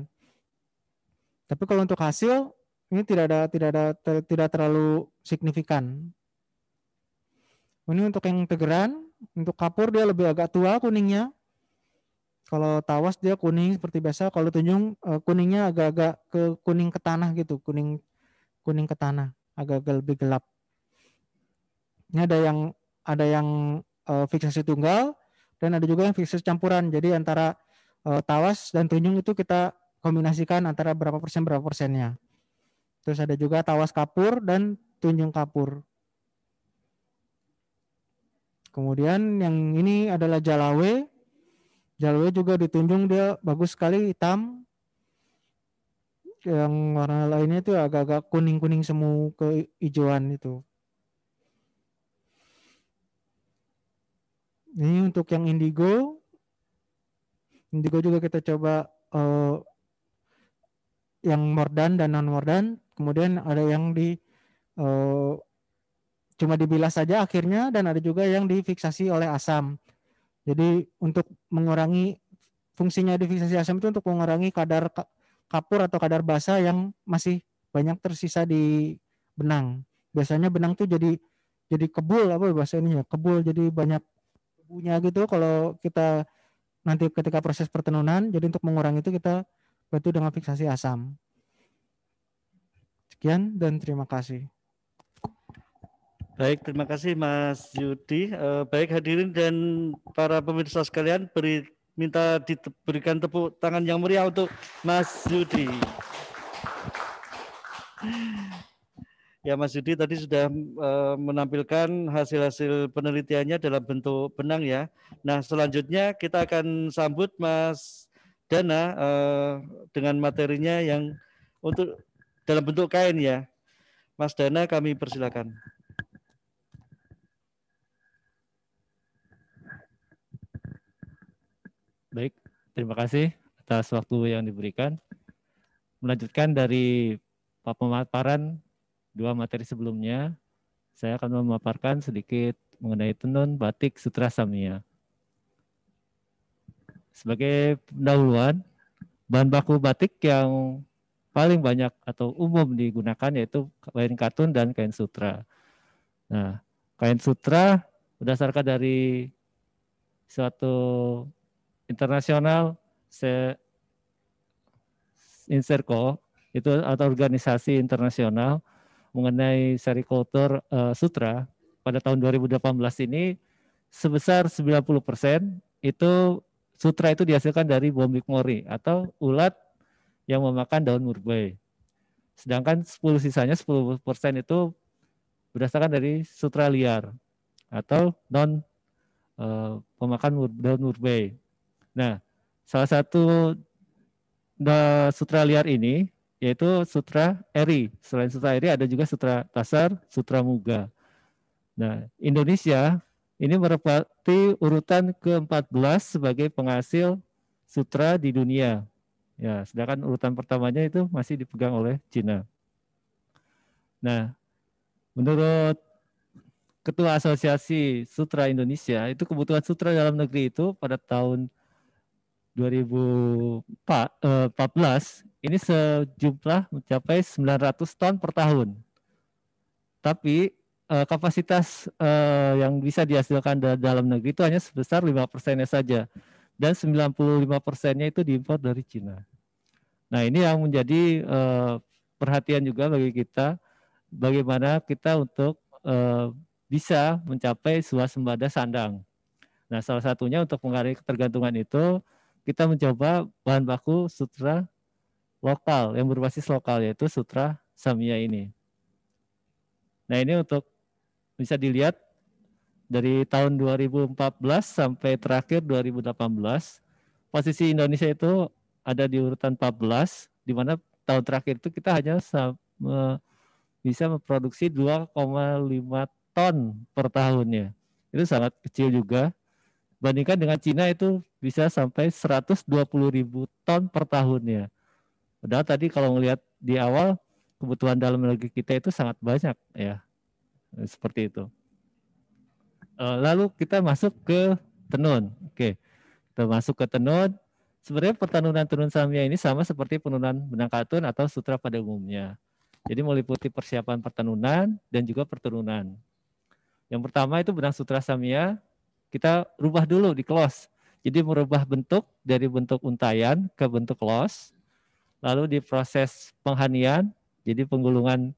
Tapi kalau untuk hasil ini tidak ada tidak ada ter, tidak terlalu signifikan. Ini untuk yang tegeran, untuk kapur dia lebih agak tua kuningnya. Kalau tawas dia kuning seperti biasa, kalau tunjung eh, kuningnya agak-agak ke kuning ke tanah gitu, kuning kuning ke tanah agak lebih gelap. Ini ada yang ada yang uh, eh, fiksasi tunggal dan ada juga yang fiksasi campuran. Jadi antara uh, tawas dan tunjung itu kita kombinasikan antara berapa persen berapa persennya. Terus ada juga tawas kapur dan tunjung kapur. Kemudian yang ini adalah jalawe. Jalawe juga ditunjung dia bagus sekali hitam yang warna lainnya itu agak-agak kuning-kuning semu hijauan itu. Ini untuk yang indigo. Indigo juga kita coba uh, yang mordan dan non mordan. Kemudian ada yang di uh, cuma dibilas saja akhirnya dan ada juga yang difiksasi oleh asam. Jadi untuk mengurangi fungsinya difiksasi asam itu untuk mengurangi kadar kapur atau kadar basa yang masih banyak tersisa di benang. Biasanya benang tuh jadi jadi kebul apa ya bahasa ini ya kebul jadi banyak debunya gitu kalau kita nanti ketika proses pertenunan jadi untuk mengurangi itu kita bantu dengan fiksasi asam sekian dan terima kasih
baik terima kasih Mas Yudi eh, baik hadirin dan para pemirsa sekalian beri minta diberikan tepuk tangan yang meriah untuk Mas Yudi. Ya Mas Yudi tadi sudah eh, menampilkan hasil-hasil penelitiannya dalam bentuk benang ya. Nah selanjutnya kita akan sambut Mas Dana eh, dengan materinya yang untuk dalam bentuk kain ya. Mas Dana kami persilakan.
Baik, terima kasih atas waktu yang diberikan. Melanjutkan dari pemaparan dua materi sebelumnya, saya akan memaparkan sedikit mengenai tenun batik sutra samia. Sebagai pendahuluan, bahan baku batik yang paling banyak atau umum digunakan yaitu kain katun dan kain sutra. Nah, kain sutra berdasarkan dari suatu internasional se Inserco itu atau organisasi internasional mengenai serikultur uh, sutra pada tahun 2018 ini sebesar 90 persen itu sutra itu dihasilkan dari bombik mori atau ulat yang memakan daun murbei, Sedangkan 10 sisanya 10 persen itu berdasarkan dari sutra liar atau non uh, pemakan daun murbei. Nah, salah satu sutra liar ini yaitu sutra eri. Selain sutra eri ada juga sutra kasar, sutra muga. Nah, Indonesia ini menempati urutan ke-14 sebagai penghasil sutra di dunia. Ya, sedangkan urutan pertamanya itu masih dipegang oleh Cina. Nah, menurut Ketua Asosiasi Sutra Indonesia, itu kebutuhan sutra dalam negeri itu pada tahun 2014 eh, ini sejumlah mencapai 900 ton per tahun. Tapi eh, kapasitas eh, yang bisa dihasilkan dalam negeri itu hanya sebesar 5 persennya saja. Dan 95 persennya itu diimpor dari Cina. Nah ini yang menjadi perhatian juga bagi kita bagaimana kita untuk bisa mencapai suasembada sandang. Nah salah satunya untuk mengurangi ketergantungan itu kita mencoba bahan baku sutra lokal yang berbasis lokal yaitu sutra samia ini. Nah ini untuk bisa dilihat dari tahun 2014 sampai terakhir 2018 posisi Indonesia itu ada di urutan 14 di mana tahun terakhir itu kita hanya bisa memproduksi 2,5 ton per tahunnya. Itu sangat kecil juga bandingkan dengan Cina itu bisa sampai 120 ribu ton per tahunnya. Padahal tadi kalau melihat di awal kebutuhan dalam negeri kita itu sangat banyak ya seperti itu. Eh, lalu kita masuk ke tenun. Oke, kita masuk ke tenun. Sebenarnya pertenunan tenun samia ini sama seperti penunan benang katun atau sutra pada umumnya. Jadi meliputi persiapan pertenunan dan juga pertenunan. Yang pertama itu benang sutra samia kita rubah dulu di close. Jadi merubah bentuk dari bentuk untayan ke bentuk close. Lalu di proses penghanian, jadi penggulungan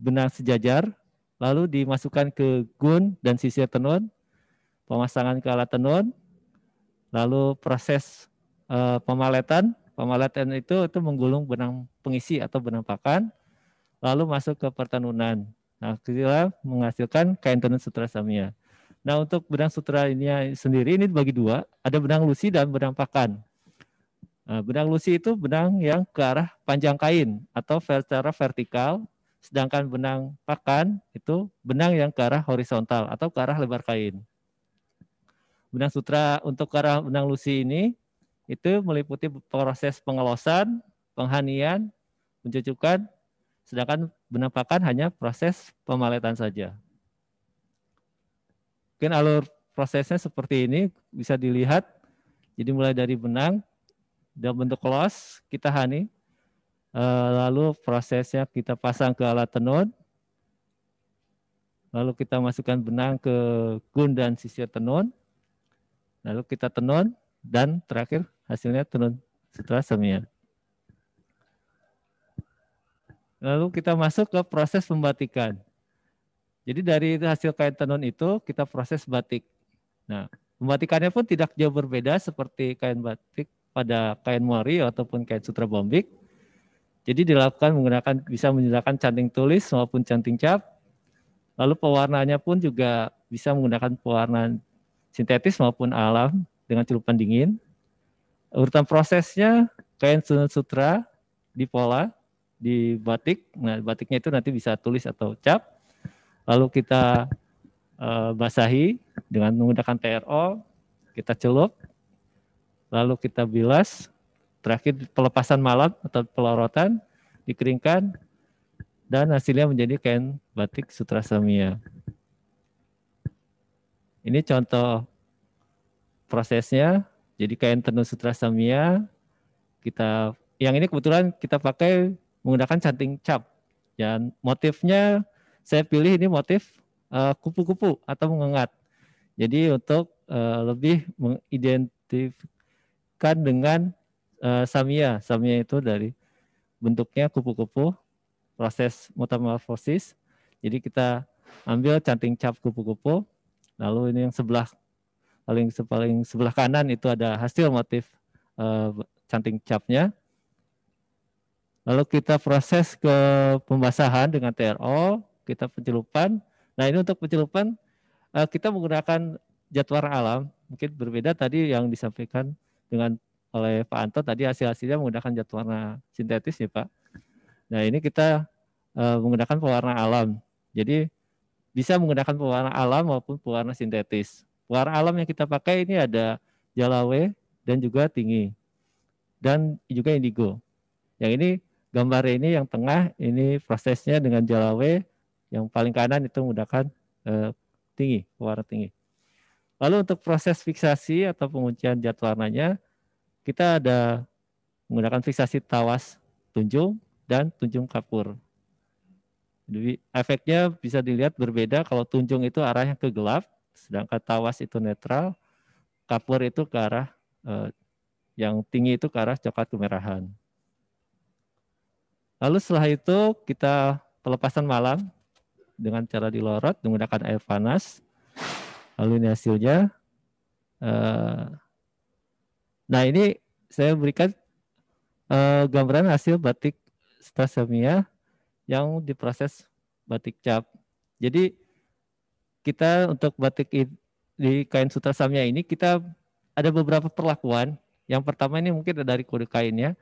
benang sejajar, lalu dimasukkan ke gun dan sisir tenun, pemasangan ke alat tenun, lalu proses uh, pemaletan. Pemaletan itu itu menggulung benang pengisi atau benang pakan, lalu masuk ke pertenunan. Nah, kita menghasilkan kain tenun sutra samia. Nah untuk benang sutra ini sendiri ini bagi dua, ada benang lusi dan benang pakan. Nah, benang lusi itu benang yang ke arah panjang kain atau secara vertikal, sedangkan benang pakan itu benang yang ke arah horizontal atau ke arah lebar kain. Benang sutra untuk ke arah benang lusi ini itu meliputi proses pengelosan, penghanian, pencucukan, sedangkan benang pakan hanya proses pemaletan saja. Mungkin alur prosesnya seperti ini bisa dilihat. Jadi mulai dari benang dalam bentuk kelas kita hani, eh, lalu prosesnya kita pasang ke alat tenun, lalu kita masukkan benang ke gun dan sisir tenun, lalu kita tenun dan terakhir hasilnya tenun setelah semia. Lalu kita masuk ke proses pembatikan. Jadi dari hasil kain tenun itu kita proses batik. Nah, pembatikannya pun tidak jauh berbeda seperti kain batik pada kain muari ataupun kain sutra bombik. Jadi dilakukan menggunakan bisa menggunakan canting tulis maupun canting cap. Lalu pewarnaannya pun juga bisa menggunakan pewarna sintetis maupun alam dengan celupan dingin. Urutan prosesnya kain tenun sutra dipola di batik. Nah, batiknya itu nanti bisa tulis atau cap lalu kita uh, basahi dengan menggunakan TRO, kita celup, lalu kita bilas, terakhir pelepasan malam atau pelorotan, dikeringkan, dan hasilnya menjadi kain batik sutra sutrasamia. Ini contoh prosesnya, jadi kain tenun sutrasamia, kita yang ini kebetulan kita pakai menggunakan canting cap dan motifnya saya pilih ini motif eh, kupu-kupu uh, atau mengengat. Jadi untuk uh, lebih mengidentifikkan dengan uh, samia. Samia itu dari bentuknya kupu-kupu, proses metamorfosis. Jadi kita ambil canting cap kupu-kupu, lalu ini yang sebelah paling paling sebelah kanan itu ada hasil motif uh, canting capnya. Lalu kita proses ke pembasahan dengan TRO, kita pencelupan. Nah ini untuk pencelupan eh, kita menggunakan jadwal alam. Mungkin berbeda tadi yang disampaikan dengan oleh Pak Anto tadi hasil-hasilnya menggunakan cat warna sintetis ya Pak. Nah ini kita uh, menggunakan pewarna alam. Jadi bisa menggunakan pewarna alam maupun pewarna sintetis. Pewarna alam yang kita pakai ini ada jalawe dan juga tinggi dan juga indigo. Yang ini gambar ini yang tengah ini prosesnya dengan jalawe yang paling kanan itu menggunakan eh, tinggi, warna tinggi. Lalu untuk proses fiksasi atau penguncian zat warnanya, kita ada menggunakan fiksasi tawas tunjung dan tunjung kapur. efeknya bisa dilihat berbeda kalau tunjung itu arahnya ke gelap, sedangkan tawas itu netral, kapur itu ke arah eh, yang tinggi itu ke arah coklat kemerahan. Lalu setelah itu kita pelepasan malam dengan cara dilorot menggunakan air panas. Lalu ini hasilnya. Eh, nah ini saya berikan eh, gambaran hasil batik stasemia yang diproses batik cap. Jadi kita untuk batik di kain sutra samia ini kita ada beberapa perlakuan. Yang pertama ini mungkin dari kode kainnya.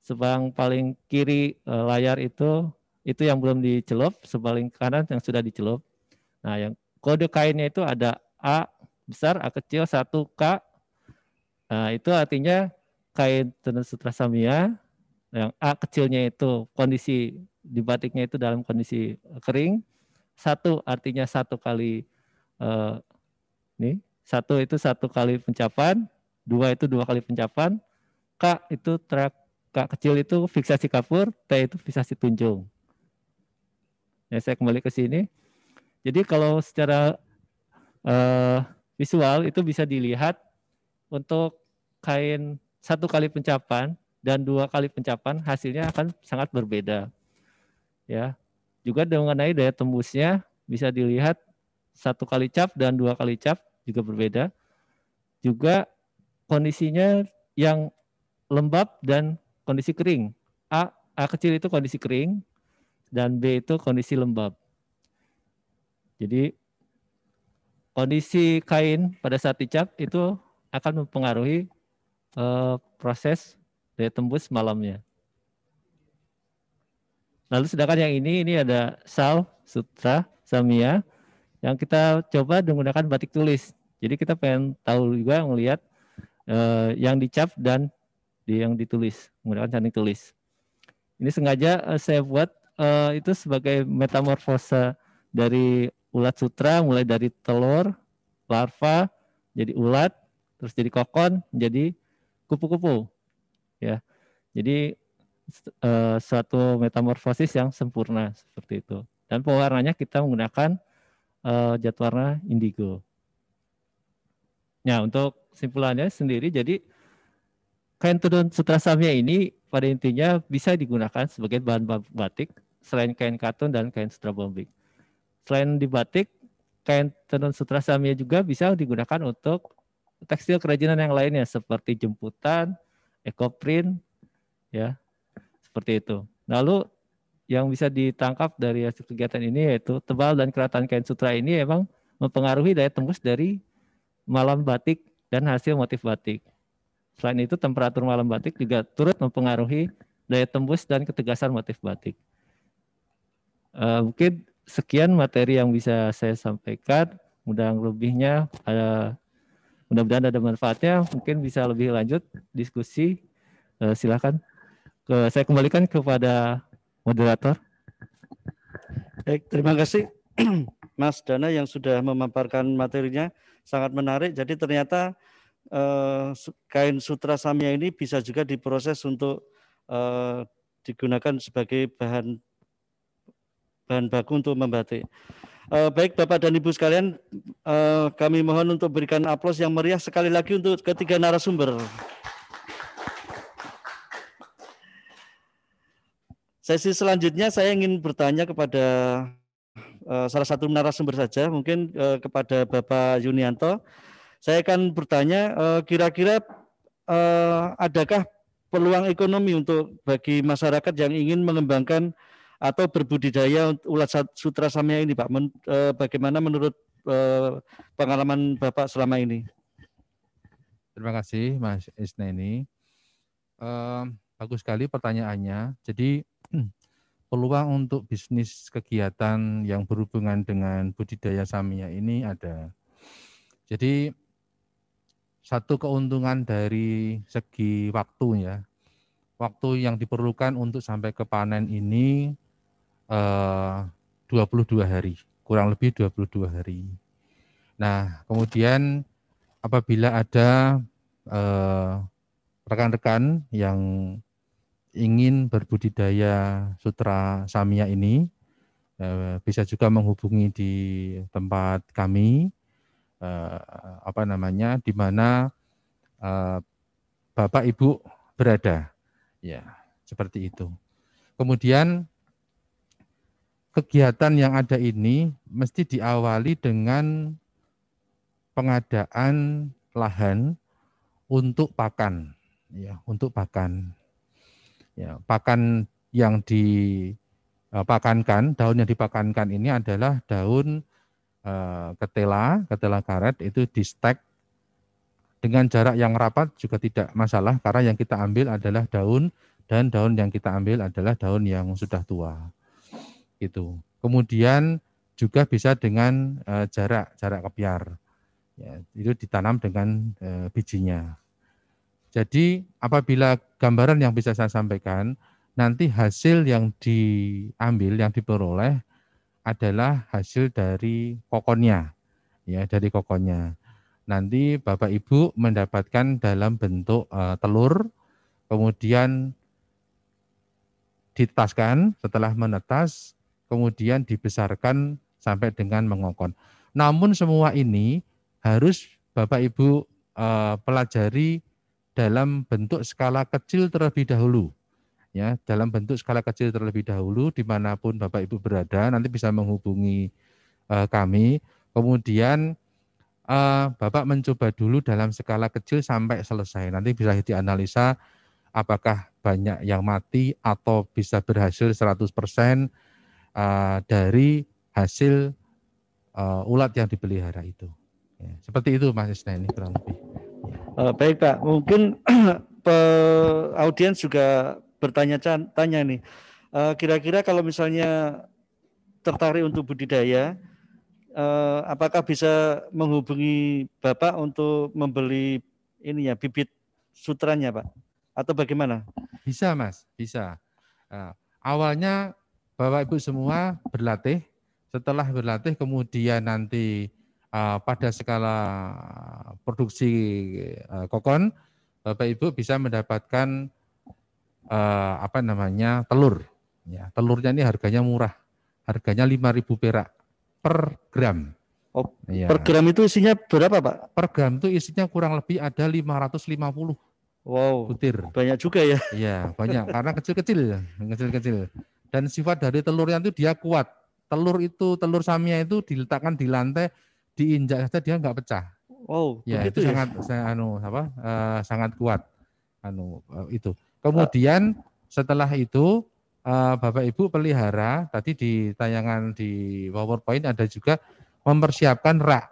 Sebang paling kiri eh, layar itu itu yang belum dicelup, sebaling kanan yang sudah dicelup. Nah, yang kode kainnya itu ada A besar, A kecil, 1K. Nah, itu artinya kain tenun sutra samia yang A kecilnya itu kondisi di batiknya itu dalam kondisi eh, kering. Satu artinya satu kali eh, nih satu itu satu kali pencapan, dua itu dua kali pencapan, K itu trak K kecil itu fiksasi kapur, T itu fiksasi tunjung. Ya, saya kembali ke sini. Jadi kalau secara uh, visual itu bisa dilihat untuk kain satu kali pencapan dan dua kali pencapan hasilnya akan sangat berbeda. Ya, juga mengenai daya tembusnya bisa dilihat satu kali cap dan dua kali cap juga berbeda. Juga kondisinya yang lembab dan kondisi kering. A, A kecil itu kondisi kering, dan B itu kondisi lembab. Jadi kondisi kain pada saat dicap itu akan mempengaruhi uh, proses daya tembus malamnya. Lalu sedangkan yang ini ini ada sal, sutra, samia yang kita coba menggunakan batik tulis. Jadi kita pengen tahu juga yang melihat uh, eh, yang dicap dan yang ditulis menggunakan cantik tulis. Ini sengaja eh, saya buat uh, itu sebagai metamorfosa dari ulat sutra mulai dari telur, larva, jadi ulat, terus jadi kokon, jadi kupu-kupu. Ya. Jadi uh, suatu metamorfosis yang sempurna seperti itu. Dan pewarnanya kita menggunakan uh, eh, jat warna indigo. Nah, untuk simpulannya sendiri jadi kain tenun sutra samya ini pada intinya bisa digunakan sebagai bahan batik selain kain katun dan kain sutra bombing. Selain di batik, kain tenun sutra samia juga bisa digunakan untuk tekstil kerajinan yang lainnya seperti jemputan, ekoprint, ya seperti itu. Lalu yang bisa ditangkap dari hasil kegiatan ini yaitu tebal dan keratan kain sutra ini emang mempengaruhi daya tembus dari malam batik dan hasil motif batik. Selain itu temperatur malam batik juga turut mempengaruhi daya tembus dan ketegasan motif batik. Uh, mungkin sekian materi yang bisa saya sampaikan. Mudah lebihnya ada mudah-mudahan ada manfaatnya. Mungkin bisa lebih lanjut diskusi. Uh, silakan. Ke, saya kembalikan kepada moderator. Baik, terima kasih
*clears throat* Mas Dana yang sudah memaparkan materinya sangat menarik. Jadi ternyata eh, kain sutra samia ini bisa juga diproses untuk eh, digunakan sebagai bahan bahan baku untuk membatik. Uh, baik Bapak dan Ibu sekalian, uh, kami mohon untuk berikan aplaus yang meriah sekali lagi untuk ketiga narasumber. Sesi selanjutnya saya ingin bertanya kepada uh, salah satu narasumber saja, mungkin uh, kepada Bapak Yunianto. Saya akan bertanya, kira-kira uh, adakah peluang ekonomi untuk bagi masyarakat yang ingin mengembangkan atau berbudidaya ulat sutra samia ini Pak? Men, e, bagaimana menurut e, pengalaman Bapak selama ini?
Terima kasih Mas ini. E, bagus sekali pertanyaannya. Jadi *clears throat* peluang untuk bisnis kegiatan yang berhubungan dengan budidaya samia ini ada. Jadi satu keuntungan dari segi waktu ya. Waktu yang diperlukan untuk sampai ke panen ini 22 eh, hari, kurang lebih 22 hari. Nah, kemudian apabila ada eh, rekan-rekan eh, yang ingin berbudidaya sutra samia ini, eh, bisa juga menghubungi di tempat kami, eh, apa namanya, di mana eh, Bapak Ibu berada. Ya, seperti itu. Kemudian kegiatan yang ada ini mesti diawali dengan pengadaan lahan untuk pakan ya untuk pakan ya pakan yang dipakankan eh, daun yang dipakankan ini adalah daun eh, ketela ketela karet itu di stek dengan jarak yang rapat juga tidak masalah karena yang kita ambil adalah daun dan daun yang kita ambil adalah daun yang sudah tua gitu. Kemudian juga bisa dengan eh, jarak jarak kepiar. Ya, itu ditanam dengan eh, bijinya. Jadi apabila gambaran yang bisa saya sampaikan, nanti hasil yang diambil, yang diperoleh adalah hasil dari kokonya ya dari kokonnya. Nanti bapak ibu mendapatkan dalam bentuk uh, telur, kemudian ditetaskan. Setelah menetas, kemudian dibesarkan sampai dengan mengokon. Namun semua ini harus Bapak Ibu eh, pelajari dalam bentuk skala kecil terlebih dahulu. Ya, dalam bentuk skala kecil terlebih dahulu dimanapun Bapak Ibu berada nanti bisa menghubungi eh, kami. Kemudian eh, Bapak mencoba dulu dalam skala kecil sampai selesai. Nanti bisa dianalisa apakah banyak yang mati atau bisa berhasil 100%, uh, dari hasil uh, ulat yang dipelihara itu. Ya, seperti itu Mas Isna ini kurang lebih. Uh, baik Pak, mungkin *clears throat* audiens juga
bertanya-tanya nih. kira kira-kira kalau misalnya tertarik untuk budidaya, uh, apakah bisa menghubungi Bapak untuk membeli ini ya bibit sutranya Pak? Atau bagaimana?
Bisa Mas, bisa. Uh, awalnya Bapak Ibu semua berlatih, setelah berlatih kemudian nanti uh, pada skala produksi uh, kokon, Bapak Ibu bisa mendapatkan uh, apa namanya telur. Ya, telurnya ini harganya murah, harganya 5.000 perak per gram. Oh, ya. Per gram itu isinya berapa Pak? Per gram itu isinya kurang lebih ada 550 Wow, butir. Banyak juga ya? Iya, banyak karena kecil-kecil, kecil-kecil dan sifat dari telurnya itu dia kuat. Telur itu telur samia itu diletakkan di lantai, diinjak saja dia nggak pecah. Wow, ya itu ya? sangat saya, anu apa uh, sangat kuat anu uh, itu. Kemudian setelah itu uh, Bapak Ibu pelihara tadi di tayangan di PowerPoint ada juga mempersiapkan rak.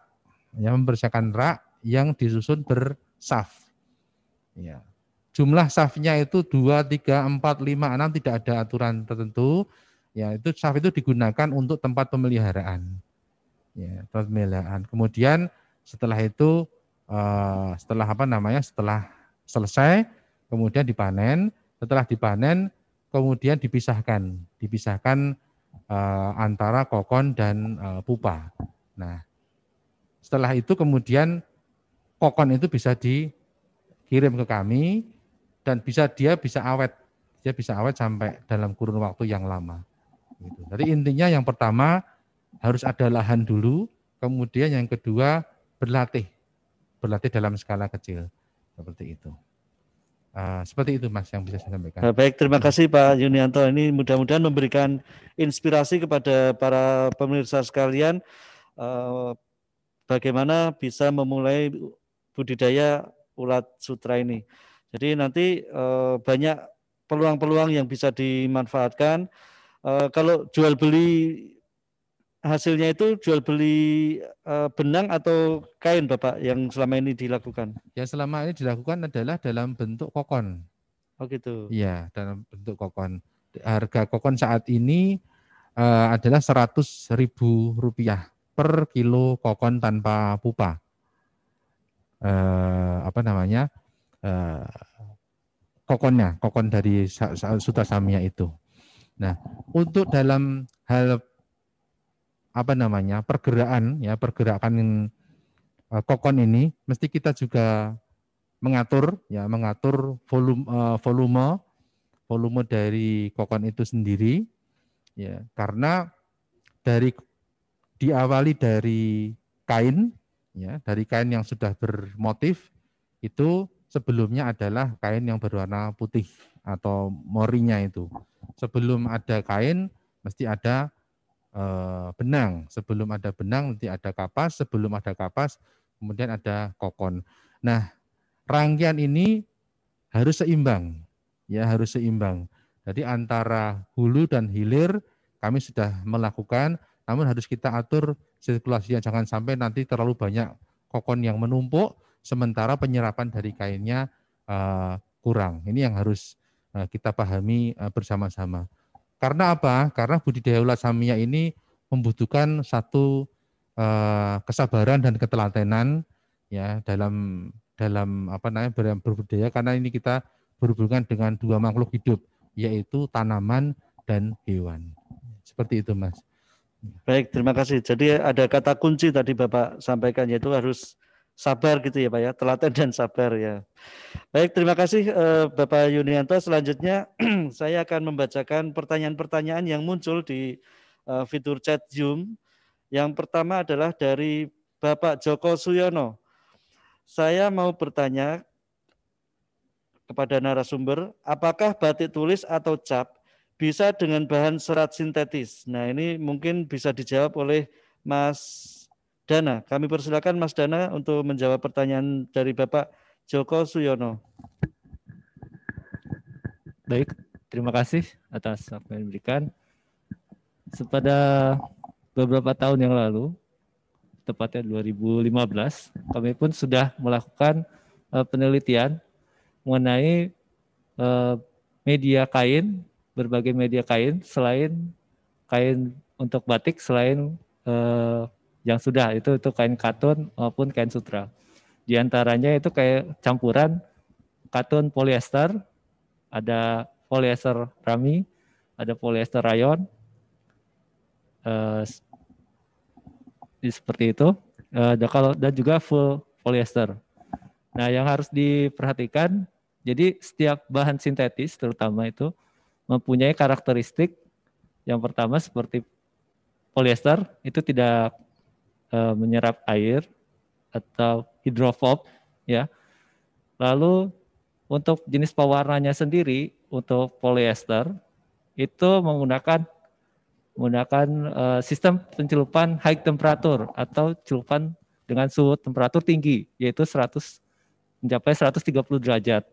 Ya, mempersiapkan rak yang disusun bersaf. Ya jumlah safnya itu 2, 3, 4, 5, 6 tidak ada aturan tertentu. Ya, itu saf itu digunakan untuk tempat pemeliharaan. Ya, tempat pemeliharaan. Kemudian setelah itu eh, setelah apa namanya? Setelah selesai kemudian dipanen, setelah dipanen kemudian dipisahkan, dipisahkan eh, antara kokon dan eh, pupa. Nah, setelah itu kemudian kokon itu bisa dikirim ke kami dan bisa dia bisa awet dia bisa awet sampai dalam kurun waktu yang lama gitu. jadi intinya yang pertama harus ada lahan dulu kemudian yang kedua berlatih berlatih dalam skala kecil seperti itu Uh, seperti itu Mas yang bisa saya sampaikan. Nah, baik, terima
kasih Pak Yunianto. Ini mudah-mudahan memberikan inspirasi kepada para pemirsa sekalian uh, bagaimana bisa memulai budidaya ulat sutra ini. Jadi nanti eh, banyak peluang-peluang yang bisa dimanfaatkan. Eh, kalau jual beli hasilnya itu jual beli eh, benang atau kain Bapak yang selama ini dilakukan?
Ya selama ini dilakukan adalah dalam bentuk kokon. Oh gitu. Iya, dalam bentuk kokon. Harga kokon saat ini adalah Rp100.000 per kilo kokon tanpa pupa. Uh, apa namanya? Eh, kokonnya, kokon dari suta samia itu. Nah, untuk dalam hal apa namanya pergerakan ya pergerakan eh, kokon ini mesti kita juga mengatur ya mengatur volume eh, volume volume dari kokon itu sendiri ya karena dari diawali dari kain ya dari kain yang sudah bermotif itu sebelumnya adalah kain yang berwarna putih atau morinya itu. Sebelum ada kain, mesti ada e, benang. Sebelum ada benang, nanti ada kapas. Sebelum ada kapas, kemudian ada kokon. Nah, rangkaian ini harus seimbang. Ya, harus seimbang. Jadi antara hulu dan hilir kami sudah melakukan, namun harus kita atur sirkulasinya. Jangan sampai nanti terlalu banyak kokon yang menumpuk, sementara penyerapan dari kainnya eh, kurang. Ini yang harus eh, kita pahami eh, bersama-sama. Karena apa? Karena budidaya ulat samia ini membutuhkan satu kesabaran dan ketelatenan ya dalam dalam apa namanya berbudaya karena ini kita berhubungan dengan dua makhluk hidup yaitu tanaman dan hewan. Seperti itu, Mas.
Baik, terima kasih. Jadi ada kata kunci tadi Bapak sampaikan yaitu harus sabar gitu ya Pak ya, telaten dan sabar ya. Baik, terima kasih eh, Bapak Yunianto. Selanjutnya *clears throat* saya akan membacakan pertanyaan-pertanyaan yang muncul di eh, fitur chat Zoom. Yang pertama adalah dari Bapak Joko Suyono. Saya mau bertanya kepada narasumber, apakah batik tulis atau cap bisa dengan bahan serat sintetis? Nah, ini mungkin bisa dijawab oleh Mas Dana. Kami persilakan Mas Dana untuk menjawab pertanyaan dari Bapak
Joko Suyono. Baik, terima kasih atas apa yang diberikan. Sepada beberapa tahun yang lalu, tepatnya 2015, kami pun sudah melakukan eh, penelitian mengenai eh, media kain, berbagai media kain selain kain untuk batik selain eh, yang sudah itu itu kain katun maupun kain sutra. Di antaranya itu kayak campuran katun polyester, ada polyester rami, ada polyester rayon. Uh, eh, seperti itu. Uh, kalau dan juga full polyester. Nah, yang harus diperhatikan jadi setiap bahan sintetis terutama itu mempunyai karakteristik yang pertama seperti polyester itu tidak uh, menyerap air atau hidrofob ya. Lalu untuk jenis pewarnanya sendiri untuk polyester itu menggunakan menggunakan uh, sistem pencelupan high temperatur atau celupan dengan suhu temperatur tinggi yaitu 100 mencapai 130 derajat.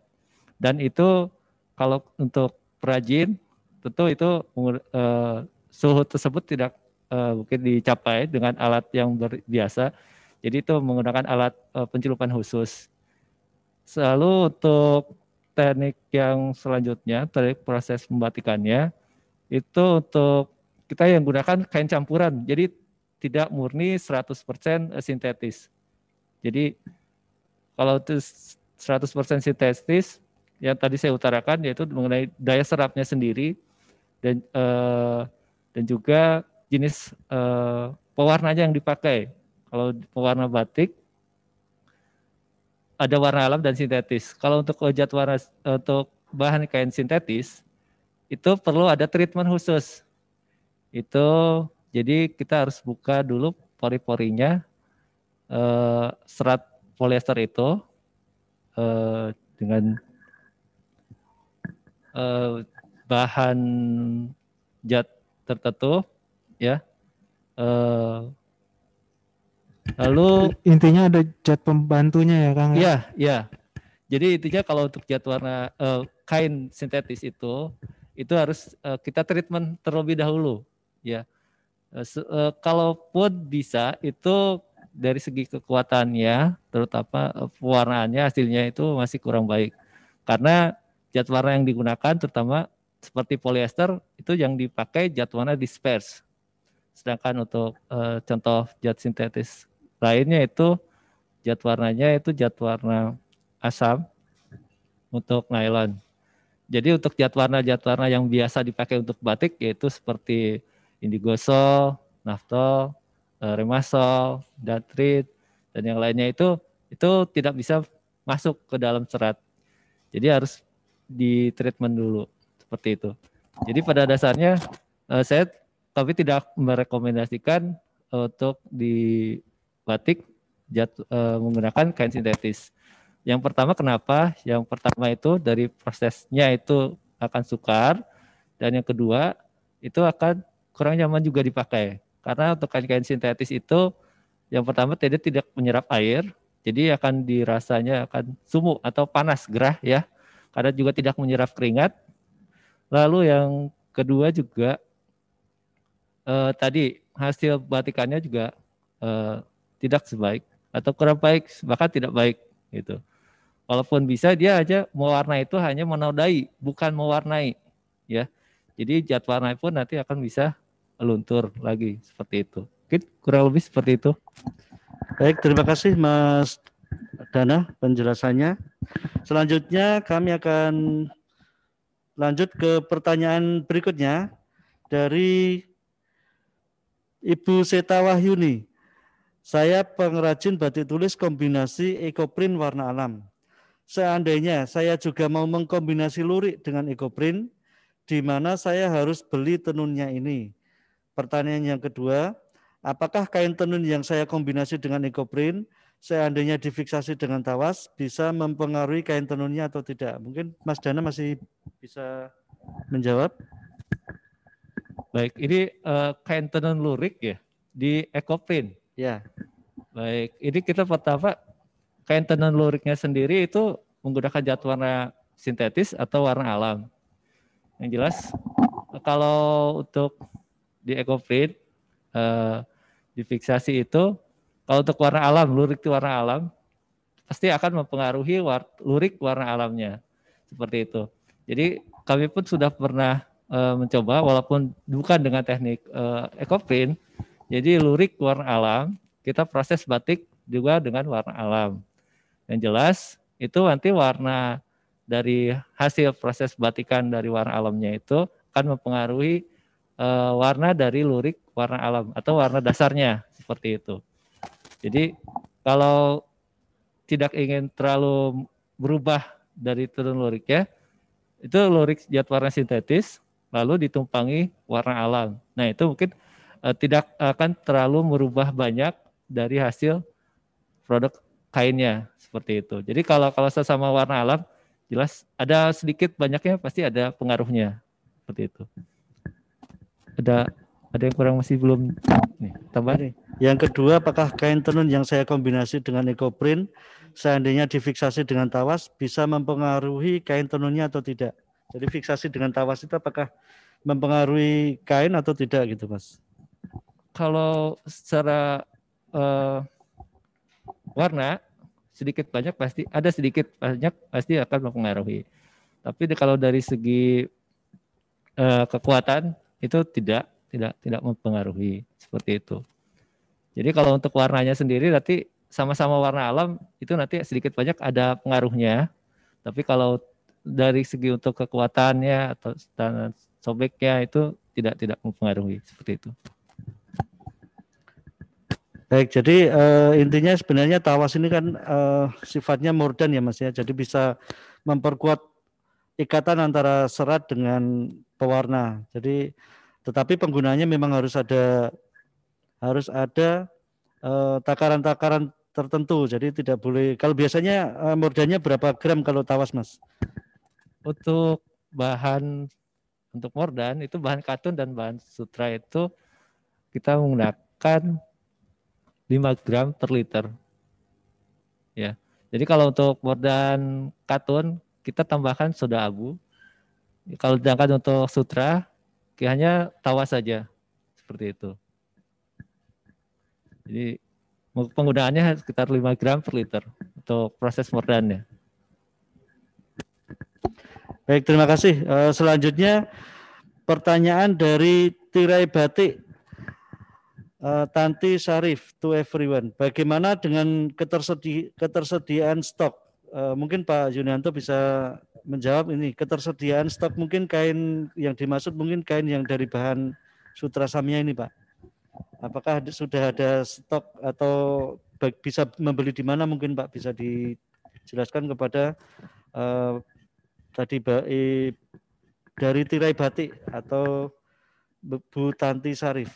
Dan itu kalau untuk perajin tentu itu uh, suhu tersebut tidak uh, mungkin dicapai dengan alat yang biasa. Jadi itu menggunakan alat uh, eh, pencelupan khusus. Selalu untuk teknik yang selanjutnya, teknik proses pembatikannya, itu untuk kita yang gunakan kain campuran. Jadi tidak murni 100% eh, sintetis. Jadi kalau itu 100% sintetis, yang tadi saya utarakan yaitu mengenai daya serapnya sendiri dan uh, dan juga jenis eh, pewarna aja yang dipakai. Kalau pewarna batik ada warna alam dan sintetis. Kalau untuk hojat warna untuk bahan kain sintetis itu perlu ada treatment khusus. Itu jadi kita harus buka dulu pori-porinya eh, serat polyester itu eh, dengan bahan zat tertentu ya. Uh,
lalu intinya ada cat pembantunya ya Kang? Ya? Iya,
iya. Jadi intinya kalau untuk cat warna uh, kain sintetis itu itu harus uh, kita treatment terlebih dahulu ya. Uh, uh, kalaupun bisa itu dari segi kekuatannya terutama uh, pewarnaannya hasilnya itu masih kurang baik. Karena cat warna yang digunakan terutama seperti polyester itu yang dipakai cat warna disperse Sedangkan untuk uh, contoh zat sintetis lainnya itu zat warnanya itu zat warna asam untuk nylon. Jadi untuk zat warna-zat warna yang biasa dipakai untuk batik yaitu seperti indigosol, naftol, eh, remasol, datrit, dan yang lainnya itu itu tidak bisa masuk ke dalam serat. Jadi harus di treatment dulu seperti itu. Jadi pada dasarnya eh, saya tapi tidak merekomendasikan eh, untuk di batik jat, e, menggunakan kain sintetis. Yang pertama kenapa? Yang pertama itu dari prosesnya itu akan sukar dan yang kedua itu akan kurang nyaman juga dipakai. Karena untuk kain-kain sintetis itu yang pertama tidak tidak menyerap air, jadi akan dirasanya akan sumuk atau panas gerah ya. Karena juga tidak menyerap keringat. Lalu yang kedua juga eh, tadi hasil batikannya juga eh, tidak sebaik atau kurang baik bahkan tidak baik gitu. Walaupun bisa dia aja mewarnai itu hanya menodai bukan mewarnai ya. Jadi jad warna pun nanti akan bisa luntur lagi seperti itu. Mungkin
kurang lebih seperti itu. Baik, terima kasih Mas Dana penjelasannya. Selanjutnya kami akan lanjut ke pertanyaan berikutnya dari Ibu Seta Wahyuni, saya pengrajin batik tulis kombinasi ekoprint warna alam. Seandainya saya juga mau mengkombinasi lurik dengan ekoprint, di mana saya harus beli tenunnya ini. Pertanyaan yang kedua, apakah kain tenun yang saya kombinasi dengan ekoprint seandainya difiksasi dengan tawas bisa mempengaruhi kain tenunnya atau tidak? Mungkin Mas Dana masih bisa
menjawab. Baik, ini uh, eh, kain tenun lurik ya di Ekoprint. Ya. Baik, ini kita pertama kain tenun luriknya sendiri itu menggunakan zat warna sintetis atau warna alam. Yang jelas kalau untuk di Ekoprint eh, di fiksasi itu kalau untuk warna alam, lurik itu warna alam pasti akan mempengaruhi war, lurik warna alamnya. Seperti itu. Jadi kami pun sudah pernah Eh, mencoba walaupun bukan dengan teknik uh, eh, ekoprint. Jadi lurik warna alam, kita proses batik juga dengan warna alam. Yang jelas itu nanti warna dari hasil proses batikan dari warna alamnya itu akan mempengaruhi uh, warna dari lurik warna alam atau warna dasarnya seperti itu. Jadi kalau tidak ingin terlalu berubah dari turun lurik ya, itu lurik zat warna sintetis lalu ditumpangi warna alam. Nah itu mungkin uh, tidak akan terlalu merubah banyak dari hasil produk kainnya seperti itu. Jadi kalau kalau sesama warna alam jelas ada sedikit banyaknya pasti ada pengaruhnya seperti itu. Ada ada yang kurang masih belum nih tambah nih.
Yang kedua, apakah kain tenun yang saya kombinasi dengan ekoprint seandainya difiksasi dengan tawas bisa mempengaruhi kain tenunnya atau tidak? Jadi fiksasi dengan tawas itu apakah mempengaruhi kain atau tidak gitu, Mas?
Kalau secara uh, warna sedikit banyak pasti ada sedikit banyak pasti akan mempengaruhi. Tapi kalau dari segi uh, kekuatan itu tidak tidak tidak mempengaruhi seperti itu. Jadi kalau untuk warnanya sendiri nanti sama-sama warna alam itu nanti sedikit banyak ada pengaruhnya. Tapi kalau dari segi untuk kekuatannya atau dan sobeknya itu tidak tidak mempengaruhi seperti itu.
Baik, jadi uh, intinya sebenarnya tawas ini kan uh, sifatnya murdan ya Mas ya. Jadi bisa memperkuat ikatan antara serat dengan pewarna. Jadi tetapi penggunanya memang harus ada harus ada eh, takaran-takaran uh, tertentu. Jadi tidak boleh kalau biasanya murdannya
berapa gram kalau tawas Mas? untuk bahan untuk Mordan itu bahan katun dan bahan sutra itu kita menggunakan 5 gram per liter. Ya. Jadi kalau untuk Mordan katun kita tambahkan soda abu. Kalau sedangkan untuk sutra hanya tawa saja seperti itu. Jadi penggunaannya sekitar 5 gram per liter untuk proses mordannya.
Baik, terima kasih. Eh, selanjutnya pertanyaan dari Tirai Batik eh, Tanti Sarif to everyone. Bagaimana dengan ketersedi ketersediaan stok? Eh, mungkin Pak Yunianto bisa menjawab ini. Ketersediaan stok mungkin kain yang dimaksud mungkin kain yang dari bahan sutra samia ini, Pak. Apakah sudah ada stok atau bisa membeli di mana mungkin Pak bisa dijelaskan kepada tadi bayi dari tirai batik atau Bu Tanti Sarif.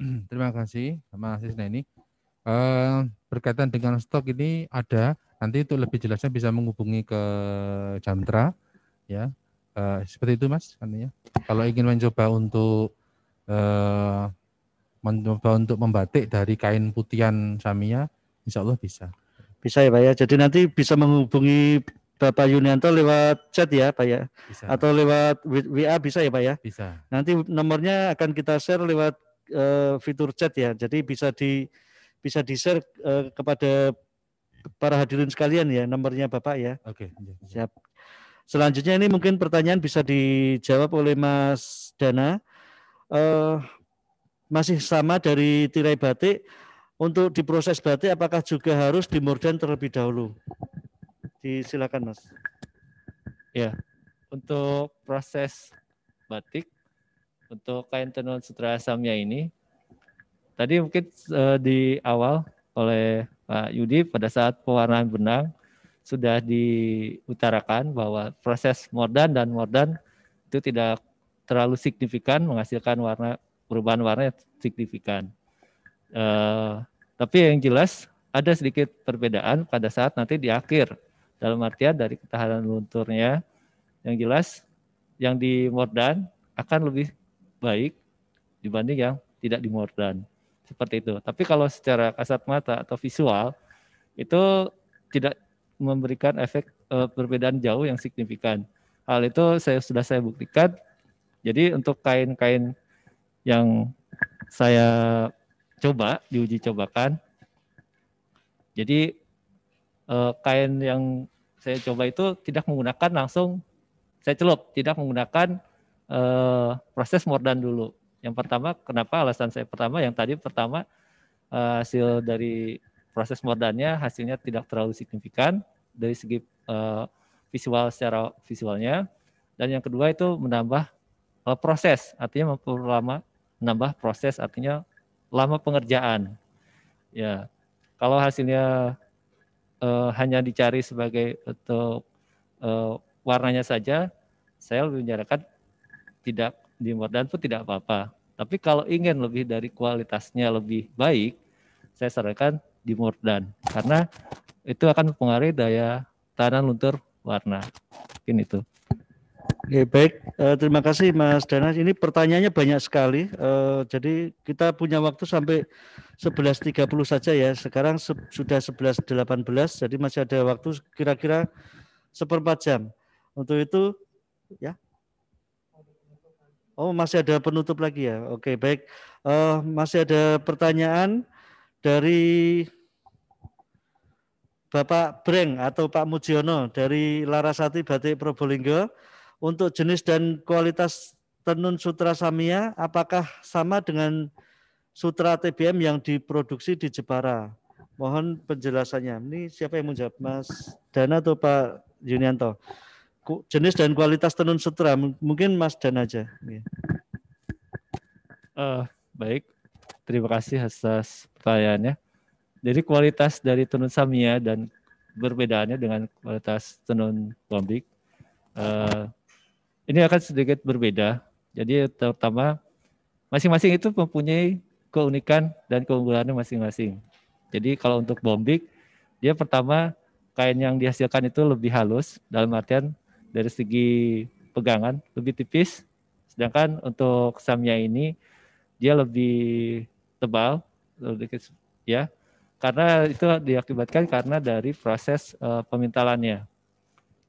*clears throat* Terima kasih, Mas Sina ini. Eh, berkaitan dengan stok ini ada nanti itu lebih jelasnya bisa menghubungi ke Jamtra ya eh, seperti itu mas kandinya. kalau ingin mencoba untuk eh, mencoba untuk membatik dari kain putian samia insya Allah bisa
bisa ya pak ya jadi nanti bisa menghubungi Bapak Yunianto lewat chat ya Pak ya? Bisa. Atau lewat WA bisa ya Pak ya? Bisa. Nanti nomornya akan kita share lewat uh, fitur chat ya. Jadi bisa di bisa di-share uh, kepada para hadirin sekalian ya nomornya Bapak ya. Oke. Okay. Iya, iya. Siap. Selanjutnya ini mungkin pertanyaan bisa dijawab oleh Mas Dana. Uh, masih sama dari tirai batik untuk diproses batik apakah juga harus dimorden terlebih dahulu?
Disilakan Mas. Ya, untuk proses batik untuk kain tenun sutra asamnya ini tadi mungkin uh, di awal oleh Pak Yudi pada saat pewarnaan benang sudah diutarakan bahwa proses mordan dan mordan itu tidak terlalu signifikan menghasilkan warna perubahan warna yang signifikan. Uh, tapi yang jelas ada sedikit perbedaan pada saat nanti di akhir dalam artian dari ketahanan lunturnya yang jelas yang di Mordan akan lebih baik dibanding yang tidak di Mordan. Seperti itu. Tapi kalau secara kasat mata atau visual itu tidak memberikan efek eh, perbedaan jauh yang signifikan. Hal itu saya sudah saya buktikan. Jadi untuk kain-kain yang saya coba diuji cobakan, jadi eh, kain yang saya coba itu tidak menggunakan langsung saya celup, tidak menggunakan uh, proses mordan dulu. Yang pertama, kenapa alasan saya pertama yang tadi pertama uh, hasil dari proses mordannya hasilnya tidak terlalu signifikan dari segi uh, visual secara visualnya. Dan yang kedua itu menambah uh, proses, artinya memperlama menambah proses artinya lama pengerjaan. Ya. Kalau hasilnya uh, hanya dicari sebagai atau uh, warnanya saja, saya lebih menyarankan tidak di Mordan pun tidak apa-apa. Tapi kalau ingin lebih dari kualitasnya lebih baik, saya sarankan di Mordan karena itu akan mempengaruhi daya tahanan luntur warna. Mungkin itu.
Oke, baik. Uh, terima kasih Mas Danas. Ini pertanyaannya banyak sekali. Uh, jadi kita punya waktu sampai 11.30 saja ya. Sekarang se sudah 11.18, jadi masih ada waktu kira-kira seperempat jam. Untuk itu, ya. Oh, masih ada penutup lagi ya. Oke, baik. Uh, masih ada pertanyaan dari Bapak Breng atau Pak Mujiono dari Larasati Batik Probolinggo untuk jenis dan kualitas tenun sutra samia apakah sama dengan sutra TBM yang diproduksi di Jepara? Mohon penjelasannya. Ini siapa yang menjawab? Mas Dana atau Pak Yunianto? Jenis dan kualitas tenun sutra. Mungkin Mas
Dana aja. Uh, baik, terima kasih atas pertanyaannya. Jadi kualitas dari tenun Samia dan berbedaannya dengan kualitas tenun Gombik. Uh, eh, ini akan sedikit berbeda. Jadi terutama masing-masing itu mempunyai keunikan dan keunggulannya masing-masing. Jadi kalau untuk bombik, dia pertama kain yang dihasilkan itu lebih halus dalam artian dari segi pegangan lebih tipis. Sedangkan untuk samnya ini dia lebih tebal, lebih ya karena itu diakibatkan karena dari proses uh, pemintalannya.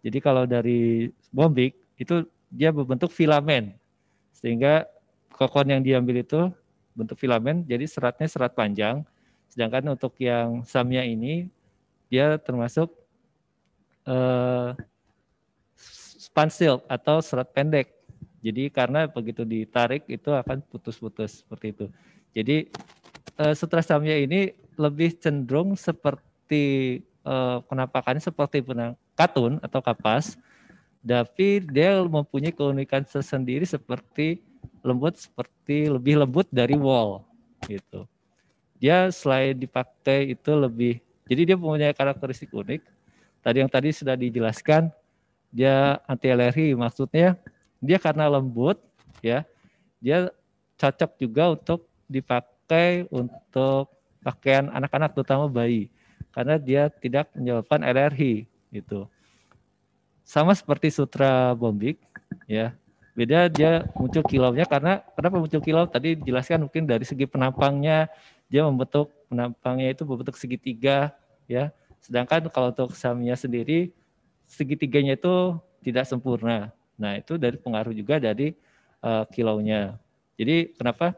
Jadi kalau dari bombik itu dia berbentuk filamen. Sehingga kokon yang diambil itu bentuk filamen, jadi seratnya serat panjang. Sedangkan untuk yang samnya ini, dia termasuk eh, silk atau serat pendek. Jadi karena begitu ditarik itu akan putus-putus seperti itu. Jadi eh, samnya ini lebih cenderung seperti eh, penampakannya seperti benang katun atau kapas, tapi dia mempunyai keunikan tersendiri seperti lembut seperti lebih lembut dari wall gitu. Dia selain dipakai itu lebih jadi dia mempunyai karakteristik unik. Tadi yang tadi sudah dijelaskan dia anti alergi maksudnya dia karena lembut ya. Dia cocok juga untuk dipakai untuk pakaian anak-anak terutama bayi karena dia tidak menyebabkan alergi gitu sama seperti sutra bombik ya beda dia muncul kilaunya karena kenapa muncul kilau tadi jelaskan mungkin dari segi penampangnya dia membentuk penampangnya itu berbentuk segitiga ya sedangkan kalau untuk samnya sendiri segitiganya itu tidak sempurna nah itu dari pengaruh juga dari uh, kilaunya jadi kenapa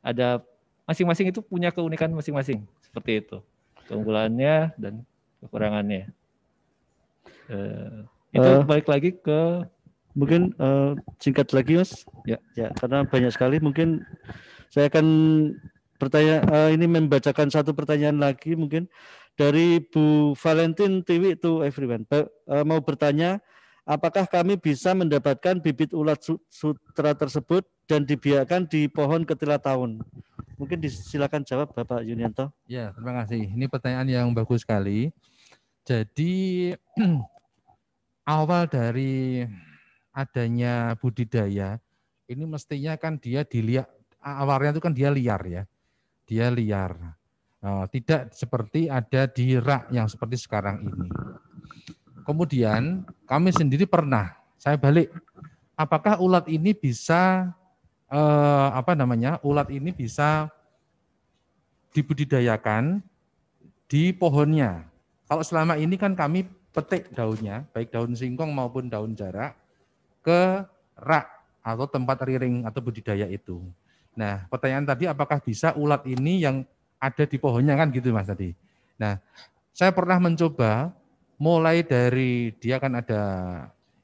ada masing-masing itu punya keunikan masing-masing seperti itu keunggulannya dan kekurangannya uh, itu uh, balik lagi ke
mungkin uh, singkat lagi mas ya ya karena banyak sekali mungkin saya akan bertanya uh, ini membacakan satu pertanyaan lagi mungkin dari Bu Valentin Tiwi itu everyone uh, mau bertanya apakah kami bisa mendapatkan bibit ulat sutra tersebut dan dibiarkan di pohon ketila tahun? Mungkin disilakan jawab
Bapak Yunianto. Ya, terima kasih. Ini pertanyaan yang bagus sekali. Jadi *clears throat* awal dari adanya budidaya ini mestinya kan dia dilihat awalnya itu kan dia liar ya dia liar eh, tidak seperti ada di rak yang seperti sekarang ini kemudian kami sendiri pernah saya balik apakah ulat ini bisa eh, apa namanya ulat ini bisa dibudidayakan di pohonnya kalau selama ini kan kami petik daunnya, baik daun singkong maupun daun jarak, ke rak atau tempat riring atau budidaya itu. Nah, pertanyaan tadi apakah bisa ulat ini yang ada di pohonnya kan gitu Mas tadi. Nah, saya pernah mencoba mulai dari dia kan ada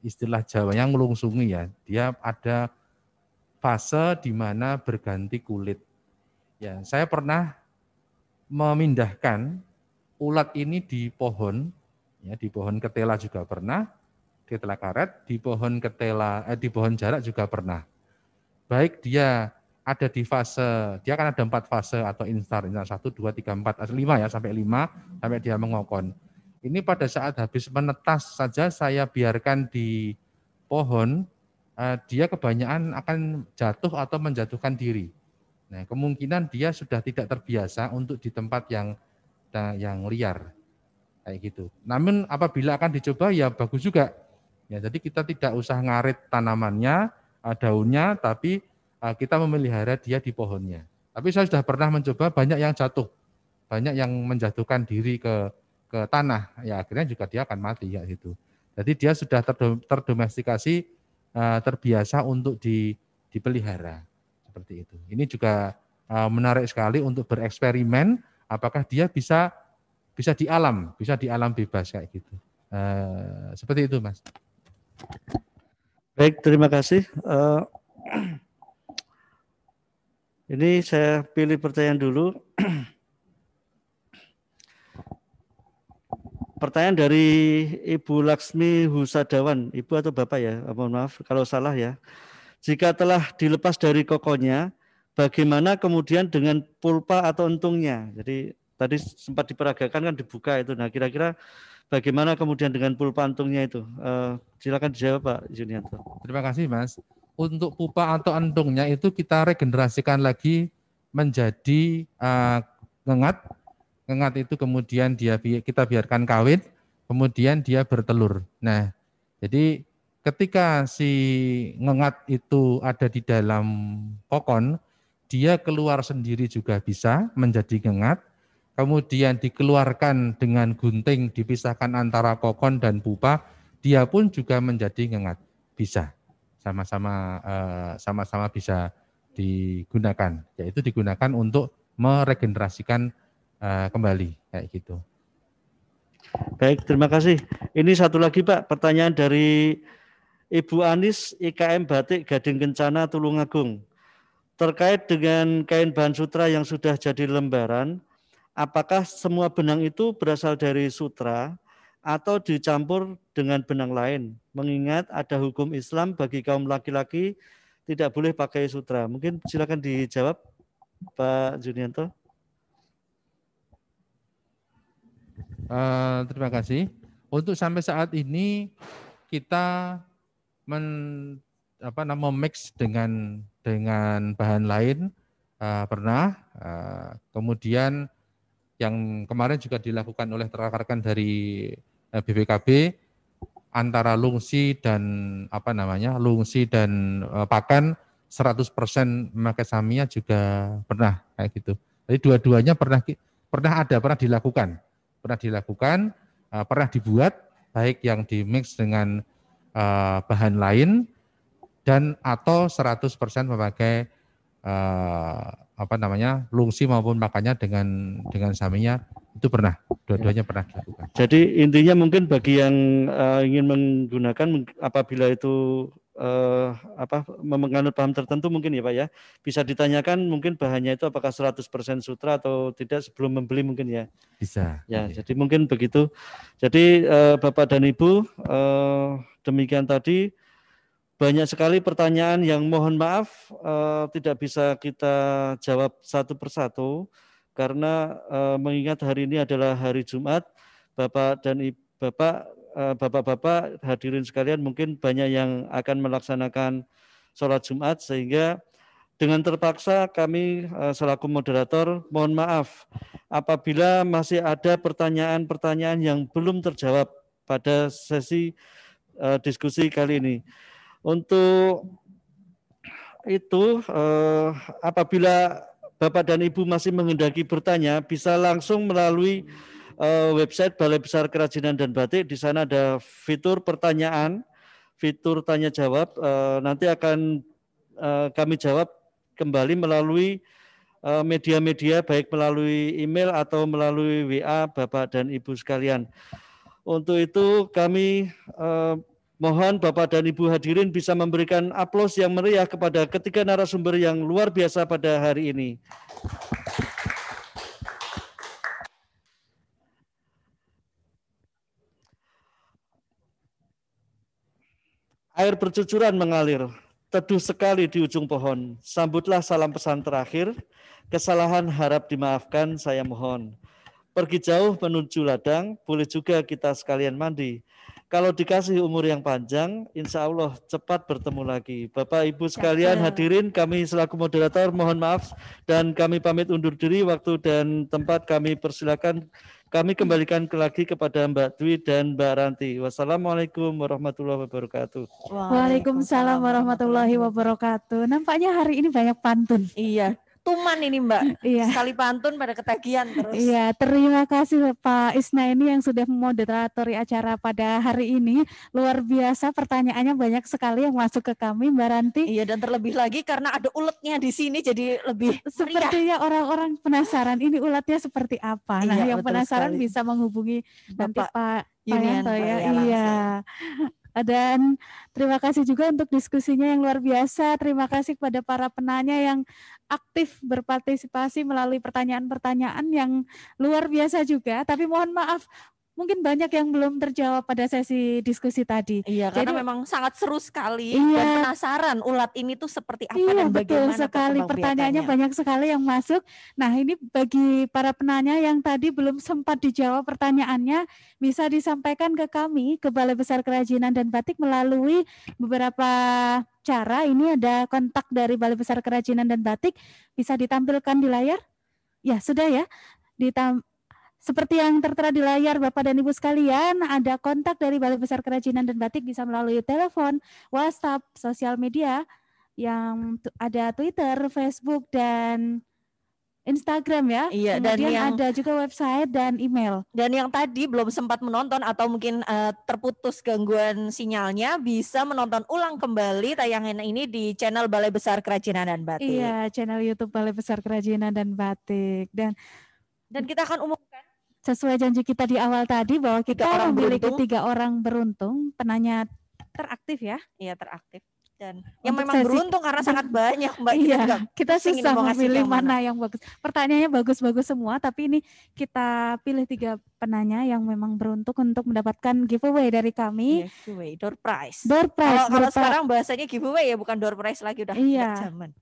istilah jawa yang ngelungsungi ya. Dia ada fase di mana berganti kulit. Ya, saya pernah memindahkan ulat ini di pohon Ya, di pohon ketela juga pernah, ketela karet, di pohon ketela eh, di pohon jarak juga pernah. Baik dia ada di fase, dia kan ada empat fase atau instar, instar satu, dua, tiga, empat, eh, lima ya sampai lima sampai dia mengokon. Ini pada saat habis menetas saja saya biarkan di pohon, eh, dia kebanyakan akan jatuh atau menjatuhkan diri. Nah, kemungkinan dia sudah tidak terbiasa untuk di tempat yang yang liar kayak gitu. Namun apabila akan dicoba ya bagus juga. Ya, jadi kita tidak usah ngarit tanamannya, eh, daunnya, tapi eh, kita memelihara dia di pohonnya. Tapi saya sudah pernah mencoba banyak yang jatuh, banyak yang menjatuhkan diri ke ke tanah, ya akhirnya juga dia akan mati ya gitu. Jadi dia sudah terdomestikasi, eh, terbiasa untuk di, dipelihara seperti itu. Ini juga menarik sekali untuk bereksperimen apakah dia bisa bisa di alam, bisa di alam bebas kayak gitu. Uh, seperti itu, Mas.
Baik, terima kasih. Uh, ini saya pilih pertanyaan dulu. pertanyaan dari Ibu Laksmi Husadawan, Ibu atau Bapak ya, eh, mohon maaf kalau salah ya. Jika telah dilepas dari kokonya, bagaimana kemudian dengan pulpa atau untungnya? Jadi Tadi sempat diperagakan kan dibuka itu. Nah kira-kira bagaimana kemudian dengan pul pantungnya itu? Uh, silakan dijawab Pak Junianto.
Terima kasih Mas. Untuk pupa atau endungnya itu kita regenerasikan lagi menjadi uh, ngengat. Ngengat itu kemudian dia kita biarkan kawin, kemudian dia bertelur. Nah, jadi ketika si ngengat itu ada di dalam kokon, dia keluar sendiri juga bisa menjadi ngengat kemudian dikeluarkan dengan gunting, dipisahkan antara kokon dan pupa, dia pun juga menjadi ngengat. Bisa, sama-sama eh, sama-sama bisa digunakan, yaitu digunakan untuk meregenerasikan eh, kembali kayak gitu. Baik, terima kasih.
Ini satu lagi Pak, pertanyaan dari Ibu Anis IKM Batik Gading Kencana Tulungagung. Terkait dengan kain bahan sutra yang sudah jadi lembaran, apakah semua benang itu berasal dari sutra atau dicampur dengan benang lain. Mengingat ada hukum Islam bagi kaum laki-laki tidak boleh pakai sutra. Mungkin silakan dijawab Pak Junianto.
Uh, terima kasih. Untuk sampai saat ini kita men apa namanya mix dengan dengan bahan lain uh, pernah uh, kemudian yang kemarin juga dilakukan oleh terakarkan dari BPKB eh, antara Lungsi dan apa namanya Lungsi dan eh, Pakan 100% memakai Samia juga pernah kayak gitu. Jadi dua-duanya pernah pernah ada pernah dilakukan pernah dilakukan eh, pernah dibuat baik yang di mix dengan bahan lain dan atau 100% memakai apa namanya lungsi maupun makannya dengan dengan saminya itu pernah dua-duanya pernah dilakukan.
Jadi intinya mungkin bagi yang uh, ingin menggunakan apabila itu eh, apa menganut paham tertentu mungkin ya Pak ya. Bisa ditanyakan mungkin bahannya itu apakah 100% sutra atau tidak sebelum membeli mungkin ya. Bisa. Ya, ya. jadi mungkin begitu. Jadi eh, Bapak dan Ibu eh, demikian tadi banyak sekali pertanyaan yang mohon maaf uh, tidak bisa kita jawab satu persatu karena uh, mengingat hari ini adalah hari Jumat, Bapak dan Ibu, Bapak uh, Bapak-bapak hadirin sekalian mungkin banyak yang akan melaksanakan sholat Jumat sehingga dengan terpaksa kami selaku moderator mohon maaf apabila masih ada pertanyaan-pertanyaan yang belum terjawab pada sesi diskusi kali ini. Untuk itu eh, apabila Bapak dan Ibu masih menghendaki bertanya bisa langsung melalui eh, website Balai Besar Kerajinan dan Batik. Di sana ada fitur pertanyaan, fitur tanya jawab. Eh, nanti akan eh, kami jawab kembali melalui eh, media-media baik melalui email atau melalui WA Bapak dan Ibu sekalian. Untuk itu kami eh, Mohon Bapak dan Ibu hadirin bisa memberikan aplaus yang meriah kepada ketiga narasumber yang luar biasa pada hari ini. Air bercucuran mengalir, teduh sekali di ujung pohon. Sambutlah salam pesan terakhir, kesalahan harap dimaafkan saya mohon. Pergi jauh menuju ladang, boleh juga kita sekalian mandi kalau dikasih umur yang panjang, insya Allah cepat bertemu lagi. Bapak Ibu sekalian hadirin, kami selaku moderator mohon maaf dan kami pamit undur diri. Waktu dan tempat kami persilakan. Kami kembalikan lagi kepada Mbak Dwi dan Mbak Ranti. Wassalamualaikum warahmatullahi wabarakatuh.
Waalaikumsalam warahmatullahi wabarakatuh. Nampaknya hari ini banyak pantun. Iya, tuman ini Mbak. *laughs* Iya. Sekali pantun pada ketagihan terus. Iya, terima kasih Pak Isna ini yang sudah memoderatori acara pada hari ini. Luar biasa pertanyaannya banyak sekali yang masuk ke kami Mbak Ranti. Iya, dan terlebih lagi karena ada uletnya di sini jadi lebih Sepertinya orang-orang penasaran ini ulatnya seperti apa. Nah, iya, yang penasaran sekali. bisa menghubungi Bapak nanti Pak Yunianto ya. ya iya. Dan terima kasih juga untuk diskusinya yang luar biasa. Terima kasih kepada para penanya yang aktif berpartisipasi melalui pertanyaan-pertanyaan yang luar biasa juga. Tapi mohon maaf, mungkin banyak yang belum terjawab pada sesi diskusi tadi. Iya, Jadi, karena memang
sangat seru sekali iya, dan penasaran ulat ini tuh
seperti apa iya, dan bagaimana. Betul sekali pertanyaannya banyak sekali yang masuk. Nah, ini bagi para penanya yang tadi belum sempat dijawab pertanyaannya bisa disampaikan ke kami ke Balai Besar Kerajinan dan Batik melalui beberapa cara. Ini ada kontak dari Balai Besar Kerajinan dan Batik bisa ditampilkan di layar. Ya, sudah ya. Ditam seperti yang tertera di layar Bapak dan Ibu sekalian, ada kontak dari Balai Besar Kerajinan dan Batik bisa melalui telepon, WhatsApp, sosial media, yang ada Twitter, Facebook, dan Instagram ya. Iya, Kemudian dan yang, ada juga website dan email. Dan yang tadi
belum sempat menonton atau mungkin uh, terputus gangguan sinyalnya bisa menonton ulang kembali tayangan ini di channel Balai Besar Kerajinan dan Batik. Iya,
channel YouTube Balai Besar Kerajinan dan Batik. Dan dan
kita akan umumkan
sesuai janji kita di awal tadi bahwa kita tiga memiliki beruntung. tiga orang beruntung penanya
teraktif ya iya teraktif dan yang memang sesi, beruntung karena sangat banyak mbak iya, kita, kita susah memilih yang mana.
yang bagus pertanyaannya bagus-bagus semua tapi ini kita pilih tiga penanya yang memang beruntung untuk mendapatkan giveaway dari kami yeah,
giveaway door prize door prize kalau, sekarang bahasanya giveaway ya bukan door prize lagi udah iya. zaman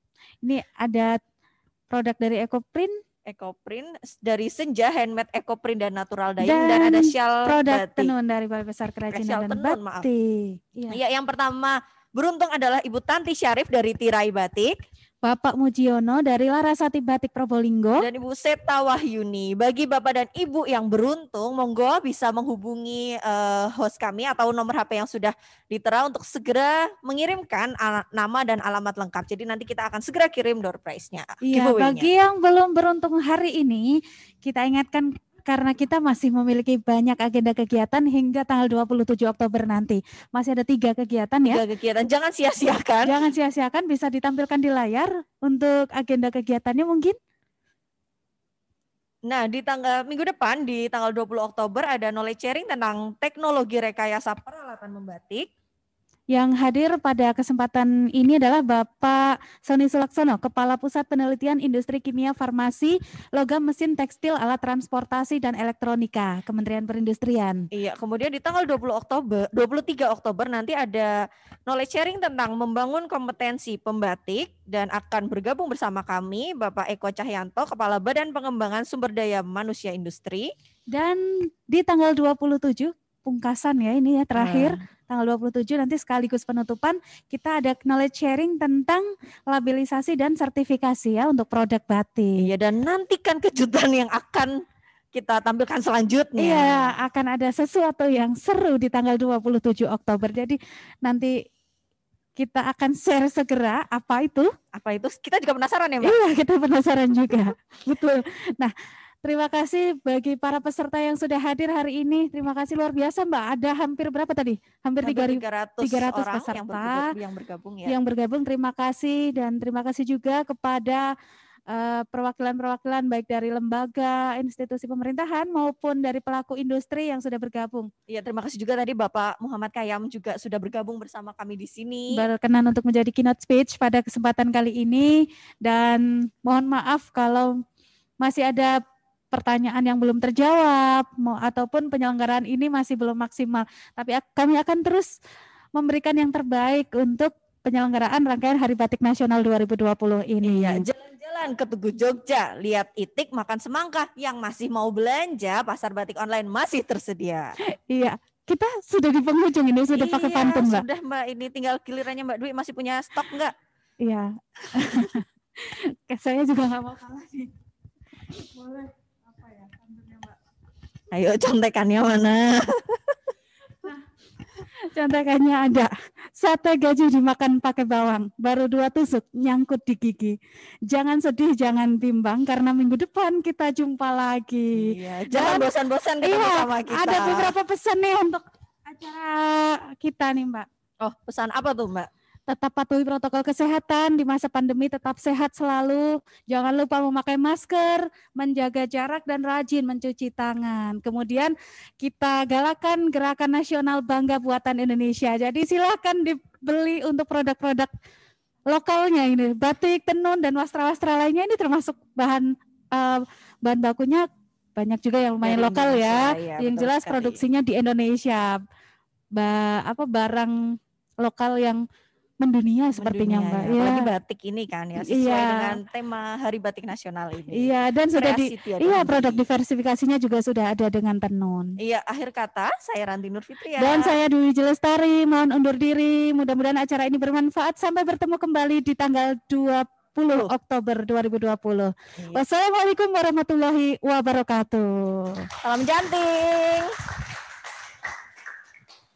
ini ada produk dari Ecoprint
Ekoprint dari Senja Handmade Ekoprint dan Natural Dyeing dan, dan ada shawl produk
batik. tenun dari besar Kerajinan dan tenun, Batik. Maaf.
Iya. Ya, yang pertama beruntung adalah Ibu Tanti Syarif dari Tirai Batik. Bapak Mujiono dari Larasati Batik Probolinggo dan Ibu Seta Wahyuni. Bagi Bapak dan Ibu yang beruntung, monggo bisa menghubungi uh, host kami atau nomor HP yang sudah ditera untuk segera mengirimkan nama dan alamat lengkap. Jadi nanti kita akan segera kirim door prize-nya. Iya, bagi
yang belum beruntung hari ini, kita ingatkan karena kita masih memiliki banyak agenda kegiatan hingga tanggal 27 Oktober nanti. Masih ada tiga kegiatan ya. Tiga
kegiatan, jangan sia-siakan.
Jangan sia-siakan, bisa ditampilkan di layar untuk agenda kegiatannya mungkin.
Nah, di tanggal minggu depan di tanggal 20 Oktober ada knowledge sharing tentang teknologi rekayasa peralatan membatik.
Yang hadir pada kesempatan ini adalah Bapak Sony Sulaksono, Kepala Pusat Penelitian Industri Kimia Farmasi, Logam Mesin Tekstil Alat Transportasi dan Elektronika, Kementerian Perindustrian.
Iya, kemudian di tanggal 20 Oktober, 23 Oktober nanti ada knowledge sharing tentang membangun kompetensi pembatik dan akan bergabung bersama kami Bapak Eko Cahyanto, Kepala Badan Pengembangan Sumber
Daya Manusia Industri. Dan di tanggal 27 pungkasan ya ini ya terakhir uh. tanggal 27 nanti sekaligus penutupan kita ada knowledge sharing tentang labilisasi dan sertifikasi ya untuk produk batik. Iya dan nantikan kejutan yang akan kita tampilkan selanjutnya. Iya, akan ada sesuatu yang seru di tanggal 27 Oktober. Jadi nanti kita akan share segera apa itu? Apa itu? Kita
juga penasaran ya, Mbak. Iya, kita
penasaran juga. *laughs* Betul. Nah, Terima kasih bagi para peserta yang sudah hadir hari ini. Terima kasih luar biasa Mbak. Ada hampir berapa tadi? Hampir, hampir 300, 300 orang peserta yang bergabung, yang
bergabung ya. Yang
bergabung terima kasih dan terima kasih juga kepada eh, perwakilan-perwakilan uh, baik dari lembaga, institusi pemerintahan maupun dari pelaku industri yang sudah bergabung. Iya, terima kasih juga tadi
Bapak Muhammad Kayam juga sudah bergabung bersama kami di sini.
Berkenan untuk menjadi keynote speech pada kesempatan kali ini dan mohon maaf kalau masih ada pertanyaan yang belum terjawab mau ataupun penyelenggaraan ini masih belum maksimal. Tapi kami akan terus memberikan yang terbaik untuk penyelenggaraan rangkaian Hari Batik Nasional 2020 ini. Iya,
jalan-jalan ke Tugu Jogja, lihat itik makan semangka yang masih mau belanja, pasar batik online masih tersedia. iya, kita sudah
di penghujung ini sudah iya, pakai pantun mbak.
Sudah mbak, ini tinggal gilirannya mbak Dwi masih punya stok nggak? Iya. *laughs* Saya juga nggak mau kalah sih.
Boleh.
Ayo contekannya mana? Nah, contekannya ada. Sate gaji dimakan pakai bawang, baru dua tusuk nyangkut di gigi. Jangan sedih, jangan bimbang karena minggu depan kita jumpa lagi. Iya, jangan bosan-bosan ketemu iya, sama kita. Ada beberapa pesan nih untuk
acara kita nih, Mbak. Oh, pesan apa tuh, Mbak?
tetap patuhi protokol kesehatan di masa pandemi, tetap sehat selalu. Jangan lupa memakai masker, menjaga jarak dan rajin mencuci tangan. Kemudian kita galakan gerakan nasional bangga buatan Indonesia. Jadi silakan dibeli untuk produk-produk lokalnya ini, batik, tenun dan wastra-wastra lainnya ini termasuk bahan uh, bahan bakunya banyak juga yang lumayan Dari lokal ya. ya yang jelas sekali. produksinya di Indonesia. Ba apa barang lokal yang mendunia sepertinya mendunia, Mbak. Ya. Iya. Apalagi batik ini kan ya sesuai ya. dengan
tema Hari Batik Nasional ini. Iya, dan sudah di Iya,
produk diversifikasinya juga sudah ada dengan Tenun.
Iya, akhir kata saya Ranti Nur ya. dan saya
Dwi Jelestari mohon undur diri. Mudah-mudahan acara ini bermanfaat sampai bertemu kembali di tanggal 20 oh. Oktober 2020. Iya. Wassalamualaikum warahmatullahi wabarakatuh.
Salam janting.